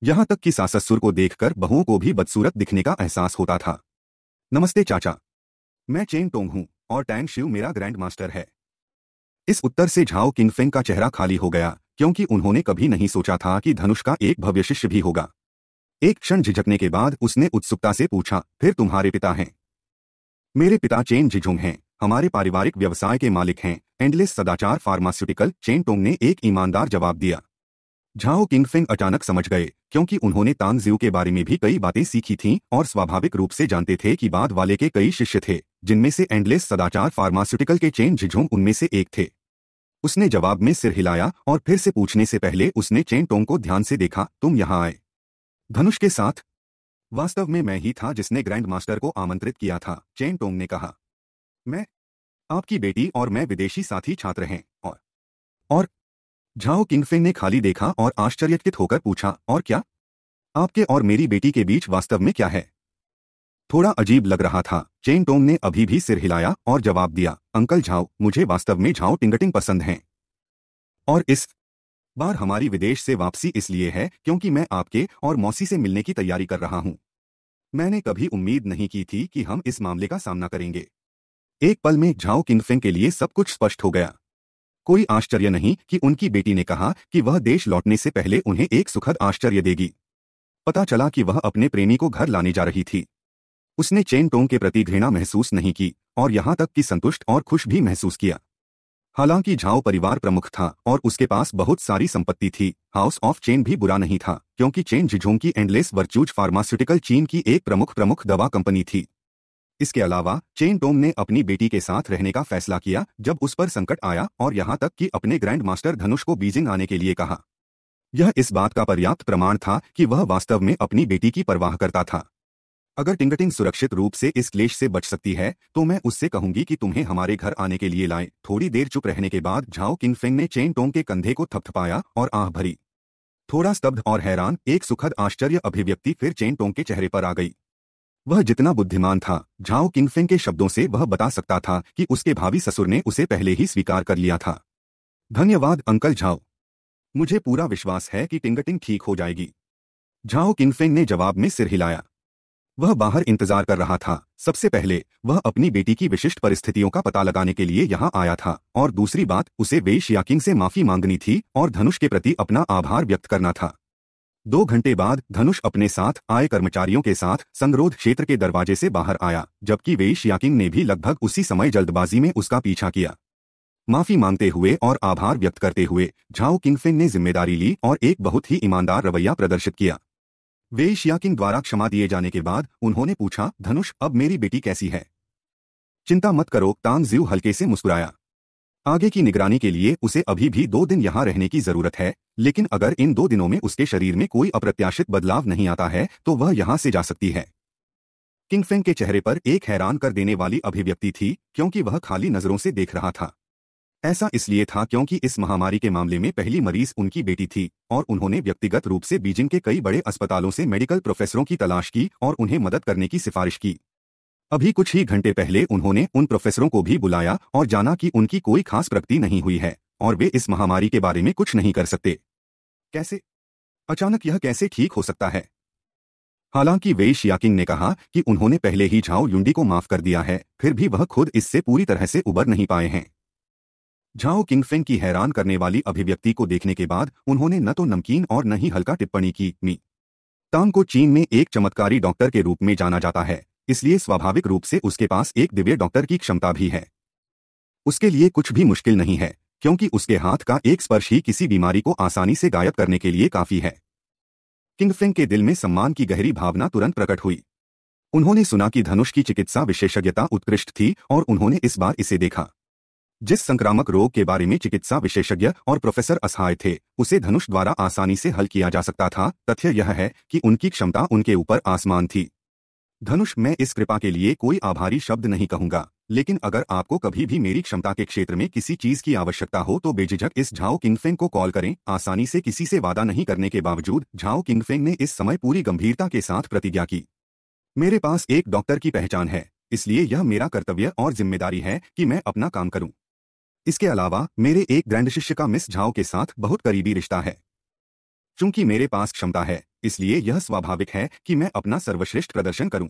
यहां तक कि सास को देखकर बहुओं को भी बदसूरत दिखने का एहसास होता था नमस्ते चाचा मैं चेन टोंग हूं और टैंग शिव मेरा ग्रैंड मास्टर है इस उत्तर से झाओ किंगफेंग का चेहरा खाली हो गया क्योंकि उन्होंने कभी नहीं सोचा था कि धनुष का एक भव्य शिष्य भी होगा एक क्षण झिझकने के बाद उसने उत्सुकता से पूछा फिर तुम्हारे पिता हैं मेरे पिता चेन झिझुंग हैं हमारे पारिवारिक व्यवसाय के मालिक हैं एंडलेस सदाचार फार्मास्यूटिकल चेन टोंग ने एक ईमानदार जवाब दिया झाओ किंगफिंग अचानक समझ गए क्योंकि उन्होंने तानजीव के बारे में भी कई बातें सीखी थीं और स्वाभाविक रूप से जानते थे कि बाद वाले के कई शिष्य थे जिनमें से एंडलेस सदाचार फार्मास्यूटिकल के चेन झिझोंग उनमें से एक थे उसने जवाब में सिर हिलाया और फिर से पूछने से पहले उसने चेन टोंग को ध्यान से देखा तुम यहां आए धनुष के साथ वास्तव में मैं ही था जिसने ग्रैंड मास्टर को आमंत्रित किया था चेन टोंग ने कहा मैं आपकी बेटी और मैं विदेशी साथी छात्र हैं और और झाओ किंगफिंग ने खाली देखा और आश्चर्यचकित होकर पूछा और क्या आपके और मेरी बेटी के बीच वास्तव में क्या है थोड़ा अजीब लग रहा था चेन टोंग ने अभी भी सिर हिलाया और जवाब दिया अंकल झाओ मुझे वास्तव में झाओ टिंगटिंग पसंद हैं और इस बार हमारी विदेश से वापसी इसलिए है क्योंकि मैं आपके और मौसी से मिलने की तैयारी कर रहा हूं मैंने कभी उम्मीद नहीं की थी कि हम इस मामले का सामना करेंगे एक पल में झाओ किनफेंग के लिए सब कुछ स्पष्ट हो गया कोई आश्चर्य नहीं कि उनकी बेटी ने कहा कि वह देश लौटने से पहले उन्हें एक सुखद आश्चर्य देगी पता चला कि वह अपने प्रेमी को घर लाने जा रही थी उसने चेन टोंग के प्रति घृणा महसूस नहीं की और यहां तक कि संतुष्ट और खुश भी महसूस किया हालांकि झाओ परिवार प्रमुख था और उसके पास बहुत सारी संपत्ति थी हाउस ऑफ चेन भी बुरा नहीं था क्योंकि चेन झिझोंग की एंडलेस वर्च्यूज फार्मास्यूटिकल चीन की एक प्रमुख प्रमुख दवा कंपनी थी इसके अलावा चेन टोम ने अपनी बेटी के साथ रहने का फैसला किया जब उस पर संकट आया और यहां तक कि अपने ग्रैंड मास्टर धनुष को बीजिंग आने के लिए कहा यह इस बात का पर्याप्त प्रमाण था कि वह वास्तव में अपनी बेटी की परवाह करता था अगर टिंगटिंग सुरक्षित रूप से इस क्लेश से बच सकती है तो मैं उससे कहूंगी कि तुम्हें हमारे घर आने के लिए लाएं। थोड़ी देर चुप रहने के बाद झाओ किनफिंग ने चेन टोंग के कंधे को थपथपाया और आह भरी थोड़ा स्तब्ध और हैरान एक सुखद आश्चर्य अभिव्यक्ति फिर चेन टोंग के चेहरे पर आ गई वह जितना बुद्धिमान था झाओ किनफिंग के शब्दों से वह बता सकता था कि उसके भावी ससुर ने उसे पहले ही स्वीकार कर लिया था धन्यवाद अंकल झाओ मुझे पूरा विश्वास है कि टिंगटिंग ठीक हो जाएगी झाओ किनफिंग ने जवाब में सिर हिलाया वह बाहर इंतजार कर रहा था सबसे पहले वह अपनी बेटी की विशिष्ट परिस्थितियों का पता लगाने के लिए यहाँ आया था और दूसरी बात उसे वेश याकिंग से माफी मांगनी थी और धनुष के प्रति अपना आभार व्यक्त करना था दो घंटे बाद धनुष अपने साथ आए कर्मचारियों के साथ संगरोध क्षेत्र के दरवाजे से बाहर आया जबकि वेश याकिंग ने भी लगभग उसी समय जल्दबाजी में उसका पीछा किया माफी मांगते हुए और आभार व्यक्त करते हुए झाओ किंगफिन ने जिम्मेदारी ली और एक बहुत ही ईमानदार रवैया प्रदर्शित किया या किंग द्वारा क्षमा दिए जाने के बाद उन्होंने पूछा धनुष अब मेरी बेटी कैसी है चिंता मत करो तांग जीव हल्के से मुस्कुराया आगे की निगरानी के लिए उसे अभी भी दो दिन यहाँ रहने की जरूरत है लेकिन अगर इन दो दिनों में उसके शरीर में कोई अप्रत्याशित बदलाव नहीं आता है तो वह यहाँ से जा सकती है किंगफेंग के चेहरे पर एक हैरान कर देने वाली अभिव्यक्ति थी क्योंकि वह खाली नजरों से देख रहा था ऐसा इसलिए था क्योंकि इस महामारी के मामले में पहली मरीज उनकी बेटी थी और उन्होंने व्यक्तिगत रूप से बीजिंग के कई बड़े अस्पतालों से मेडिकल प्रोफेसरों की तलाश की और उन्हें मदद करने की सिफारिश की अभी कुछ ही घंटे पहले उन्होंने उन प्रोफेसरों को भी बुलाया और जाना कि उनकी कोई खास प्रगति नहीं हुई है और वे इस महामारी के बारे में कुछ नहीं कर सकते कैसे अचानक यह कैसे ठीक हो सकता है हालांकि वे शियाकिंग ने कहा कि उन्होंने पहले ही झाओ युंडी को माफ कर दिया है फिर भी वह खुद इससे पूरी तरह से उबर नहीं पाए हैं झाओ किंगफेन की हैरान करने वाली अभिव्यक्ति को देखने के बाद उन्होंने न तो नमकीन और न ही हल्का टिप्पणी की मी तांग को चीन में एक चमत्कारी डॉक्टर के रूप में जाना जाता है इसलिए स्वाभाविक रूप से उसके पास एक दिव्य डॉक्टर की क्षमता भी है उसके लिए कुछ भी मुश्किल नहीं है क्योंकि उसके हाथ का एक स्पर्श ही किसी बीमारी को आसानी से गायब करने के लिए काफी है किंगफेंग के दिल में सम्मान की गहरी भावना तुरंत प्रकट हुई उन्होंने सुना कि धनुष की चिकित्सा विशेषज्ञता उत्कृष्ट थी और उन्होंने इस बार इसे देखा जिस संक्रामक रोग के बारे में चिकित्सा विशेषज्ञ और प्रोफेसर असहाय थे उसे धनुष द्वारा आसानी से हल किया जा सकता था तथ्य यह है कि उनकी क्षमता उनके ऊपर आसमान थी धनुष मैं इस कृपा के लिए कोई आभारी शब्द नहीं कहूंगा लेकिन अगर आपको कभी भी मेरी क्षमता के क्षेत्र में किसी चीज की आवश्यकता हो तो बेझिझक इस झाओ किंगफेंग को कॉल करें आसानी से किसी से वादा नहीं करने के बावजूद झाओ किंगफेंग ने इस समय पूरी गंभीरता के साथ प्रतिज्ञा की मेरे पास एक डॉक्टर की पहचान है इसलिए यह मेरा कर्तव्य और जिम्मेदारी है कि मैं अपना काम करूं इसके अलावा मेरे एक ग्रैंड शिष्य का मिस झाओ के साथ बहुत करीबी रिश्ता है चूंकि मेरे पास क्षमता है इसलिए यह स्वाभाविक है कि मैं अपना सर्वश्रेष्ठ प्रदर्शन करूं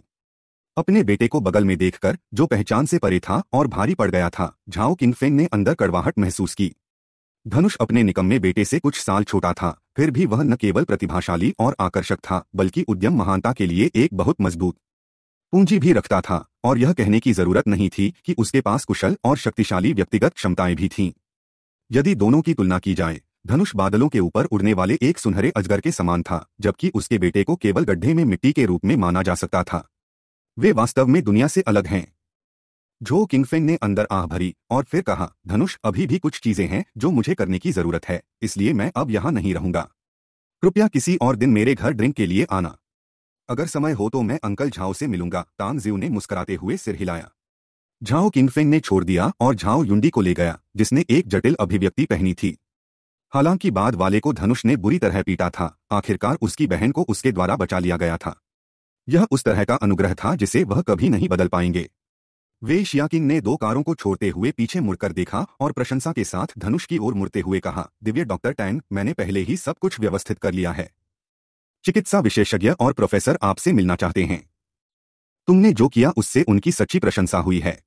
अपने बेटे को बगल में देखकर जो पहचान से परे था और भारी पड़ गया था झाओ किनफेन ने अंदर कड़वाहट महसूस की धनुष अपने निकम्मे बेटे से कुछ साल छोटा था फिर भी वह न केवल प्रतिभाशाली और आकर्षक था बल्कि उद्यम महानता के लिए एक बहुत मजबूत पूंजी भी रखता था और यह कहने की जरूरत नहीं थी कि उसके पास कुशल और शक्तिशाली व्यक्तिगत क्षमताएं भी थीं यदि दोनों की तुलना की जाए धनुष बादलों के ऊपर उड़ने वाले एक सुनहरे अजगर के समान था जबकि उसके बेटे को केवल गड्ढे में मिट्टी के रूप में माना जा सकता था वे वास्तव में दुनिया से अलग हैं झो किंगफेंग ने अंदर आह भरी और फिर कहा धनुष अभी भी कुछ चीजें हैं जो मुझे करने की जरूरत है इसलिए मैं अब यहां नहीं रहूंगा कृपया किसी और दिन मेरे घर ड्रिंक के लिए आना अगर समय हो तो मैं अंकल झाओ से मिलूंगा तांग जीव ने मुस्कुराते हुए सिर हिलाया झाओ किंगफेंग ने छोड़ दिया और झाओ युंडी को ले गया जिसने एक जटिल अभिव्यक्ति पहनी थी हालांकि बाद वाले को धनुष ने बुरी तरह पीटा था आखिरकार उसकी बहन को उसके द्वारा बचा लिया गया था यह उस तरह का अनुग्रह था जिसे वह कभी नहीं बदल पाएंगे वे शियाकिंग ने दो कारों को छोड़ते हुए पीछे मुड़कर देखा और प्रशंसा के साथ धनुष की ओर मुड़ते हुए कहा दिव्य डॉक्टर टैंग मैंने पहले ही सब कुछ व्यवस्थित कर लिया है चिकित्सा विशेषज्ञ और प्रोफेसर आपसे मिलना चाहते हैं तुमने जो किया उससे उनकी सच्ची प्रशंसा हुई है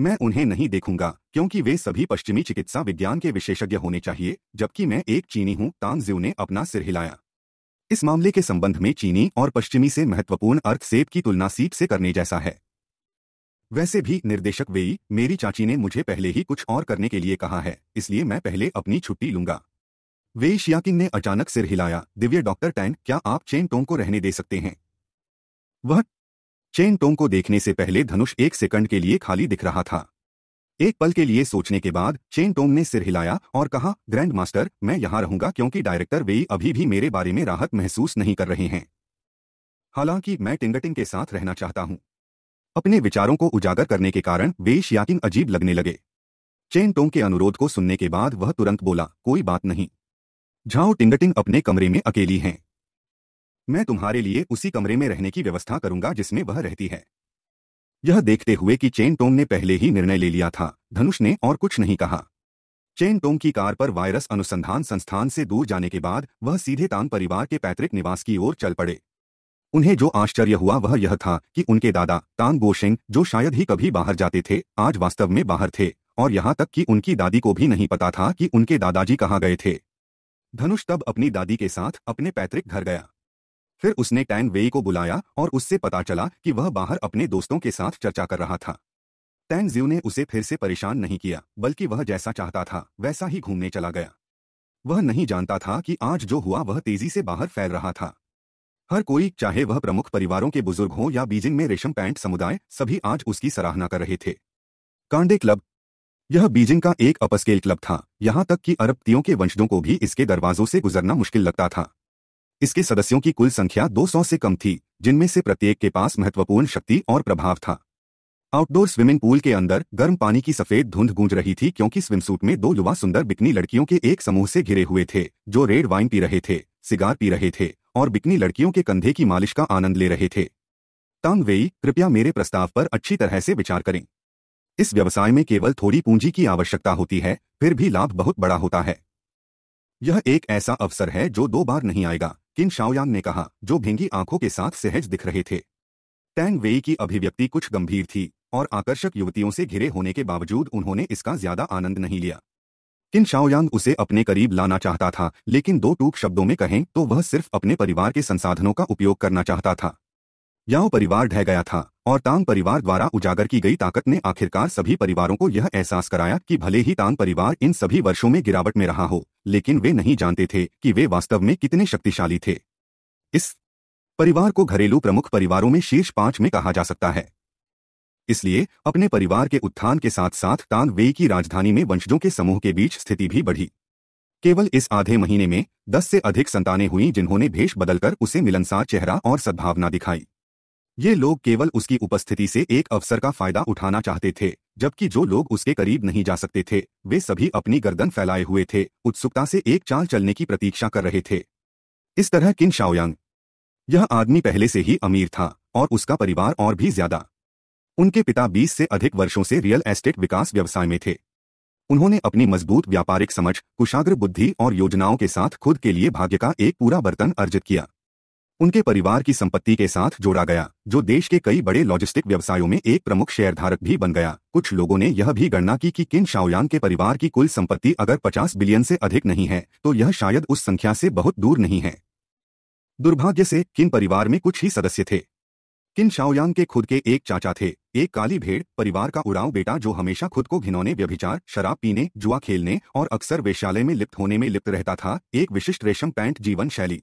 मैं उन्हें नहीं देखूंगा क्योंकि वे सभी पश्चिमी चिकित्सा विज्ञान के विशेषज्ञ होने चाहिए जबकि मैं एक चीनी हूं तांगजियो ने अपना सिर हिलाया इस मामले के संबंध में चीनी और पश्चिमी से महत्वपूर्ण अर्थ सेब की तुलना सीप से करने जैसा है वैसे भी निर्देशक वेई मेरी चाची ने मुझे पहले ही कुछ और करने के लिए कहा है इसलिए मैं पहले अपनी छुट्टी लूंगा शियाकिंग ने अचानक सिर हिलाया दिव्य डॉक्टर टैन क्या आप चेन टोंग को रहने दे सकते हैं वह चेन टोंग को देखने से पहले धनुष एक सेकंड के लिए खाली दिख रहा था एक पल के लिए सोचने के बाद चेन टोंग ने सिर हिलाया और कहा ग्रैंड मास्टर मैं यहां रहूंगा क्योंकि डायरेक्टर वेई अभी भी मेरे बारे में राहत महसूस नहीं कर रहे हैं हालांकि मैं टिंगटिंग के साथ रहना चाहता हूं अपने विचारों को उजागर करने के कारण वेश याकिन अजीब लगने लगे चेन टोंग के अनुरोध को सुनने के बाद वह तुरंत बोला कोई बात नहीं झाओ टिंगटिंग अपने कमरे में अकेली हैं मैं तुम्हारे लिए उसी कमरे में रहने की व्यवस्था करूंगा जिसमें वह रहती है यह देखते हुए कि चेन टोंग ने पहले ही निर्णय ले लिया था धनुष ने और कुछ नहीं कहा चेन टोंग की कार पर वायरस अनुसंधान संस्थान से दूर जाने के बाद वह सीधे तान परिवार के पैतृक निवास की ओर चल पड़े उन्हें जो आश्चर्य हुआ वह यह था कि उनके दादा तान बोशिंग जो शायद ही कभी बाहर जाते थे आज वास्तव में बाहर थे और यहां तक कि उनकी दादी को भी नहीं पता था कि उनके दादाजी कहाँ गए थे धनुष तब अपनी दादी के साथ अपने पैतृक घर गया फिर उसने टैन वेई को बुलाया और उससे पता चला कि वह बाहर अपने दोस्तों के साथ चर्चा कर रहा था टैन ज्यू ने उसे फिर से परेशान नहीं किया बल्कि वह जैसा चाहता था वैसा ही घूमने चला गया वह नहीं जानता था कि आज जो हुआ वह तेजी से बाहर फैल रहा था हर कोई चाहे वह प्रमुख परिवारों के बुजुर्ग हो या बीजिंग में रेशम पैंट समुदाय सभी आज उसकी सराहना कर रहे थे कांडे क्लब यह बीजिंग का एक अपस्केल क्लब था यहां तक कि अरबतियों के वंशजों को भी इसके दरवाजों से गुजरना मुश्किल लगता था इसके सदस्यों की कुल संख्या 200 से कम थी जिनमें से प्रत्येक के पास महत्वपूर्ण शक्ति और प्रभाव था आउटडोर स्विमिंग पूल के अंदर गर्म पानी की सफेद धुंध गूंज रही थी क्योंकि स्विमसूट में दो युवा सुंदर बिकनी लड़कियों के एक समूह से घिरे हुए थे जो रेड वाइन पी रहे थे सिगार पी रहे थे और बिकनी लड़कियों के कंधे की मालिश का आनंद ले रहे थे तांग वेई कृपया मेरे प्रस्ताव पर अच्छी तरह से विचार करें इस व्यवसाय में केवल थोड़ी पूंजी की आवश्यकता होती है फिर भी लाभ बहुत बड़ा होता है यह एक ऐसा अवसर है जो दो बार नहीं आएगा किन शाओयांग ने कहा जो भेंगी आंखों के साथ सहज दिख रहे थे टैंग वेई की अभिव्यक्ति कुछ गंभीर थी और आकर्षक युवतियों से घिरे होने के बावजूद उन्होंने इसका ज्यादा आनंद नहीं लिया किन शाओयांग उसे अपने करीब लाना चाहता था लेकिन दो टूक शब्दों में कहें तो वह सिर्फ अपने परिवार के संसाधनों का उपयोग करना चाहता था याओ परिवार ढह गया था और तांग परिवार द्वारा उजागर की गई ताकत ने आखिरकार सभी परिवारों को यह एहसास कराया कि भले ही तांग परिवार इन सभी वर्षों में गिरावट में रहा हो लेकिन वे नहीं जानते थे कि वे वास्तव में कितने शक्तिशाली थे इस परिवार को घरेलू प्रमुख परिवारों में शीर्ष पांच में कहा जा सकता है इसलिए अपने परिवार के उत्थान के साथ साथ तांग वे की राजधानी में वंशजों के समूह के बीच स्थिति भी बढ़ी केवल इस आधे महीने में दस से अधिक संतानें हुईं जिन्होंने भेष बदलकर उसे मिलनसार चेहरा और सद्भावना दिखाई ये लोग केवल उसकी उपस्थिति से एक अवसर का फायदा उठाना चाहते थे जबकि जो लोग उसके करीब नहीं जा सकते थे वे सभी अपनी गर्दन फैलाए हुए थे उत्सुकता से एक चाल चलने की प्रतीक्षा कर रहे थे इस तरह किन शाओयांग यह आदमी पहले से ही अमीर था और उसका परिवार और भी ज्यादा उनके पिता 20 से अधिक वर्षों से रियल एस्टेट विकास व्यवसाय में थे उन्होंने अपनी मजबूत व्यापारिक समझ कुशाग्र बुद्धि और योजनाओं के साथ खुद के लिए भाग्य का एक पूरा बर्तन अर्जित किया उनके परिवार की संपत्ति के साथ जोड़ा गया जो देश के कई बड़े लॉजिस्टिक व्यवसायों में एक प्रमुख शेयरधारक भी बन गया कुछ लोगों ने यह भी गणना की कि किन शाओयांग के परिवार की कुल संपत्ति अगर 50 बिलियन से अधिक नहीं है तो यह शायद उस संख्या से बहुत दूर नहीं है दुर्भाग्य से किन परिवार में कुछ ही सदस्य थे किन शाओयांग के खुद के एक चाचा थे एक काली भेड़ परिवार का उड़ाव बेटा जो हमेशा खुद को घिनौने व्यभिचार शराब पीने जुआ खेलने और अक्सर वेश्यालय में लिप्त होने में लिप्त रहता था एक विशिष्ट रेशम पैंट जीवन शैली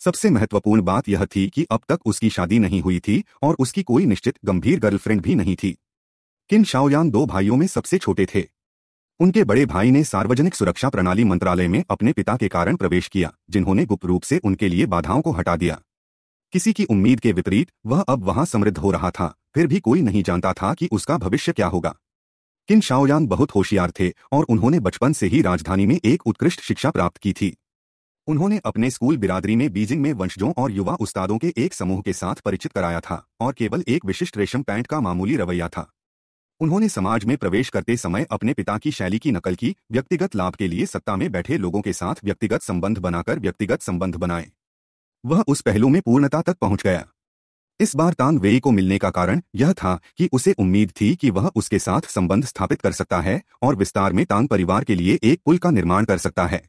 सबसे महत्वपूर्ण बात यह थी कि अब तक उसकी शादी नहीं हुई थी और उसकी कोई निश्चित गंभीर गर्लफ्रेंड भी नहीं थी किन शाओयान दो भाइयों में सबसे छोटे थे उनके बड़े भाई ने सार्वजनिक सुरक्षा प्रणाली मंत्रालय में अपने पिता के कारण प्रवेश किया जिन्होंने गुप्त रूप से उनके लिए बाधाओं को हटा दिया किसी की उम्मीद के विपरीत वह अब वहां समृद्ध हो रहा था फिर भी कोई नहीं जानता था कि उसका भविष्य क्या होगा किन शाओयान बहुत होशियार थे और उन्होंने बचपन से ही राजधानी में एक उत्कृष्ट शिक्षा प्राप्त की थी उन्होंने अपने स्कूल बिरादरी में बीजिंग में वंशजों और युवा उस्तादों के एक समूह के साथ परिचित कराया था और केवल एक विशिष्ट रेशम पैंट का मामूली रवैया था उन्होंने समाज में प्रवेश करते समय अपने पिता की शैली की नकल की व्यक्तिगत लाभ के लिए सत्ता में बैठे लोगों के साथ व्यक्तिगत संबंध बनाकर व्यक्तिगत संबंध बनाए वह उस पहलू में पूर्णता तक पहुंच गया इस बार तांग वेई को मिलने का कारण यह था कि उसे उम्मीद थी कि वह उसके साथ संबंध स्थापित कर सकता है और विस्तार में तांग परिवार के लिए एक पुल का निर्माण कर सकता है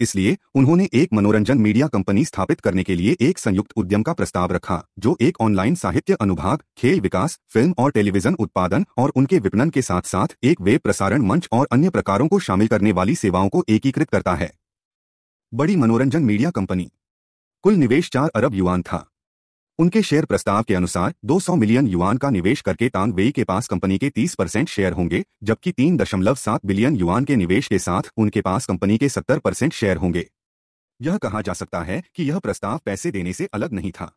इसलिए उन्होंने एक मनोरंजन मीडिया कंपनी स्थापित करने के लिए एक संयुक्त उद्यम का प्रस्ताव रखा जो एक ऑनलाइन साहित्य अनुभाग खेल विकास फिल्म और टेलीविजन उत्पादन और उनके विपणन के साथ साथ एक वेब प्रसारण मंच और अन्य प्रकारों को शामिल करने वाली सेवाओं को एकीकृत करता है बड़ी मनोरंजन मीडिया कंपनी कुल निवेश चार अरब युवान था उनके शेयर प्रस्ताव के अनुसार 200 मिलियन युआन का निवेश करके टांग वेई के पास कंपनी के 30 परसेंट शेयर होंगे जबकि 3.7 बिलियन युआन के निवेश के साथ उनके पास कंपनी के 70 परसेंट शेयर होंगे यह कहा जा सकता है कि यह प्रस्ताव पैसे देने से अलग नहीं था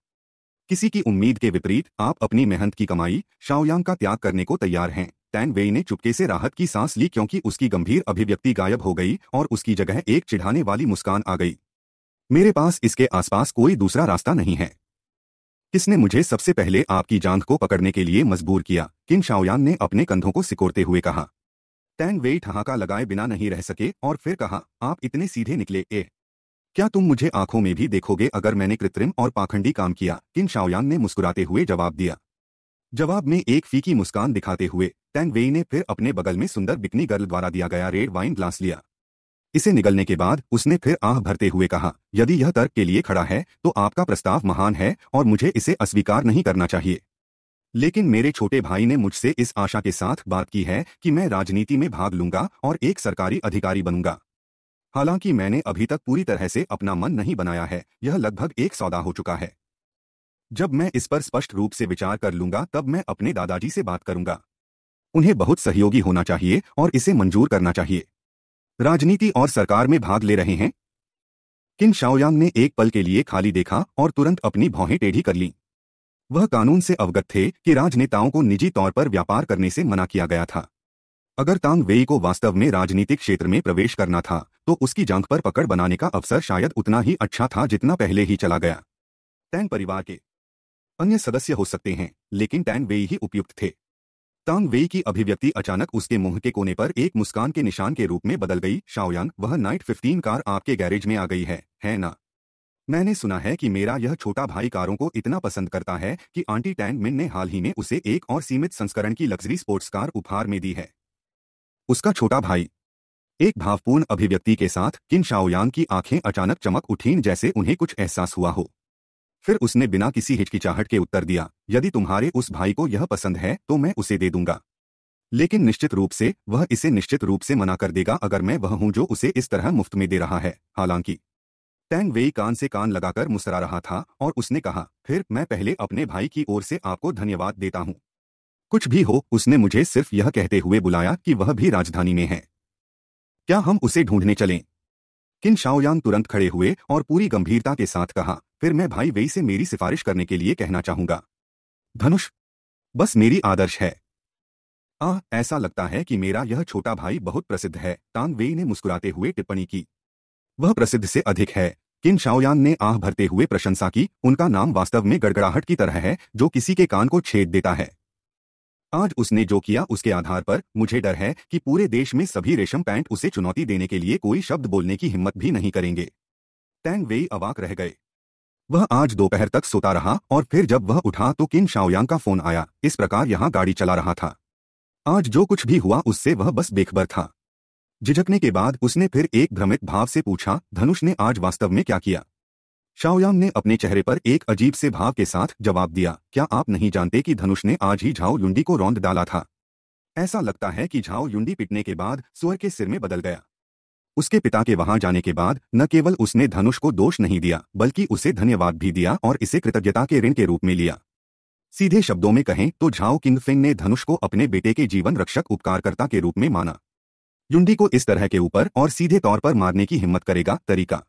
किसी की उम्मीद के विपरीत आप अपनी मेहनत की कमाई शाओयांग का त्याग करने को तैयार हैं टैंग वेई ने चुपके से राहत की सांस ली क्योंकि उसकी गंभीर अभिव्यक्ति गायब हो गई और उसकी जगह एक चिढ़ाने वाली मुस्कान आ गई मेरे पास इसके आसपास कोई दूसरा रास्ता नहीं है किसने मुझे सबसे पहले आपकी जांघ को पकड़ने के लिए मजबूर किया किन शाओयान ने अपने कंधों को सिकोड़ते हुए कहा टैंग वेई ठहाका लगाए बिना नहीं रह सके और फिर कहा आप इतने सीधे निकले ए क्या तुम मुझे आंखों में भी देखोगे अगर मैंने कृत्रिम और पाखंडी काम किया किन शाओयान ने मुस्कुराते हुए जवाब दिया जवाब में एक फीकी मुस्कान दिखाते हुए टैंग वेई ने फिर अपने बगल में सुंदर बिकनी गर्ल द्वारा दिया गया रेड वाइन ग्लास लिया इसे निगलने के बाद उसने फिर आह भरते हुए कहा यदि यह तर्क के लिए खड़ा है तो आपका प्रस्ताव महान है और मुझे इसे अस्वीकार नहीं करना चाहिए लेकिन मेरे छोटे भाई ने मुझसे इस आशा के साथ बात की है कि मैं राजनीति में भाग लूंगा और एक सरकारी अधिकारी बनूंगा हालांकि मैंने अभी तक पूरी तरह से अपना मन नहीं बनाया है यह लगभग एक सौदा हो चुका है जब मैं इस पर स्पष्ट रूप से विचार कर लूंगा तब मैं अपने दादाजी से बात करूंगा उन्हें बहुत सहयोगी होना चाहिए और इसे मंजूर करना चाहिए राजनीति और सरकार में भाग ले रहे हैं किन शाओयांग ने एक पल के लिए खाली देखा और तुरंत अपनी भौहें टेढ़ी कर ली वह कानून से अवगत थे कि राजनेताओं को निजी तौर पर व्यापार करने से मना किया गया था अगर तांग वेई को वास्तव में राजनीतिक क्षेत्र में प्रवेश करना था तो उसकी जांघ पर पकड़ बनाने का अवसर शायद उतना ही अच्छा था जितना पहले ही चला गया टैंग परिवार के अन्य सदस्य हो सकते हैं लेकिन टैंग वेई ही उपयुक्त थे तांग वेई की अभिव्यक्ति अचानक उसके मुंह के कोने पर एक मुस्कान के निशान के रूप में बदल गई शाओयांग वह नाइट फिफ्टीन कार आपके गैरेज में आ गई है है ना मैंने सुना है कि मेरा यह छोटा भाई कारों को इतना पसंद करता है कि आंटी टैंग मिन ने हाल ही में उसे एक और सीमित संस्करण की लग्जरी स्पोर्ट्स कार उपहार में दी है उसका छोटा भाई एक भावपूर्ण अभिव्यक्ति के साथ किन शाओयांग की आंखें अचानक चमक उठीन जैसे उन्हें कुछ एहसास हुआ हो फिर उसने बिना किसी हिचकिचाहट के उत्तर दिया यदि तुम्हारे उस भाई को यह पसंद है तो मैं उसे दे दूंगा लेकिन निश्चित रूप से वह इसे निश्चित रूप से मना कर देगा अगर मैं वह हूं जो उसे इस तरह मुफ्त में दे रहा है हालांकि टैंग वेई कान से कान लगाकर मुस्करा रहा था और उसने कहा फिर मैं पहले अपने भाई की ओर से आपको धन्यवाद देता हूँ कुछ भी हो उसने मुझे सिर्फ यह कहते हुए बुलाया कि वह भी राजधानी में है क्या हम उसे ढूंढने चलें किन शाओयांग तुरंत खड़े हुए और पूरी गंभीरता के साथ कहा फिर मैं भाई वेई से मेरी सिफारिश करने के लिए कहना चाहूंगा धनुष बस मेरी आदर्श है आह ऐसा लगता है कि मेरा यह छोटा भाई बहुत प्रसिद्ध है तांग वेई ने मुस्कुराते हुए टिप्पणी की वह प्रसिद्ध से अधिक है किन शाओयान ने आह भरते हुए प्रशंसा की उनका नाम वास्तव में गड़गड़ाहट की तरह है जो किसी के कान को छेद देता है आज उसने जो किया उसके आधार पर मुझे डर है कि पूरे देश में सभी रेशम पैंट उसे चुनौती देने के लिए कोई शब्द बोलने की हिम्मत भी नहीं करेंगे टैंग वेई अवाक रह गए वह आज दोपहर तक सोता रहा और फिर जब वह उठा तो किन शाओयांग का फोन आया इस प्रकार यहां गाड़ी चला रहा था आज जो कुछ भी हुआ उससे वह बस बेखबर था झिझकने के बाद उसने फिर एक भ्रमित भाव से पूछा धनुष ने आज वास्तव में क्या किया शाओयांग ने अपने चेहरे पर एक अजीब से भाव के साथ जवाब दिया क्या आप नहीं जानते कि धनुष ने आज ही झाओ युंडी को रौंद डाला था ऐसा लगता है कि झाओ युंडी पिटने के बाद सुअर के सिर में बदल गया उसके पिता के वहां जाने के बाद न केवल उसने धनुष को दोष नहीं दिया बल्कि उसे धन्यवाद भी दिया और इसे कृतज्ञता के ऋण के रूप में लिया सीधे शब्दों में कहें तो झाओ किंगफिंग ने धनुष को अपने बेटे के जीवन रक्षक उपकारकर्ता के रूप में माना युंडी को इस तरह के ऊपर और सीधे तौर पर मारने की हिम्मत करेगा तरीका